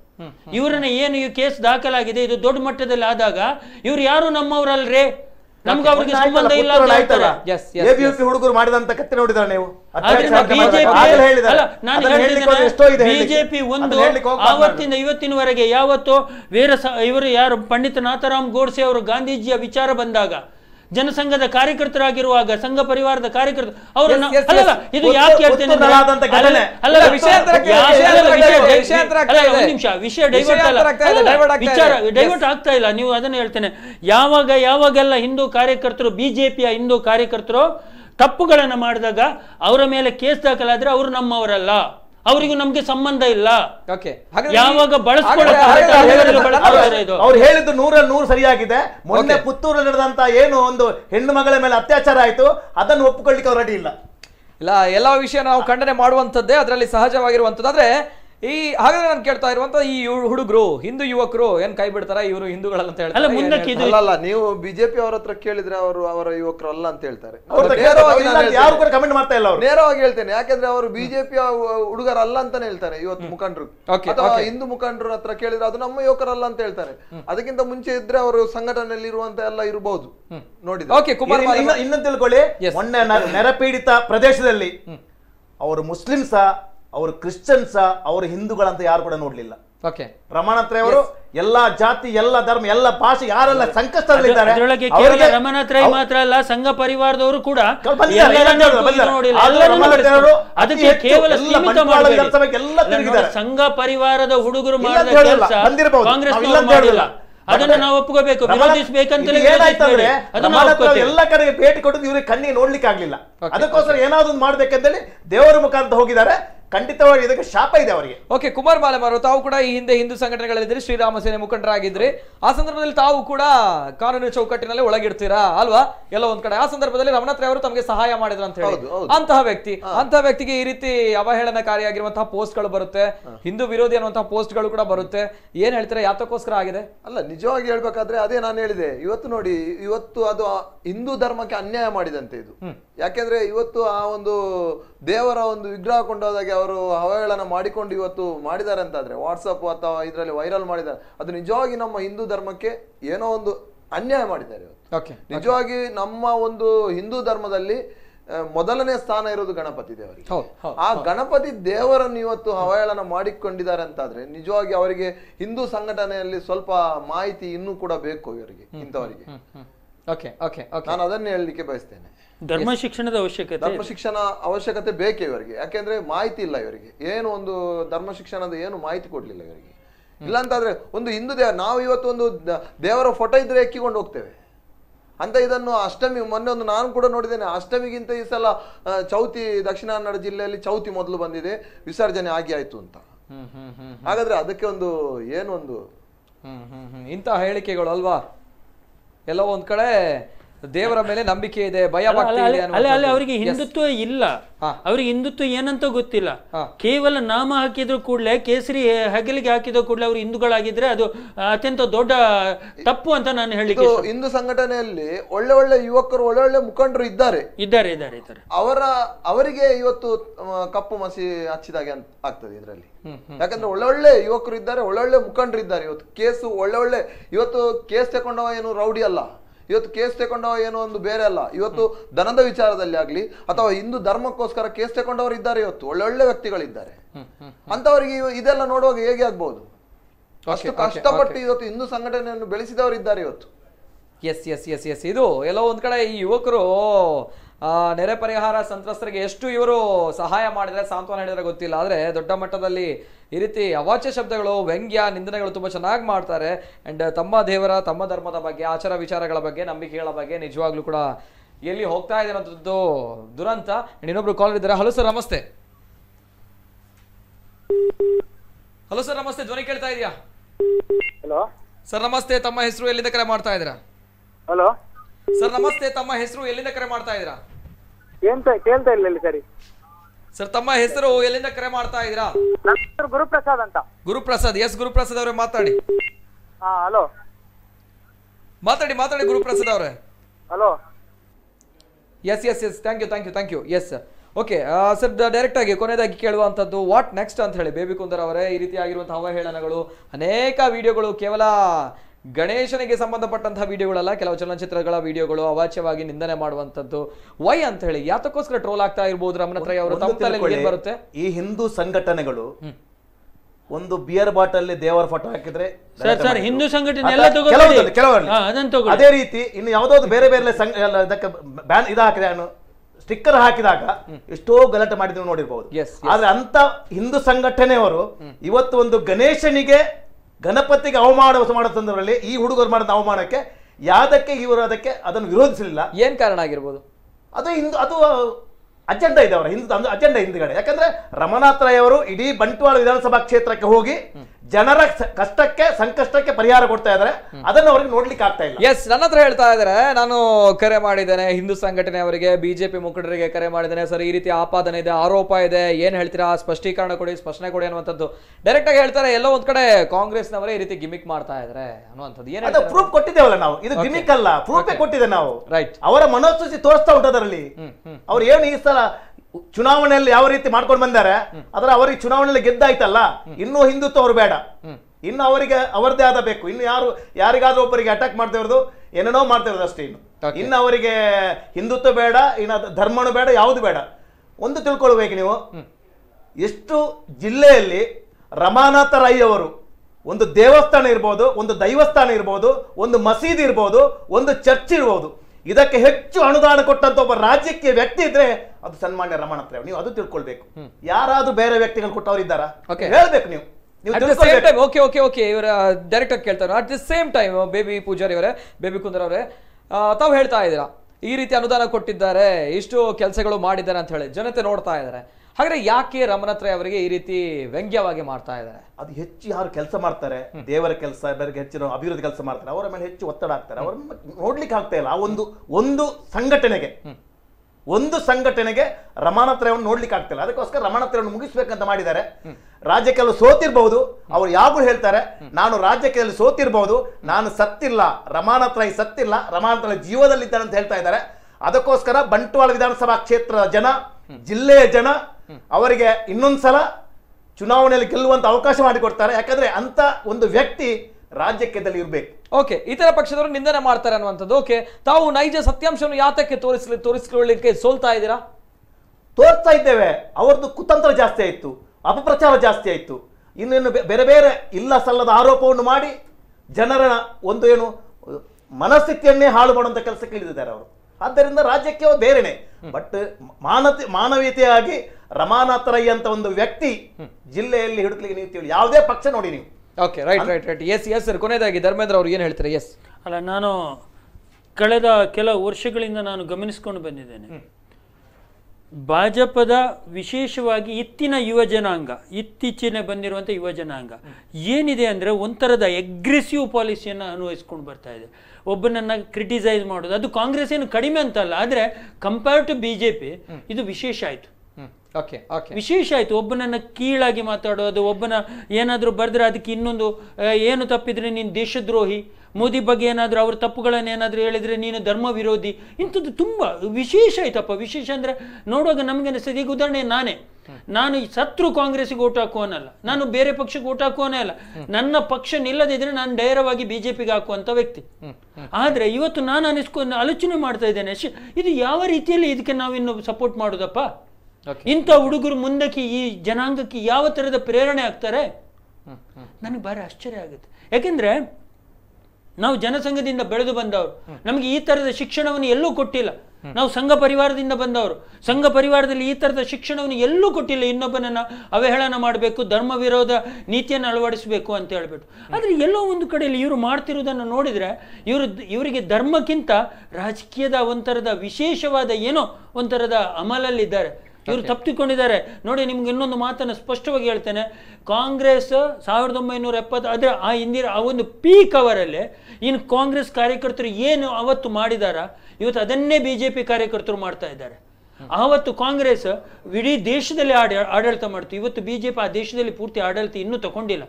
ಇವರನ್ನ ಏನು ಈ ಕೇಸ್ ದಾಖಲಾಗಿದೆ ಇದು ದೊಡ್ಡ ಮಟ್ಟದಲ್ಲಿ ಆದಾಗ ಇವ್ರು ಯಾರು ನಮ್ಮವ್ರಲ್ರಿ ನಮ್ಗೆ ಅವ್ರಿಗೆ ಸಂಬಂಧ ಇಲ್ಲ ಹುಡುಗರು ಮಾಡಿದಂತ ಕತ್ತೆ ನೋಡಿದ್ರ ನೀವು ಬಿಜೆಪಿ ಒಂದು ಆವತ್ತಿಂದ ಇವತ್ತಿನವರೆಗೆ ಯಾವತ್ತು ವೀರ ಇವರು ಯಾರು ಪಂಡಿತ್ ನಾಥರಾಮ್ ಗೋಡ್ಸೆ ಅವರು ಗಾಂಧೀಜಿಯ ವಿಚಾರ ಬಂದಾಗ ಜನಸಂಘದ ಕಾರ್ಯಕರ್ತರಾಗಿರುವಾಗ ಸಂಘ ಪರಿವಾರದ ಕಾರ್ಯಕರ್ತರು ಅವರು ಇದು ಯಾಕೆ ನಿಮಿಷ ವಿಷಯ ಡೈವರ್ಟ್ ವಿಚಾರ ಡೈವರ್ಟ್ ಆಗ್ತಾ ಇಲ್ಲ ನೀವು ಅದನ್ನ ಹೇಳ್ತೇನೆ ಯಾವಾಗ ಯಾವಾಗೆಲ್ಲ ಹಿಂದೂ ಕಾರ್ಯಕರ್ತರು ಬಿಜೆಪಿಯ ಹಿಂದೂ ಕಾರ್ಯಕರ್ತರು ತಪ್ಪುಗಳನ್ನು ಮಾಡಿದಾಗ ಅವರ ಮೇಲೆ ಕೇಸ್ ದಾಖಲಾದ್ರೆ ಅವರು ನಮ್ಮವರಲ್ಲ ಅವರಿಗೂ ನಮ್ಗೆ ಸಂಬಂಧ ಇಲ್ಲ ಯಾವಾಗ ಅವ್ರು ಹೇಳಿದ್ದು ನೂರ ನೂರು ಸರಿಯಾಗಿದೆ ಮೊನ್ನೆ ಪುತ್ತೂರಲ್ಲಿ ನಡೆದಂತ ಏನು ಒಂದು ಹೆಣ್ಣು ಮಗಳ ಮೇಲೆ ಅತ್ಯಾಚಾರ ಆಯ್ತು ಅದನ್ನು ಒಪ್ಪಿಕೊಳ್ಳಿಕ್ಕೆ ಅವ್ರು ಇಲ್ಲ ಇಲ್ಲ ಎಲ್ಲ ವಿಷಯ ನಾವು ಖಂಡನೆ ಮಾಡುವಂಥದ್ದೇ ಅದರಲ್ಲಿ ಸಹಜವಾಗಿರುವಂಥದ್ದು ಆದ್ರೆ ಈ ಹಾಗಾದ್ರೆ ನಾನು ಕೇಳ್ತಾ ಇರುವಂತ ಈ ಹುಡುಗರು ಹಿಂದೂ ಯುವಕರು ಏನ್ ಕೈ ಬಿಡ್ತಾರ ಇವರು ಅಂತ ಹೇಳ್ತಾರೆ ಅಲ್ಲ ನೀವು ಬಿಜೆಪಿ ಅವ್ರ ಹತ್ರ ಕೇಳಿದ್ರೆ ಅವರು ಅವರ ಯುವಕರು ಅಲ್ಲ ಅಂತ ಹೇಳ್ತಾರೆ ನೇರವಾಗಿ ಹೇಳ್ತೇನೆ ಯಾಕಂದ್ರೆ ಅವರು ಬಿಜೆಪಿ ಹುಡುಗರ ಅಲ್ಲ ಅಂತಾನೆ ಹೇಳ್ತಾರೆ ಇವತ್ತು ಮುಖಂಡರು ಅಥವಾ ಹಿಂದೂ ಮುಖಂಡರ ಹತ್ರ ಕೇಳಿದ್ರೆ ಅದು ನಮ್ಮ ಯುವಕರಲ್ಲ ಅಂತ ಹೇಳ್ತಾರೆ ಅದಕ್ಕಿಂತ ಮುಂಚೆ ಇದ್ರೆ ಅವರು ಸಂಘಟನೆಯಲ್ಲಿ ಇರುವಂತ ಎಲ್ಲ ಇರಬಹುದು ನೋಡಿದ್ರೆ ಓಕೆ ಕುಮಾರ್ ಇನ್ನೊಂದು ತಿಳ್ಕೊಳ್ಳಿ ಮೊನ್ನೆ ನೆರಪೀಡಿತ ಪ್ರದೇಶದಲ್ಲಿ ಅವರು ಮುಸ್ಲಿಮ್ಸ ಅವರು ಕ್ರಿಶ್ಚಿಯನ್ಸ ಅವರು ಹಿಂದೂಗಳಂತ ಯಾರು ಕೂಡ ನೋಡ್ಲಿಲ್ಲ ಓಕೆ ಎಲ್ಲಾ ಜಾತಿ ಎಲ್ಲ ಧರ್ಮ ಎಲ್ಲ ಭಾಷೆ ಯಾರೆಲ್ಲ ಸಂಕಷ್ಟದಲ್ಲಿದ್ದಾರೆ ಅದರೊಳಗೆ ಕೇವಲ ಮಾತ್ರ ಅಲ್ಲ ಸಂಘ ಪರಿವಾರದವರು ಕೂಡ ಅದಕ್ಕೆ ಕೇವಲ ಸಂಘ ಪರಿವಾರದ ಹುಡುಗರು ಮಾಡಿದ ಕೆಲಸ ಕಾಂಗ್ರೆಸ್ ಮಾಡಿಲ್ಲ ಅದನ್ನ ನಾವು ಒಪ್ಪಿಕೋಬೇಕು ವಿರೋಧಿಸಬೇಕಂತ ಎಲ್ಲ ಕಡೆ ಭೇಟಿ ಕೊಟ್ಟು ಇವ್ರಿಗೆ ಕಣ್ಣಿಗೆ ನೋಡ್ಲಿಕ್ಕೆ ಆಗ್ಲಿಲ್ಲ ಅದಕ್ಕೋಸ್ಕರ ಏನಾದ್ರು ಮಾಡ್ಬೇಕಂತೇಳಿ ದೇವರ ಮುಖಾಂತರ ಹೋಗಿದ್ದಾರೆ ಖಂಡಿತವಾಗಿ ಇದಕ್ಕೆ ಶಾಪ ಇದೆ ಅವರಿಗೆ ಓಕೆ ಕುಮಾರ್ ಮಾಲೆಮಾರು ತಾವು ಕೂಡ ಈ ಹಿಂದೆ ಹಿಂದೂ ಸಂಘಟನೆಗಳಿದ್ರೆ ಶ್ರೀರಾಮ ಸೇನೆ ಮುಖಂಡರಾಗಿದ್ರಿ ಆ ಸಂದರ್ಭದಲ್ಲಿ ತಾವು ಕೂಡ ಕಾನೂನು ಚೌಕಟ್ಟಿನಲ್ಲಿ ಒಳಗಿಡ್ತೀರಾ ಅಲ್ವಾ ಎಲ್ಲ ಒಂದ್ ಕಡೆ ಆ ಸಂದರ್ಭದಲ್ಲಿ ರಮಣಾತ್ರಿ ಅವರು ತಮಗೆ ಸಹಾಯ ಮಾಡಿದ್ರು ಅಂತ ಹೇಳಿ ಅಂತಹ ವ್ಯಕ್ತಿ ಅಂತಹ ವ್ಯಕ್ತಿಗೆ ಈ ರೀತಿ ಅವಹೇಳನಕಾರಿಯಾಗಿರುವಂತಹ ಪೋಸ್ಟ್ ಗಳು ಬರುತ್ತೆ ಹಿಂದೂ ವಿರೋಧಿ ಅನ್ನುವಂತಹ ಪೋಸ್ಟ್ ಗಳು ಕೂಡ ಬರುತ್ತೆ ಏನ್ ಹೇಳ್ತಾರೆ ಯಾತಕ್ಕೋಸ್ಕರ ಆಗಿದೆ ಅಲ್ಲ ನಿಜವಾಗಿ ಹೇಳ್ಬೇಕಾದ್ರೆ ಅದೇ ನಾನು ಹೇಳಿದೆ ಇವತ್ತು ನೋಡಿ ಇವತ್ತು ಅದು ಹಿಂದೂ ಧರ್ಮಕ್ಕೆ ಅನ್ಯಾಯ ಮಾಡಿದಂತೆ ಇದು ಯಾಕೆಂದ್ರೆ ಇವತ್ತು ಆ ಒಂದು ದೇವರ ಒಂದು ವಿಗ್ರಹ ಕೊಂಡೋದಾಗೆ ಅವರು ಅವಹೇಳನ ಮಾಡಿಕೊಂಡು ಇವತ್ತು ಮಾಡಿದ್ದಾರೆ ಅಂತಾದರೆ ವಾಟ್ಸಪ್ ಅಥವಾ ಇದರಲ್ಲಿ ವೈರಲ್ ಮಾಡಿದ್ದಾರೆ ಅದು ನಿಜವಾಗಿ ನಮ್ಮ ಹಿಂದೂ ಧರ್ಮಕ್ಕೆ ಏನೋ ಒಂದು ಅನ್ಯಾಯ ಮಾಡಿದ್ದಾರೆ ನಿಜವಾಗಿ ನಮ್ಮ ಒಂದು ಹಿಂದೂ ಧರ್ಮದಲ್ಲಿ ಮೊದಲನೇ ಸ್ಥಾನ ಇರೋದು ಗಣಪತಿ ದೇವರಿಗೆ ಆ ಗಣಪತಿ ದೇವರನ್ನು ಇವತ್ತು ಅವಹೇಳನ ಮಾಡಿಕೊಂಡಿದ್ದಾರೆ ಅಂತಾದ್ರೆ ನಿಜವಾಗಿ ಅವರಿಗೆ ಹಿಂದೂ ಸಂಘಟನೆಯಲ್ಲಿ ಸ್ವಲ್ಪ ಮಾಹಿತಿ ಇನ್ನೂ ಕೂಡ ಬೇಕು ಇವರಿಗೆ ಇಂಥವರಿಗೆ ನಾನು ಅದನ್ನೇ ಹೇಳಲಿಕ್ಕೆ ಬಯಸ್ತೇನೆ ಧರ್ಮ ಶಿಕ್ಷಣದ ಅವಶ್ಯಕತೆ ಧರ್ಮ ಶಿಕ್ಷಣ ಅವಶ್ಯಕತೆ ಬೇಕೇ ಇವರಿಗೆ ಯಾಕೆಂದ್ರೆ ಮಾಹಿತಿ ಇಲ್ಲ ಇವರಿಗೆ ಏನು ಒಂದು ಧರ್ಮ ಶಿಕ್ಷಣದ ಏನು ಮಾಹಿತಿ ಕೊಡ್ಲಿಲ್ಲ ಇವರಿಗೆ ಇಲ್ಲ ಒಂದು ಹಿಂದೂ ದೇವ ನಾವು ಇವತ್ತು ಒಂದು ದೇವರ ಫೋಟೋ ಇದ್ರೆ ಎಕ್ಕಿಕೊಂಡು ಹೋಗ್ತೇವೆ ಅಂತ ಇದನ್ನು ಅಷ್ಟಮಿ ಮೊನ್ನೆ ಒಂದು ನಾನು ಕೂಡ ನೋಡಿದ್ದೇನೆ ಅಷ್ಟಮಿಗಿಂತ ಈ ಸಲ ಚೌತಿ ದಕ್ಷಿಣ ಕನ್ನಡ ಜಿಲ್ಲೆಯಲ್ಲಿ ಚೌತಿ ಮೊದಲು ಬಂದಿದೆ ವಿಸರ್ಜನೆ ಆಗಿ ಆಯ್ತು ಅಂತ ಹಾಗಾದ್ರೆ ಅದಕ್ಕೆ ಒಂದು ಏನೊಂದು ಇಂತಹ ಹೇಳಿಕೆಗಳು ಅಲ್ವಾ ಎಲ್ಲ ಒಂದ್ ಕಡೆ ದೇವರ ಮೇಲೆ ನಂಬಿಕೆ ಇದೆ ಭಯ ಅಲ್ಲ ಅಲ್ಲಿ ಅವರಿಗೆ ಹಿಂದುತ್ವ ಇಲ್ಲ ಅವ್ರಿಗೆ ಹಿಂದುತ್ವ ಏನಂತ ಗೊತ್ತಿಲ್ಲ ಕೇವಲ ನಾಮ ಹಾಕಿದ್ರು ಕೂಡಲೇ ಕೇಸರಿ ಹಗಲಿಗೆ ಹಾಕಿದ ಕೂಡಲೇ ಅವರು ಹಿಂದೂಗಳಾಗಿದ್ರೆ ಅದು ಅತ್ಯಂತ ದೊಡ್ಡ ತಪ್ಪು ಅಂತ ನಾನು ಹೇಳಿ ಹಿಂದೂ ಸಂಘಟನೆಯಲ್ಲಿ ಒಳ್ಳೆ ಒಳ್ಳೆ ಯುವಕರು ಒಳ್ಳೆ ಒಳ್ಳೆ ಮುಖಂಡರು ಇದ್ದಾರೆ ಇದ್ದಾರೆ ಇದ್ದಾರೆ ಇದ್ದಾರೆ ಅವರ ಅವರಿಗೆ ಇವತ್ತು ಕಪ್ಪು ಮಸಿ ಹಚ್ಚಿದಾಗೆ ಆಗ್ತದೆ ಇದರಲ್ಲಿ ಯಾಕಂದ್ರೆ ಒಳ್ಳೊಳ್ಳೆ ಯುವಕರು ಇದ್ದಾರೆ ಒಳ್ಳೊಳ್ಳೆ ಮುಖಂಡರು ಇದ್ದಾರೆ ಇವತ್ತು ಕೇಸು ಒಳ್ಳೊಳ್ಳೆ ಇವತ್ತು ಕೇಸ್ ತಗೊಂಡವ ಏನು ರೌಡಿ ಅಲ್ಲ ಇವತ್ತು ಕೇಸ್ ತಗೊಂಡವ ಏನೋ ಒಂದು ಬೇರೆ ಅಲ್ಲ ಇವತ್ತು ದನದ ವಿಚಾರದಲ್ಲಿ ಆಗ್ಲಿ ಅಥವಾ ಹಿಂದೂ ಧರ್ಮಕ್ಕೋಸ್ಕರ ಕೇಸ್ ತಗೊಂಡವರು ಇದ್ದಾರೆ ಇವತ್ತು ಒಳ್ಳೊಳ್ಳೆ ವ್ಯಕ್ತಿಗಳಿದ್ದಾರೆ ಅಂತವರಿಗೆ ಇದೆಲ್ಲ ನೋಡುವಾಗ ಹೇಗೆ ಆಗ್ಬಹುದು ಅಷ್ಟು ಕಷ್ಟಪಟ್ಟು ಇವತ್ತು ಹಿಂದೂ ಸಂಘಟನೆಯನ್ನು ಬೆಳೆಸಿದವರು ಇದ್ದಾರೆ ಇವತ್ತು ಎಸ್ ಎಸ್ ಎಸ್ ಎಸ್ ಇದು ಎಲ್ಲೋ ಒಂದ್ ಕಡೆ ಈ ಯುವಕರು ನೆರೆ ಪರಿಹಾರ ಸಂತ್ರಸ್ತರಿಗೆ ಎಷ್ಟು ಇವರು ಸಹಾಯ ಮಾಡಿದರೆ ಸಾಂತ್ವನ ಹೇಳಿದರೆ ಗೊತ್ತಿಲ್ಲ ಆದರೆ ದೊಡ್ಡ ಮಟ್ಟದಲ್ಲಿ ಈ ರೀತಿ ಅವಾಚ್ಯ ಶಬ್ದಗಳು ವ್ಯಂಗ್ಯ ನಿಂದನೆಗಳು ತುಂಬ ಚೆನ್ನಾಗಿ ಮಾಡ್ತಾರೆ ಆ್ಯಂಡ್ ತಮ್ಮ ದೇವರ ತಮ್ಮ ಧರ್ಮದ ಬಗ್ಗೆ ಆಚಾರ ವಿಚಾರಗಳ ಬಗ್ಗೆ ನಂಬಿಕೆಗಳ ಬಗ್ಗೆ ನಿಜವಾಗ್ಲೂ ಕೂಡ ಎಲ್ಲಿ ಹೋಗ್ತಾ ಇದೆ ಅನ್ನೋದು ದುರಂತ ಇನ್ನೊಬ್ರು ಕಾಲ್ ಇದ್ದಾರೆ hello sir namaste hello sir namaste ಧ್ವನಿ ಕೇಳ್ತಾ ಇದೆಯಾ ಹಲೋ ಸರ್ ನಮಸ್ತೆ ತಮ್ಮ ಹೆಸರು ಎಲ್ಲಿಂದ ಕರೆ ಮಾಡ್ತಾ ಇದ್ದೀರಾ ಹಲೋ ಸರ್ ನಮಸ್ತೆ ತಮ್ಮ ಹೆಸರು ಎಲ್ಲಿಂದ ಕರೆ ಮಾಡ್ತಾ ಇದ್ದೀರಾ ಕೇಳ್ತಾ ಇಲ್ಲ ಸರಿ ಸರ್ ತಮ್ಮ ಹೆಸರು ಎಲ್ಲಿಂದ ಕರೆ ಮಾಡ್ತಾ ಇದ್ದೀರಾ ನನ್ನ ಗುರುಪ್ರಸಾದ್ ಅಂತ ಗುರುಪ್ರಸಾದ್ ಎಸ್ ಗುರುಪ್ರಸಾದ್ ಅವರೇ ಮಾತಾಡಿ ಹಲೋ ಮಾತಾಡಿ ಮಾತಾಡಿ ಗುರುಪ್ರಸಾದ್ ಅವರೇ hello yes yes yes thank you thank you thank you yes sir okay sir direct ಆಗಿ ಕೊನೆಯದಾಗಿ ಕೇಳುವಂಥದ್ದು ವಾಟ್ ನೆಕ್ಸ್ಟ್ ಅಂತ ಹೇಳಿ ಬೇಬಿ ಕುಂದರ್ ಅವರೇ ಈ ರೀತಿ ಅವಹೇಳನಗಳು ಅನೇಕ ವಿಡಿಯೋಗಳು ಕೇವಲ ಗಣೇಶನಿಗೆ ಸಂಬಂಧಪಟ್ಟಂತಹ ವಿಡಿಯೋಗಳಲ್ಲ ಕೆಲವು ಚಲನಚಿತ್ರಗಳ ವಿಡಿಯೋಗಳು ಅವಾಚ್ಯವಾಗಿ ನಿಂದನೆ ಮಾಡುವಂತದ್ದು ವೈ ಅಂತ ಹೇಳಿ ಯಾತಕ್ಕೋಸ್ಕರ ಟ್ರೋಲ್ ಆಗ್ತಾ ಇರಬಹುದು ಅವರು ಬರುತ್ತೆ ಈ ಹಿಂದೂ ಸಂಘಟನೆಗಳು ಒಂದು ಬಿಯರ್ ಬಾಟಲ್ ದೇವರ ಫೋಟೋ ಹಾಕಿದ್ರೆ ಸರ್ ಹಿಂದೂ ಸಂಘಟನೆ ಅದೇ ರೀತಿ ಇನ್ನು ಯಾವ್ದಾದ್ರು ಬೇರೆ ಬೇರೆ ಇದಕ್ಕೆ ಬ್ಯಾನ್ ಇದು ನಾನು ಸ್ಟಿಕ್ಕರ್ ಹಾಕಿದಾಗ ಎಷ್ಟೋ ಗಲಾಟೆ ಮಾಡಿದ್ರು ನೋಡಿರ್ಬಹುದು ಆದ್ರೆ ಅಂತ ಹಿಂದೂ ಸಂಘಟನೆಯವರು ಇವತ್ತು ಒಂದು ಗಣೇಶನಿಗೆ ಗಣಪತಿಗೆ ಅವಮಾನ ಸಂದರ್ಭದಲ್ಲಿ ಈ ಹುಡುಗರು ಮಾಡಿದ ಅವಮಾನಕ್ಕೆ ಯಾದಕ್ಕೆ ಇವರು ಅದಕ್ಕೆ ಅದನ್ನು ವಿರೋಧಿಸಲಿಲ್ಲ ಏನು ಕಾರಣ ಆಗಿರ್ಬೋದು ಅದು ಹಿಂದೂ ಅದು ಅಜೆಂಡಾ ಇದೆ ಅವರ ಹಿಂದೆ ಒಂದು ಅಜೆಂಡಾ ಹಿಂದ್ಗಡೆ ಯಾಕಂದ್ರೆ ಅವರು ಇಡೀ ಬಂಟ್ವಾಳ ವಿಧಾನಸಭಾ ಕ್ಷೇತ್ರಕ್ಕೆ ಹೋಗಿ ಜನರ ಕಷ್ಟಕ್ಕೆ ಸಂಕಷ್ಟಕ್ಕೆ ಪರಿಹಾರ ಕೊಡ್ತಾ ಇದ್ದಾರೆ ಅದನ್ನು ಅವ್ರಿಗೆ ನೋಡ್ಲಿಕ್ಕೆ ಆಗ್ತಾ ಇಲ್ಲ ಎಸ್ ನನ್ನ ಹತ್ರ ಹೇಳ್ತಾ ಇದ್ರೆ ನಾನು ಕರೆ ಮಾಡಿದ್ದೇನೆ ಹಿಂದೂ ಸಂಘಟನೆ ಅವರಿಗೆ ಬಿಜೆಪಿ ಮುಖಂಡರಿಗೆ ಕರೆ ಮಾಡಿದ್ದೇನೆ ಸರ್ ಈ ರೀತಿ ಆಪಾದನೆ ಇದೆ ಆರೋಪ ಇದೆ ಏನ್ ಹೇಳ್ತೀರಾ ಸ್ಪಷ್ಟೀಕರಣ ಕೊಡಿ ಸ್ಪಷ್ಟನೆ ಕೊಡಿ ಅನ್ನುವಂಥದ್ದು ಡೈರೆಕ್ಟ್ ಆಗಿ ಹೇಳ್ತಾರೆ ಎಲ್ಲೋ ಒಂದ್ ಕಡೆ ನವರೇ ಈ ರೀತಿ ಗಿಮಿಕ್ ಮಾಡ್ತಾ ಇದ್ರೆ ಅನ್ನುವಂಥದ್ದು ಏನಾದ್ರು ಪ್ರೂಫ್ ಕೊಟ್ಟಿದ್ದೇವಲ್ಲ ನಾವು ಇದು ಗಿಮಿಕ್ ಅಲ್ಲ ಪ್ರೂಫೇ ಕೊಟ್ಟಿದೆ ನಾವು ರೈಟ್ ಅವರ ಮನೋಸ್ಥಿತಿ ತೋರಿಸ್ತಾ ಉಂಟು ಅದರಲ್ಲಿ ಅವ್ರು ಏನು ಈ ಸಲ ಚುನಾವಣೆಯಲ್ಲಿ ಯಾವ ರೀತಿ ಮಾಡ್ಕೊಂಡು ಬಂದಾರೆ ಅದರ ಅವರಿಗೆ ಚುನಾವಣೆಯಲ್ಲಿ ಗೆದ್ದಾಯ್ತಲ್ಲ ಇನ್ನೂ ಹಿಂದುತ್ವ ಅವ್ರು ಬೇಡ ಇನ್ನು ಅವರಿಗೆ ಅವರದೇ ಆದ ಬೇಕು ಇನ್ನು ಯಾರು ಯಾರಿಗಾದ್ರೂ ಒಬ್ಬರಿಗೆ ಅಟ್ಯಾಕ್ ಮಾಡ್ತಿರೋದು ಏನೇನೋ ಮಾಡ್ತಾ ಅಷ್ಟೇ ಇನ್ನು ಇನ್ನು ಅವರಿಗೆ ಹಿಂದುತ್ವ ಬೇಡ ಇನ್ನು ಧರ್ಮನು ಬೇಡ ಯಾವುದು ಬೇಡ ಒಂದು ತಿಳ್ಕೊಳ್ಬೇಕು ನೀವು ಎಷ್ಟು ಜಿಲ್ಲೆಯಲ್ಲಿ ರಮಾನಾಥ ರೈ ಅವರು ಒಂದು ದೇವಸ್ಥಾನ ಇರ್ಬೋದು ಒಂದು ದೈವಸ್ಥಾನ ಇರ್ಬೋದು ಒಂದು ಮಸೀದಿ ಇರ್ಬೋದು ಒಂದು ಚರ್ಚ್ ಇರ್ಬೋದು ಇದಕ್ಕೆ ಹೆಚ್ಚು ಅನುದಾನ ಕೊಟ್ಟಂತ ಒಬ್ಬ ರಾಜ್ಯಕ್ಕೆ ವ್ಯಕ್ತಿ ಇದ್ರೆ ಅದು ಸನ್ಮಾನ್ಯ ಹತ್ರ ನೀವು ಅದು ತಿಳ್ಕೊಳ್ಬೇಕು ಯಾರಾದ್ರೂ ಬೇರೆ ವ್ಯಕ್ತಿಗಳು ಕೊಟ್ಟವ್ರು ಇದ್ದಾರಾ ಹೇಳ್ಬೇಕು ನೀವು ಓಕೆ ಓಕೆ ಓಕೆ ಇವರ ಡೈರೆಕ್ಟ್ ಆಗಿ ಕೇಳ್ತಾರೆ at the same time Baby Poojary ಅವರೇ ಬೇಬಿ ಕುಂದರ್ ಅವರೇ ತಾವು ಹೇಳ್ತಾ ಇದ್ದೀರಾ ಈ ರೀತಿ ಅನುದಾನ ಕೊಟ್ಟಿದ್ದಾರೆ ಇಷ್ಟು ಕೆಲಸಗಳು ಮಾಡಿದ್ದಾರೆ ಅಂತ ಹೇಳಿ ಜನತೆ ನೋಡ್ತಾ ಇದ್ದಾರೆ ಹಾಗಾದ್ರೆ ಯಾಕೆ ರಮನತ್ರಯ ಅವರಿಗೆ ಈ ರೀತಿ ವ್ಯಂಗ್ಯವಾಗಿ ಮಾಡ್ತಾ ಇದ್ದಾರೆ ಅದು ಹೆಚ್ಚು ಯಾರು ಕೆಲಸ ಮಾಡ್ತಾರೆ ದೇವರ ಕೆಲಸ ಬೇರೆ ಹೆಚ್ಚಿನ ಅಭಿವೃದ್ಧಿ ಕೆಲಸ ಮಾಡ್ತಾರೆ ಅವರ ಮೇಲೆ ಹೆಚ್ಚು ಒತ್ತಡ ಆಗ್ತಾರೆ ಅವರ ನೋಡ್ಲಿಕ್ಕೆ ಆಗ್ತಾ ಇಲ್ಲ ಆ ಒಂದು ಒಂದು ಸಂಘಟನೆಗೆ ಒಂದು ಸಂಘಟನೆಗೆ ರಮಾನತ್ರಯವನ್ನು ನೋಡ್ಲಿಕ್ಕೆ ಆಗ್ತಿಲ್ಲ ಅದಕ್ಕೋಸ್ಕರ ರಮಾನತ್ರಯವನ್ನು ಮುಗಿಸ್ಬೇಕಂತ ಮಾಡಿದ್ದಾರೆ ರಾಜ್ಯಕ್ಕೆ ಸೋತಿರ್ಬಹುದು ಅವ್ರು ಯಾವಾಗಲೂ ಹೇಳ್ತಾರೆ ನಾನು ರಾಜ್ಯಕ್ಕೆ ಸೋತಿರ್ಬಹುದು ನಾನು ಸತ್ತಿಲ್ಲ ರಮಾನತ್ರಯ ಸತ್ತಿಲ್ಲ ಜೀವದಲ್ಲಿ ಜೀವದಲ್ಲಿದ್ದಾನೆ ಅಂತ ಹೇಳ್ತಾ ಇದ್ದಾರೆ ಅದಕ್ಕೋಸ್ಕರ ಬಂಟ್ವಾಳ ವಿಧಾನಸಭಾ ಕ್ಷೇತ್ರದ ಜನ ಜಿಲ್ಲೆಯ ಜನ ಅವರಿಗೆ ಇನ್ನೊಂದು ಸಲ ಚುನಾವಣೆಯಲ್ಲಿ ಗೆಲ್ಲುವಂತ ಅವಕಾಶ ಮಾಡಿಕೊಡ್ತಾರೆ ಯಾಕಂದ್ರೆ ಅಂತ ಒಂದು ವ್ಯಕ್ತಿ ರಾಜ್ಯಕ್ಕೆ ಇರಬೇಕು ಓಕೆ ಇತರ ಪಕ್ಷದವರು ನಿಂದನೆ ಮಾಡ್ತಾರೆ ಅನ್ನುವಂಥದ್ದು ಓಕೆ ತಾವು ನೈಜ ಸತ್ಯಾಂಶವನ್ನು ಯಾತಕ್ಕೆ ತೋರಿಸಲಿ ತೋರಿಸಿಕೊಳ್ಳಲಿಕ್ಕೆ ಸೋಲ್ತಾ ಇದ್ದೀರಾ ತೋರಿಸ್ತಾ ಇದ್ದೇವೆ ಅವರದ್ದು ಕುತಂತ್ರ ಜಾಸ್ತಿ ಆಯಿತು ಅಪಪ್ರಚಾರ ಜಾಸ್ತಿ ಆಯಿತು ಇನ್ನೇನು ಬೇರೆ ಬೇರೆ ಇಲ್ಲ ಸಲ್ಲದ ಆರೋಪವನ್ನು ಮಾಡಿ ಜನರ ಒಂದು ಏನು ಮನಸ್ಥಿತಿಯನ್ನೇ ಹಾಳು ಮಾಡುವಂಥ ಕೆಲಸಕ್ಕೆ ಇಳಿದಿದ್ದಾರೆ ಅವರು ಆದ್ದರಿಂದ ರಾಜ್ಯಕ್ಕೆ ಬೇರೆನೆ ಬಟ್ ಮಾನತೆ ಮಾನವೀಯತೆಯಾಗಿ ರಮಾನಾಥ ಅಂತ ಒಂದು ವ್ಯಕ್ತಿ ಜಿಲ್ಲೆಯಲ್ಲಿ ಹಿಡಿದ್ಲಿಕ್ಕೆ ನೀವು ಯಾವುದೇ ಪಕ್ಷ ನೋಡಿ ನೀವು okay right right right yes yes sir ಕೊನೆಯದಾಗಿ ಧರ್ಮೇಂದ್ರ ಅವರು ಏನು ಹೇಳ್ತಾರೆ ಎಸ್ ಅಲ್ಲ ನಾನು ಕಳೆದ ಕೆಲವು ವರ್ಷಗಳಿಂದ ನಾನು ಗಮನಿಸ್ಕೊಂಡು ಬಂದಿದ್ದೇನೆ ಭಾಜಪದ ವಿಶೇಷವಾಗಿ ಇತ್ತಿನ ಯುವ ಜನಾಂಗ ಇತ್ತೀಚಿನ ಬಂದಿರುವಂಥ ಯುವ ಜನಾಂಗ ಏನಿದೆ ಅಂದರೆ ಒಂಥರದ ಎಗ್ರೆಸಿವ್ ಪಾಲಿಸಿಯನ್ನು ಅನ್ವಯಿಸ್ಕೊಂಡು ಬರ್ತಾ ಇದೆ ಒಬ್ಬನನ್ನು ಕ್ರಿಟಿಸೈಸ್ ಮಾಡೋದು ಅದು ಕಾಂಗ್ರೆಸ್ ಏನು ಕಡಿಮೆ ಅಂತಲ್ಲ ಆದರೆ compare to B J P ಇದು ವಿಶೇಷ ಆಯಿತು ಓಕೆ ಓಕೆ ವಿಶೇಷ ಆಯಿತು ಒಬ್ಬನನ್ನು ಕೀಳಾಗಿ ಮಾತಾಡೋದು ಒಬ್ಬನ ಏನಾದರೂ ಬರೆದ್ರೆ ಅದಕ್ಕೆ ಇನ್ನೊಂದು ಏನು ತಪ್ಪಿದ್ರೆ ನೀನು ದೇಶದ್ರೋಹಿ ಮೋದಿ ಬಗ್ಗೆ ಏನಾದರೂ ಅವ್ರ ತಪ್ಪುಗಳನ್ನು ಏನಾದರೂ ಹೇಳಿದರೆ ನೀನು ಧರ್ಮ ವಿರೋಧಿ ಇಂಥದ್ದು ತುಂಬ ವಿಶೇಷ ಆಯ್ತಪ್ಪ ವಿಶೇಷ ಅಂದರೆ ನೋಡುವಾಗ ನಮಗೆ ಅನಿಸ್ತದೆ ಈಗ ಉದಾಹರಣೆ ನಾನೇ ನಾನು ಸತ್ರು ಕಾಂಗ್ರೆಸ್ಗೆ ಓಟ್ ಹಾಕುವನಲ್ಲ ನಾನು ಬೇರೆ ಪಕ್ಷಕ್ಕೆ ಓಟ್ ಹಾಕುವನೇ ಅಲ್ಲ ನನ್ನ ಪಕ್ಷ ನಿಲ್ಲದಿದ್ರೆ ನಾನು ಡೈರವಾಗಿ ಬಿಜೆಪಿಗೆ ಹಾಕುವಂತ ವ್ಯಕ್ತಿ ಆದ್ರೆ ಇವತ್ತು ನಾನು ಅನಿಸ್ಕೊ ಆಲೋಚನೆ ಮಾಡ್ತಾ ಇದ್ದೇನೆ ಇದು ಯಾವ ರೀತಿಯಲ್ಲಿ ಇದಕ್ಕೆ ನಾವಿನ್ನು ಸಪೋರ್ಟ್ ಮಾಡೋದಪ್ಪ ಇಂಥ ಹುಡುಗರು ಮುಂದಕ್ಕೆ ಈ ಜನಾಂಗಕ್ಕೆ ಯಾವ ತರದ ಪ್ರೇರಣೆ ಆಗ್ತಾರೆ ನನಗೆ ಭಾರಿ ಆಶ್ಚರ್ಯ ಆಗುತ್ತೆ ಯಾಕೆಂದ್ರೆ ನಾವು ಜನಸಂಘದಿಂದ ಬೆಳೆದು ಬಂದವರು ನಮಗೆ ಈ ತರದ ಶಿಕ್ಷಣವನ್ನು ಎಲ್ಲೂ ಕೊಟ್ಟಿಲ್ಲ ನಾವು ಸಂಘ ಪರಿವಾರದಿಂದ ಬಂದವರು ಸಂಘ ಪರಿವಾರದಲ್ಲಿ ಈ ಥರದ ಶಿಕ್ಷಣವನ್ನು ಎಲ್ಲೂ ಕೊಟ್ಟಿಲ್ಲ ಇನ್ನೊಬ್ಬನನ್ನು ಅವಹೇಳನ ಮಾಡಬೇಕು ಧರ್ಮ ವಿರೋಧ ನೀತಿಯನ್ನು ಅಳವಡಿಸಬೇಕು ಅಂತ ಹೇಳ್ಬಿಟ್ಟು ಆದರೆ ಎಲ್ಲೋ ಒಂದು ಕಡೆಯಲ್ಲಿ ಇವರು ಮಾಡ್ತಿರೋದನ್ನು ನೋಡಿದರೆ ಇವರು ಇವರಿಗೆ ಧರ್ಮಕ್ಕಿಂತ ರಾಜಕೀಯದ ಒಂಥರದ ವಿಶೇಷವಾದ ಏನೋ ಒಂಥರದ ಅಮಲಲ್ಲಿದ್ದಾರೆ ಇವರು ತಪ್ಪಿಕೊಂಡಿದ್ದಾರೆ ನೋಡಿ ನಿಮ್ಗೆ ಇನ್ನೊಂದು ಮಾತನ್ನು ಸ್ಪಷ್ಟವಾಗಿ ಹೇಳ್ತೇನೆ ಕಾಂಗ್ರೆಸ್ ಸಾವಿರದ ಒಂಬೈನೂರ ಎಪ್ಪತ್ತು ಅದೇ ಆ ಹಿಂದಿರ ಆ ಒಂದು ಪೀಕ್ ಅವರಲ್ಲಿ ಇನ್ನು ಕಾಂಗ್ರೆಸ್ ಕಾರ್ಯಕರ್ತರು ಏನು ಅವತ್ತು ಮಾಡಿದಾರ ಇವತ್ತು ಅದನ್ನೇ ಬಿ ಜೆ ಪಿ ಕಾರ್ಯಕರ್ತರು ಮಾಡ್ತಾ ಇದ್ದಾರೆ ಆವತ್ತು ಕಾಂಗ್ರೆಸ್ ಇಡೀ ದೇಶದಲ್ಲಿ ಆಡಳಿತ ಮಾಡ್ತು ಇವತ್ತು ಬಿಜೆಪಿ ಆ ದೇಶದಲ್ಲಿ ಪೂರ್ತಿ ಆಡಳಿತ ಇನ್ನೂ ತಗೊಂಡಿಲ್ಲ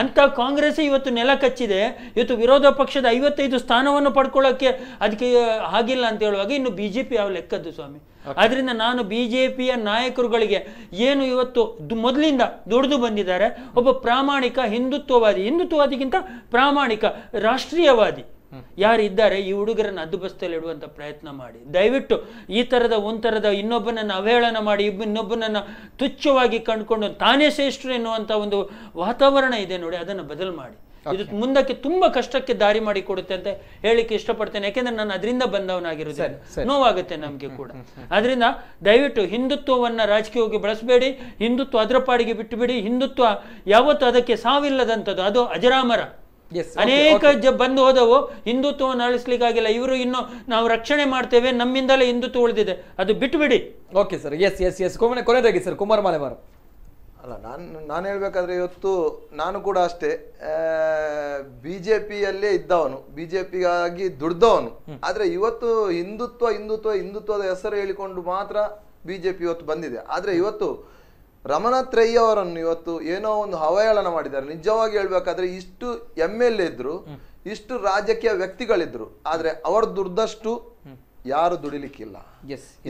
ಅಂತ ಕಾಂಗ್ರೆಸ್ ಇವತ್ತು ನೆಲ ಕಚ್ಚಿದೆ ಇವತ್ತು ವಿರೋಧ ಪಕ್ಷದ ಐವತ್ತೈದು ಸ್ಥಾನವನ್ನು ಪಡ್ಕೊಳ್ಳೋಕ್ಕೆ ಅದಕ್ಕೆ ಆಗಿಲ್ಲ ಅಂತ ಹೇಳುವಾಗ ಇನ್ನು ಬಿ ಜೆ ಪಿ ಯಾವ ಲೆಕ್ಕದ್ದು ಸ್ವಾಮಿ ಆದ್ರಿಂದ ನಾನು ಬಿ ಜೆ ಪಿಯ ನಾಯಕರುಗಳಿಗೆ ಏನು ಇವತ್ತು ಮೊದಲಿಂದ ದುಡಿದು ಬಂದಿದ್ದಾರೆ ಒಬ್ಬ ಪ್ರಾಮಾಣಿಕ ಹಿಂದುತ್ವವಾದಿ ಹಿಂದುತ್ವವಾದಿಗಿಂತ ಪ್ರಾಮಾಣಿಕ ರಾಷ್ಟ್ರೀಯವಾದಿ ಯಾರಿದ್ದಾರೆ ಈ ಹುಡುಗರನ್ನ ಅದ್ದು ಇಡುವಂತ ಪ್ರಯತ್ನ ಮಾಡಿ ದಯವಿಟ್ಟು ಈ ತರದ ಒಂಥರದ ಇನ್ನೊಬ್ಬನನ್ನು ಅವಹೇಳನ ಮಾಡಿ ಇನ್ನೊಬ್ಬನನ್ನು ತುಚ್ಛವಾಗಿ ಕಂಡುಕೊಂಡು ತಾನೇ ಶ್ರೇಷ್ಠ ಎನ್ನುವಂಥ ಒಂದು ವಾತಾವರಣ ಇದೆ ನೋಡಿ ಅದನ್ನ ಬದಲು ಮಾಡಿ ಇದು ಮುಂದಕ್ಕೆ ತುಂಬಾ ಕಷ್ಟಕ್ಕೆ ದಾರಿ ಮಾಡಿ ಕೊಡುತ್ತೆ ಅಂತ ಹೇಳಿಕ್ಕೆ ಇಷ್ಟಪಡ್ತೇನೆ ಯಾಕೆಂದ್ರೆ ನಾನು ಅದರಿಂದ ಬಂದವನಾಗಿರುತ್ತೆ ನೋವಾಗುತ್ತೆ ನಮಗೆ ಕೂಡ ಅದರಿಂದ ದಯವಿಟ್ಟು ಹಿಂದುತ್ವವನ್ನ ರಾಜಕೀಯವಾಗಿ ಬಳಸಬೇಡಿ ಹಿಂದುತ್ವ ಅದರ ಪಾಡಿಗೆ ಬಿಟ್ಟುಬಿಡಿ ಹಿಂದುತ್ವ ಯಾವತ್ತೂ ಅದಕ್ಕೆ ಸಾವಿಲ್ಲದಂಥದ್ದು ಅದು ಅಜರಾಮರ ಅನೇಕ ಜ ಬಂದು ಹೋದವು ಹಿಂದುತ್ವವನ್ನು ಅಳಿಸ್ಲಿಕ್ಕಾಗಿಲ್ಲ ಇವರು ಇನ್ನು ನಾವು ರಕ್ಷಣೆ ಮಾಡ್ತೇವೆ ನಮ್ಮಿಂದಲೇ ಹಿಂದುತ್ವ ಉಳಿದಿದೆ ಅದು ಬಿಟ್ಬಿಡಿ okay sir yes yes yes ಕೊನೆ ಕೊನೆದಾಗಿ ಸರ್ ಕುಮಾರ್ ಮಾಲೆಮಾರ್ ಅಲ್ಲ ನಾನು ನಾನು ಹೇಳ್ಬೇಕಾದ್ರೆ ಇವತ್ತು ನಾನು ಕೂಡ ಅಷ್ಟೇ ಬಿ ಜೆ ಪಿಯಲ್ಲೇ ಇದ್ದವನು ಬಿ ಜೆ ಪಿಗಾಗಿ ದುಡ್ದವನು ಆದರೆ ಇವತ್ತು ಹಿಂದುತ್ವ ಹಿಂದುತ್ವ ಹಿಂದುತ್ವದ ಹೆಸರು ಹೇಳಿಕೊಂಡು ಮಾತ್ರ ಬಿ ಜೆ ಪಿ ಇವತ್ತು ಬಂದಿದೆ ಆದರೆ ಇವತ್ತು ರಮಣಾತ್ರಯ್ಯ ಅವರನ್ನು ಇವತ್ತು ಏನೋ ಒಂದು ಅವಹೇಳನ ಮಾಡಿದ್ದಾರೆ ನಿಜವಾಗಿ ಹೇಳ್ಬೇಕಾದ್ರೆ ಇಷ್ಟು ಎಮ್ ಎಲ್ ಎ ಇದ್ರು ಇಷ್ಟು ರಾಜಕೀಯ ವ್ಯಕ್ತಿಗಳಿದ್ರು ಆದ್ರೆ ಅವರ ದುರ್ದಷ್ಟು ಯಾರು ದುಡಿಲಿಕ್ಕಿಲ್ಲ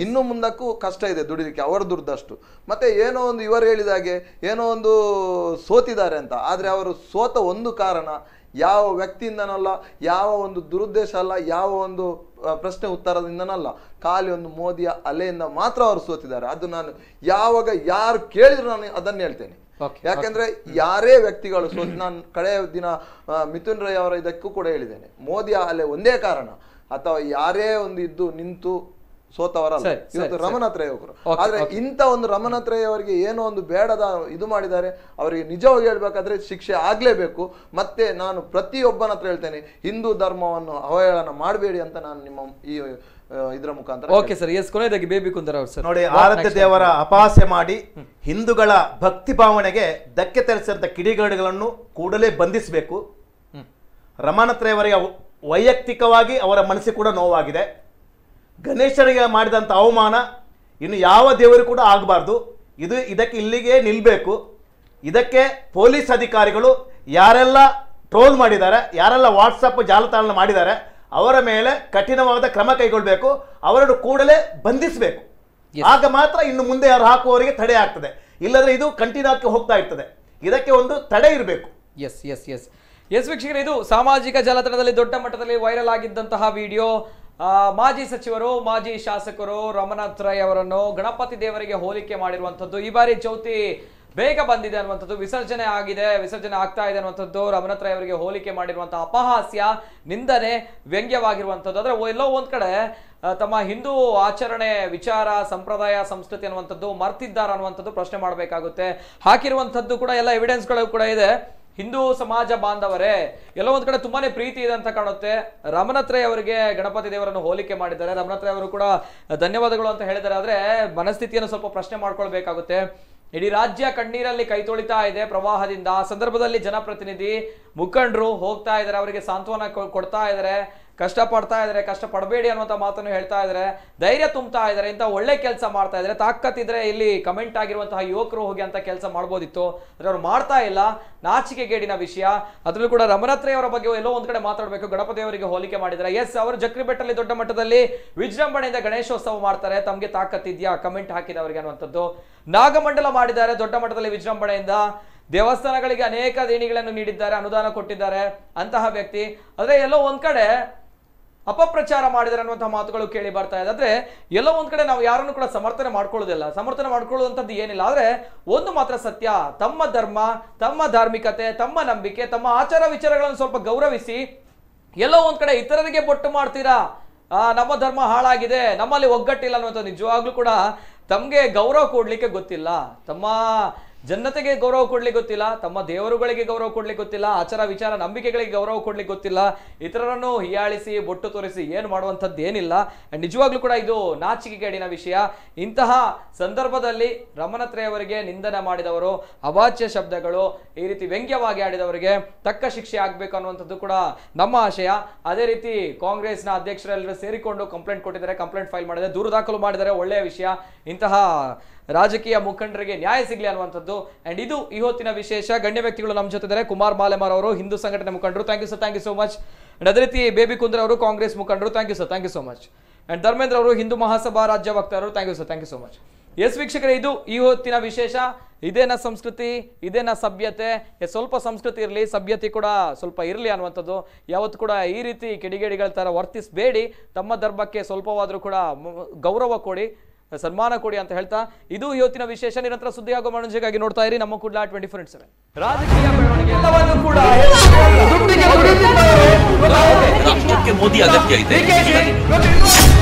ಇನ್ನು ಮುಂದಕ್ಕೂ ಕಷ್ಟ ಇದೆ ದುಡಿಲಿಕ್ಕೆ ಅವರ ದುರ್ದಷ್ಟು ಮತ್ತೆ ಏನೋ ಒಂದು ಇವರು ಹೇಳಿದಾಗೆ ಏನೋ ಒಂದು ಸೋತಿದ್ದಾರೆ ಅಂತ ಆದ್ರೆ ಅವರು ಸೋತ ಒಂದು ಕಾರಣ ಯಾವ ವ್ಯಕ್ತಿಯಿಂದನಲ್ಲ ಯಾವ ಒಂದು ದುರುದ್ದೇಶ ಅಲ್ಲ ಯಾವ ಒಂದು ಪ್ರಶ್ನೆ ಉತ್ತರದಿಂದನಲ್ಲ ಖಾಲಿ ಒಂದು ಮೋದಿಯ ಅಲೆಯಿಂದ ಮಾತ್ರ ಅವರು ಸೋತಿದ್ದಾರೆ ಅದು ನಾನು ಯಾವಾಗ ಯಾರು ಕೇಳಿದ್ರು ನಾನು ಅದನ್ನು ಹೇಳ್ತೇನೆ ಯಾಕೆಂದ್ರೆ ಯಾರೇ ವ್ಯಕ್ತಿಗಳು ಸೋತಿ ನಾನು ಕಡೆಯ ದಿನ ಮಿಥುನ್ ರೈ ಅವರ ಇದಕ್ಕೂ ಕೂಡ ಹೇಳಿದ್ದೇನೆ ಮೋದಿಯ ಅಲೆ ಒಂದೇ ಕಾರಣ ಅಥವಾ ಯಾರೇ ಒಂದು ಇದ್ದು ನಿಂತು ಸೋತವರಲ್ಲ ಇವತ್ತು ರಮಣಾತ್ರೇಯವರು ಆದ್ರೆ ಇಂಥ ಒಂದು ರಮಣತ್ರಯವರಿಗೆ ಏನೋ ಒಂದು ಬೇಡದ ಇದು ಮಾಡಿದ್ದಾರೆ ಅವರಿಗೆ ನಿಜವಾಗಿ ಹೇಳ್ಬೇಕಾದ್ರೆ ಶಿಕ್ಷೆ ಆಗ್ಲೇಬೇಕು ಮತ್ತೆ ನಾನು ಪ್ರತಿಯೊಬ್ಬನ ಹತ್ರ ಹೇಳ್ತೇನೆ ಹಿಂದೂ ಧರ್ಮವನ್ನು ಅವಹೇಳನ ಮಾಡಬೇಡಿ ಅಂತ ನಾನು ನಿಮ್ಮ ಈ ಇದರ ಮುಖಾಂತರ ಓಕೆ ಸರ್ ಎಸ್ ಕೊನೆಯದಾಗಿ ಬೇಬಿ ಕುಂದರ್ ಅವರು ಸರ್ ನೋಡಿ ಆರಾಧ್ಯ ದೇವರ ಅಪಾಸೆ ಮಾಡಿ ಹಿಂದೂಗಳ ಭಕ್ತಿ ಭಾವನೆಗೆ ಧಕ್ಕೆ ತರಿಸಿದಂಥ ಕಿಡಿಗಡಿಗಳನ್ನು ಕೂಡಲೇ ಬಂಧಿಸಬೇಕು ರಮಾನತ್ರೇಯವರಿಗೆ ವೈಯಕ್ತಿಕವಾಗಿ ಅವರ ಮನಸ್ಸು ಕೂಡ ನೋವಾಗಿದೆ ಗಣೇಶನಿಗೆ ಮಾಡಿದಂಥ ಅವಮಾನ ಇನ್ನು ಯಾವ ದೇವರು ಕೂಡ ಆಗಬಾರ್ದು ಇದು ಇದಕ್ಕೆ ಇಲ್ಲಿಗೆ ನಿಲ್ಲಬೇಕು ಇದಕ್ಕೆ ಪೊಲೀಸ್ ಅಧಿಕಾರಿಗಳು ಯಾರೆಲ್ಲ ಟ್ರೋಲ್ ಮಾಡಿದ್ದಾರೆ ಯಾರೆಲ್ಲ ವಾಟ್ಸಪ್ ಜಾಲತಾಣ ಮಾಡಿದ್ದಾರೆ ಅವರ ಮೇಲೆ ಕಠಿಣವಾದ ಕ್ರಮ ಕೈಗೊಳ್ಳಬೇಕು ಅವರನ್ನು ಕೂಡಲೇ ಬಂಧಿಸಬೇಕು ಆಗ ಮಾತ್ರ ಇನ್ನು ಮುಂದೆ ಯಾರು ಹಾಕುವವರಿಗೆ ತಡೆ ಆಗ್ತದೆ ಇಲ್ಲದ್ರೆ ಇದು ಕಂಟಿನ್ಯೂ ಹಾಕಿ ಹೋಗ್ತಾ ಇರ್ತದೆ ಇದಕ್ಕೆ ಒಂದು ತಡೆ ಇರಬೇಕು ಎಸ್ ಎಸ್ ಎಸ್ ಎಸ್ ವೀಕ್ಷಕರು ಇದು ಸಾಮಾಜಿಕ ಜಾಲತಾಣದಲ್ಲಿ ದೊಡ್ಡ ಮಟ್ಟದಲ್ಲಿ ವೈರಲ್ ಆಗಿದ್ದಂತಹ ವಿಡಿಯೋ ಮಾಜಿ ಸಚಿವರು ಮಾಜಿ ಶಾಸಕರು ರಮನಾಥ್ ರೈ ಅವರನ್ನು ಗಣಪತಿ ದೇವರಿಗೆ ಹೋಲಿಕೆ ಮಾಡಿರುವಂಥದ್ದು ಈ ಬಾರಿ ಚೌತಿ ಬೇಗ ಬಂದಿದೆ ಅನ್ನುವಂಥದ್ದು ವಿಸರ್ಜನೆ ಆಗಿದೆ ವಿಸರ್ಜನೆ ಆಗ್ತಾ ಇದೆ ಅನ್ನುವಂಥದ್ದು ರಮನಾಥ್ ರೈ ಅವರಿಗೆ ಹೋಲಿಕೆ ಮಾಡಿರುವಂತಹ ಅಪಹಾಸ್ಯ ನಿಂದನೆ ವ್ಯಂಗ್ಯವಾಗಿರುವಂಥದ್ದು ಆದರೆ ಎಲ್ಲೋ ಒಂದು ಕಡೆ ತಮ್ಮ ಹಿಂದೂ ಆಚರಣೆ ವಿಚಾರ ಸಂಪ್ರದಾಯ ಸಂಸ್ಕೃತಿ ಅನ್ನುವಂಥದ್ದು ಮರ್ತಿದ್ದಾರೆ ಅನ್ನುವಂಥದ್ದು ಪ್ರಶ್ನೆ ಮಾಡಬೇಕಾಗುತ್ತೆ ಹಾಕಿರುವಂಥದ್ದು ಕೂಡ ಎಲ್ಲ ಎವಿಡೆನ್ಸ್ಗಳು ಕೂಡ ಇದೆ ಹಿಂದೂ ಸಮಾಜ ಬಾಂಧವರೇ ಎಲ್ಲೋ ಒಂದ್ ಕಡೆ ತುಂಬಾನೇ ಪ್ರೀತಿ ಇದೆ ಅಂತ ಕಾಣುತ್ತೆ ರಮಣತ್ರಯ ಅವರಿಗೆ ಗಣಪತಿ ದೇವರನ್ನು ಹೋಲಿಕೆ ಮಾಡಿದ್ದಾರೆ ರಮಣತ್ರಯ ಅವರು ಕೂಡ ಧನ್ಯವಾದಗಳು ಅಂತ ಹೇಳಿದ್ದಾರೆ ಆದ್ರೆ ಮನಸ್ಥಿತಿಯನ್ನು ಸ್ವಲ್ಪ ಪ್ರಶ್ನೆ ಮಾಡ್ಕೊಳ್ಬೇಕಾಗುತ್ತೆ ಇಡೀ ರಾಜ್ಯ ಕಣ್ಣೀರಲ್ಲಿ ಕೈ ತೊಳಿತಾ ಇದೆ ಪ್ರವಾಹದಿಂದ ಆ ಸಂದರ್ಭದಲ್ಲಿ ಜನಪ್ರತಿನಿಧಿ ಮುಖಂಡರು ಹೋಗ್ತಾ ಇದ್ದಾರೆ ಅವರಿಗೆ ಸಾಂತ್ವನ ಕೊಡ್ತಾ ಇದ್ದಾರೆ ಕಷ್ಟ ಪಡ್ತಾ ಇದ್ದಾರೆ ಕಷ್ಟ ಪಡಬೇಡಿ ಅನ್ನುವಂಥ ಮಾತನ್ನು ಹೇಳ್ತಾ ಇದ್ದಾರೆ ಧೈರ್ಯ ತುಂಬ್ತಾ ಇದ್ದಾರೆ ಇಂಥ ಒಳ್ಳೆ ಕೆಲಸ ಮಾಡ್ತಾ ಇದ್ದಾರೆ ತಾಕತ್ತಿದ್ರೆ ಇಲ್ಲಿ ಕಮೆಂಟ್ ಆಗಿರುವಂತಹ ಯುವಕರು ಹೋಗಿ ಅಂತ ಕೆಲಸ ಮಾಡ್ಬೋದಿತ್ತು ಆದರೆ ಅವ್ರು ಮಾಡ್ತಾ ಇಲ್ಲ ನಾಚಿಕೆಗೇಡಿನ ವಿಷಯ ಅದರಲ್ಲೂ ಕೂಡ ರಮನತ್ರಯವರ ಬಗ್ಗೆ ಎಲ್ಲೋ ಒಂದು ಕಡೆ ಮಾತಾಡಬೇಕು ಗಣಪತಿ ಅವರಿಗೆ ಹೋಲಿಕೆ ಮಾಡಿದ್ದಾರೆ ಎಸ್ ಅವರು ಜಕ್ರಿಬೆಟ್ಟಲ್ಲಿ ದೊಡ್ಡ ಮಟ್ಟದಲ್ಲಿ ವಿಜೃಂಭಣೆಯಿಂದ ಗಣೇಶೋತ್ಸವ ಮಾಡ್ತಾರೆ ತಮಗೆ ತಾಕತ್ತಿದ್ಯಾ ಕಮೆಂಟ್ ಅವರಿಗೆ ಅನ್ನುವಂಥದ್ದು ನಾಗಮಂಡಲ ಮಾಡಿದ್ದಾರೆ ದೊಡ್ಡ ಮಟ್ಟದಲ್ಲಿ ವಿಜೃಂಭಣೆಯಿಂದ ದೇವಸ್ಥಾನಗಳಿಗೆ ಅನೇಕ ದೇಣಿಗಳನ್ನು ನೀಡಿದ್ದಾರೆ ಅನುದಾನ ಕೊಟ್ಟಿದ್ದಾರೆ ಅಂತಹ ವ್ಯಕ್ತಿ ಆದರೆ ಎಲ್ಲೋ ಒಂದ್ ಕಡೆ ಅಪಪ್ರಚಾರ ಮಾಡಿದರೆ ಅನ್ನುವಂಥ ಮಾತುಗಳು ಕೇಳಿ ಬರ್ತಾ ಇದೆ ಆದರೆ ಎಲ್ಲೋ ಒಂದು ಕಡೆ ನಾವು ಯಾರನ್ನು ಕೂಡ ಸಮರ್ಥನೆ ಮಾಡ್ಕೊಳ್ಳೋದಿಲ್ಲ ಸಮರ್ಥನೆ ಮಾಡ್ಕೊಳ್ಳುವಂಥದ್ದು ಏನಿಲ್ಲ ಆದ್ರೆ ಒಂದು ಮಾತ್ರ ಸತ್ಯ ತಮ್ಮ ಧರ್ಮ ತಮ್ಮ ಧಾರ್ಮಿಕತೆ ತಮ್ಮ ನಂಬಿಕೆ ತಮ್ಮ ಆಚಾರ ವಿಚಾರಗಳನ್ನು ಸ್ವಲ್ಪ ಗೌರವಿಸಿ ಎಲ್ಲೋ ಒಂದು ಕಡೆ ಇತರರಿಗೆ ಬೊಟ್ಟು ಮಾಡ್ತೀರಾ ನಮ್ಮ ಧರ್ಮ ಹಾಳಾಗಿದೆ ನಮ್ಮಲ್ಲಿ ಒಗ್ಗಟ್ಟಿಲ್ಲ ಅನ್ನುವಂಥ ನಿಜವಾಗ್ಲೂ ಕೂಡ ತಮಗೆ ಗೌರವ ಕೊಡಲಿಕ್ಕೆ ಗೊತ್ತಿಲ್ಲ ತಮ್ಮ ಜನತೆಗೆ ಗೌರವ ಕೊಡ್ಲಿಕ್ಕೆ ಗೊತ್ತಿಲ್ಲ ತಮ್ಮ ದೇವರುಗಳಿಗೆ ಗೌರವ ಕೊಡ್ಲಿಕ್ಕೆ ಗೊತ್ತಿಲ್ಲ ಆಚಾರ ವಿಚಾರ ನಂಬಿಕೆಗಳಿಗೆ ಗೌರವ ಕೊಡ್ಲಿಕ್ಕೆ ಗೊತ್ತಿಲ್ಲ ಇತರರನ್ನು ಹಿಯಾಳಿಸಿ ಬೊಟ್ಟು ತೋರಿಸಿ ಏನು ಮಾಡುವಂಥದ್ದು ಏನಿಲ್ಲ ನಿಜವಾಗ್ಲೂ ಕೂಡ ಇದು ನಾಚಿಕೆಗೇಡಿನ ವಿಷಯ ಇಂತಹ ಸಂದರ್ಭದಲ್ಲಿ ರಮಣತ್ರಯವರಿಗೆ ನಿಂದನೆ ಮಾಡಿದವರು ಅವಾಚ್ಯ ಶಬ್ದಗಳು ಈ ರೀತಿ ವ್ಯಂಗ್ಯವಾಗಿ ಆಡಿದವರಿಗೆ ತಕ್ಕ ಶಿಕ್ಷೆ ಆಗಬೇಕು ಅನ್ನುವಂಥದ್ದು ಕೂಡ ನಮ್ಮ ಆಶಯ ಅದೇ ರೀತಿ ಕಾಂಗ್ರೆಸ್ನ ಅಧ್ಯಕ್ಷರೆಲ್ಲರೂ ಸೇರಿಕೊಂಡು ಕಂಪ್ಲೇಂಟ್ ಕೊಟ್ಟಿದ್ದಾರೆ ಕಂಪ್ಲೇಂಟ್ ಫೈಲ್ ಮಾಡಿದ್ದಾರೆ ದೂರು ದಾಖಲು ಮಾಡಿದರೆ ಒಳ್ಳೆಯ ವಿಷಯ ಇಂತಹ ರಾಜಕೀಯ ಮುಖಂಡರಿಗೆ ನ್ಯಾಯ ಸಿಗಲಿ ಅನ್ನುವಂಥದ್ದು ಅಂಡ್ ಇದು ಈ ಹೊತ್ತಿನ ವಿಶೇಷ ಗಣ್ಯ ವ್ಯಕ್ತಿಗಳು ನಮ್ಮ ಜೊತೆ ಕುಮಾರ್ ಮಾಲೆಮಾರ್ ಅವರು ಹಿಂದೂ ಸಂಘಟನೆ ಮುಖಂಡರು thank you sir thank you so much and ಅದೇ ರೀತಿ ಬೇಬಿ ಕುಂದ್ರ ಅವರು ಕಾಂಗ್ರೆಸ್ ಮುಖಂಡರು thank you sir thank you so much and Dharmendra ಅವರು ಹಿಂದೂ ಮಹಾಸಭಾ ರಾಜ್ಯ ವಕ್ತಾರರು thank you sir thank you so much yes ವೀಕ್ಷಕರೇ ಇದು ಈ ಹೊತ್ತಿನ ವಿಶೇಷ ಇದೇನ ಸಂಸ್ಕೃತಿ ಇದೇನ ಸಭ್ಯತೆ ಸ್ವಲ್ಪ ಸಂಸ್ಕೃತಿ ಇರಲಿ ಸಭ್ಯತೆ ಕೂಡ ಸ್ವಲ್ಪ ಇರಲಿ ಅನ್ನುವಂಥದ್ದು ಯಾವತ್ತು ಕೂಡ ಈ ರೀತಿ ಕಿಡಿಗೇಡಿಗಳ ಥರ ವರ್ತಿಸಬೇಡಿ ತಮ್ಮ ಧರ್ಮಕ್ಕೆ ಸ್ವಲ್ಪವಾದರೂ ಕೂಡ ಗೌರವ ಕೊಡಿ ಸನ್ಮಾನ ಕೊಡಿ ಅಂತ ಹೇಳ್ತಾ ಇದು ಇವತ್ತಿನ ವಿಶೇಷ ನಿರಂತರ ಸುದ್ದಿ ಆಗೋ ಮನೋಜಿಗಾಗಿ ನೋಡ್ತಾ ಇರಿ ನಮ್ಮ ಕೂಡಲ ಟ್ವೆಂಟಿ ಫೋರ್ ರಾಜಕೀಯ ಬೆಳವಣಿಗೆ ಕೂಡ ಮೋದಿ ಅಗತ್ಯ ಇದೆ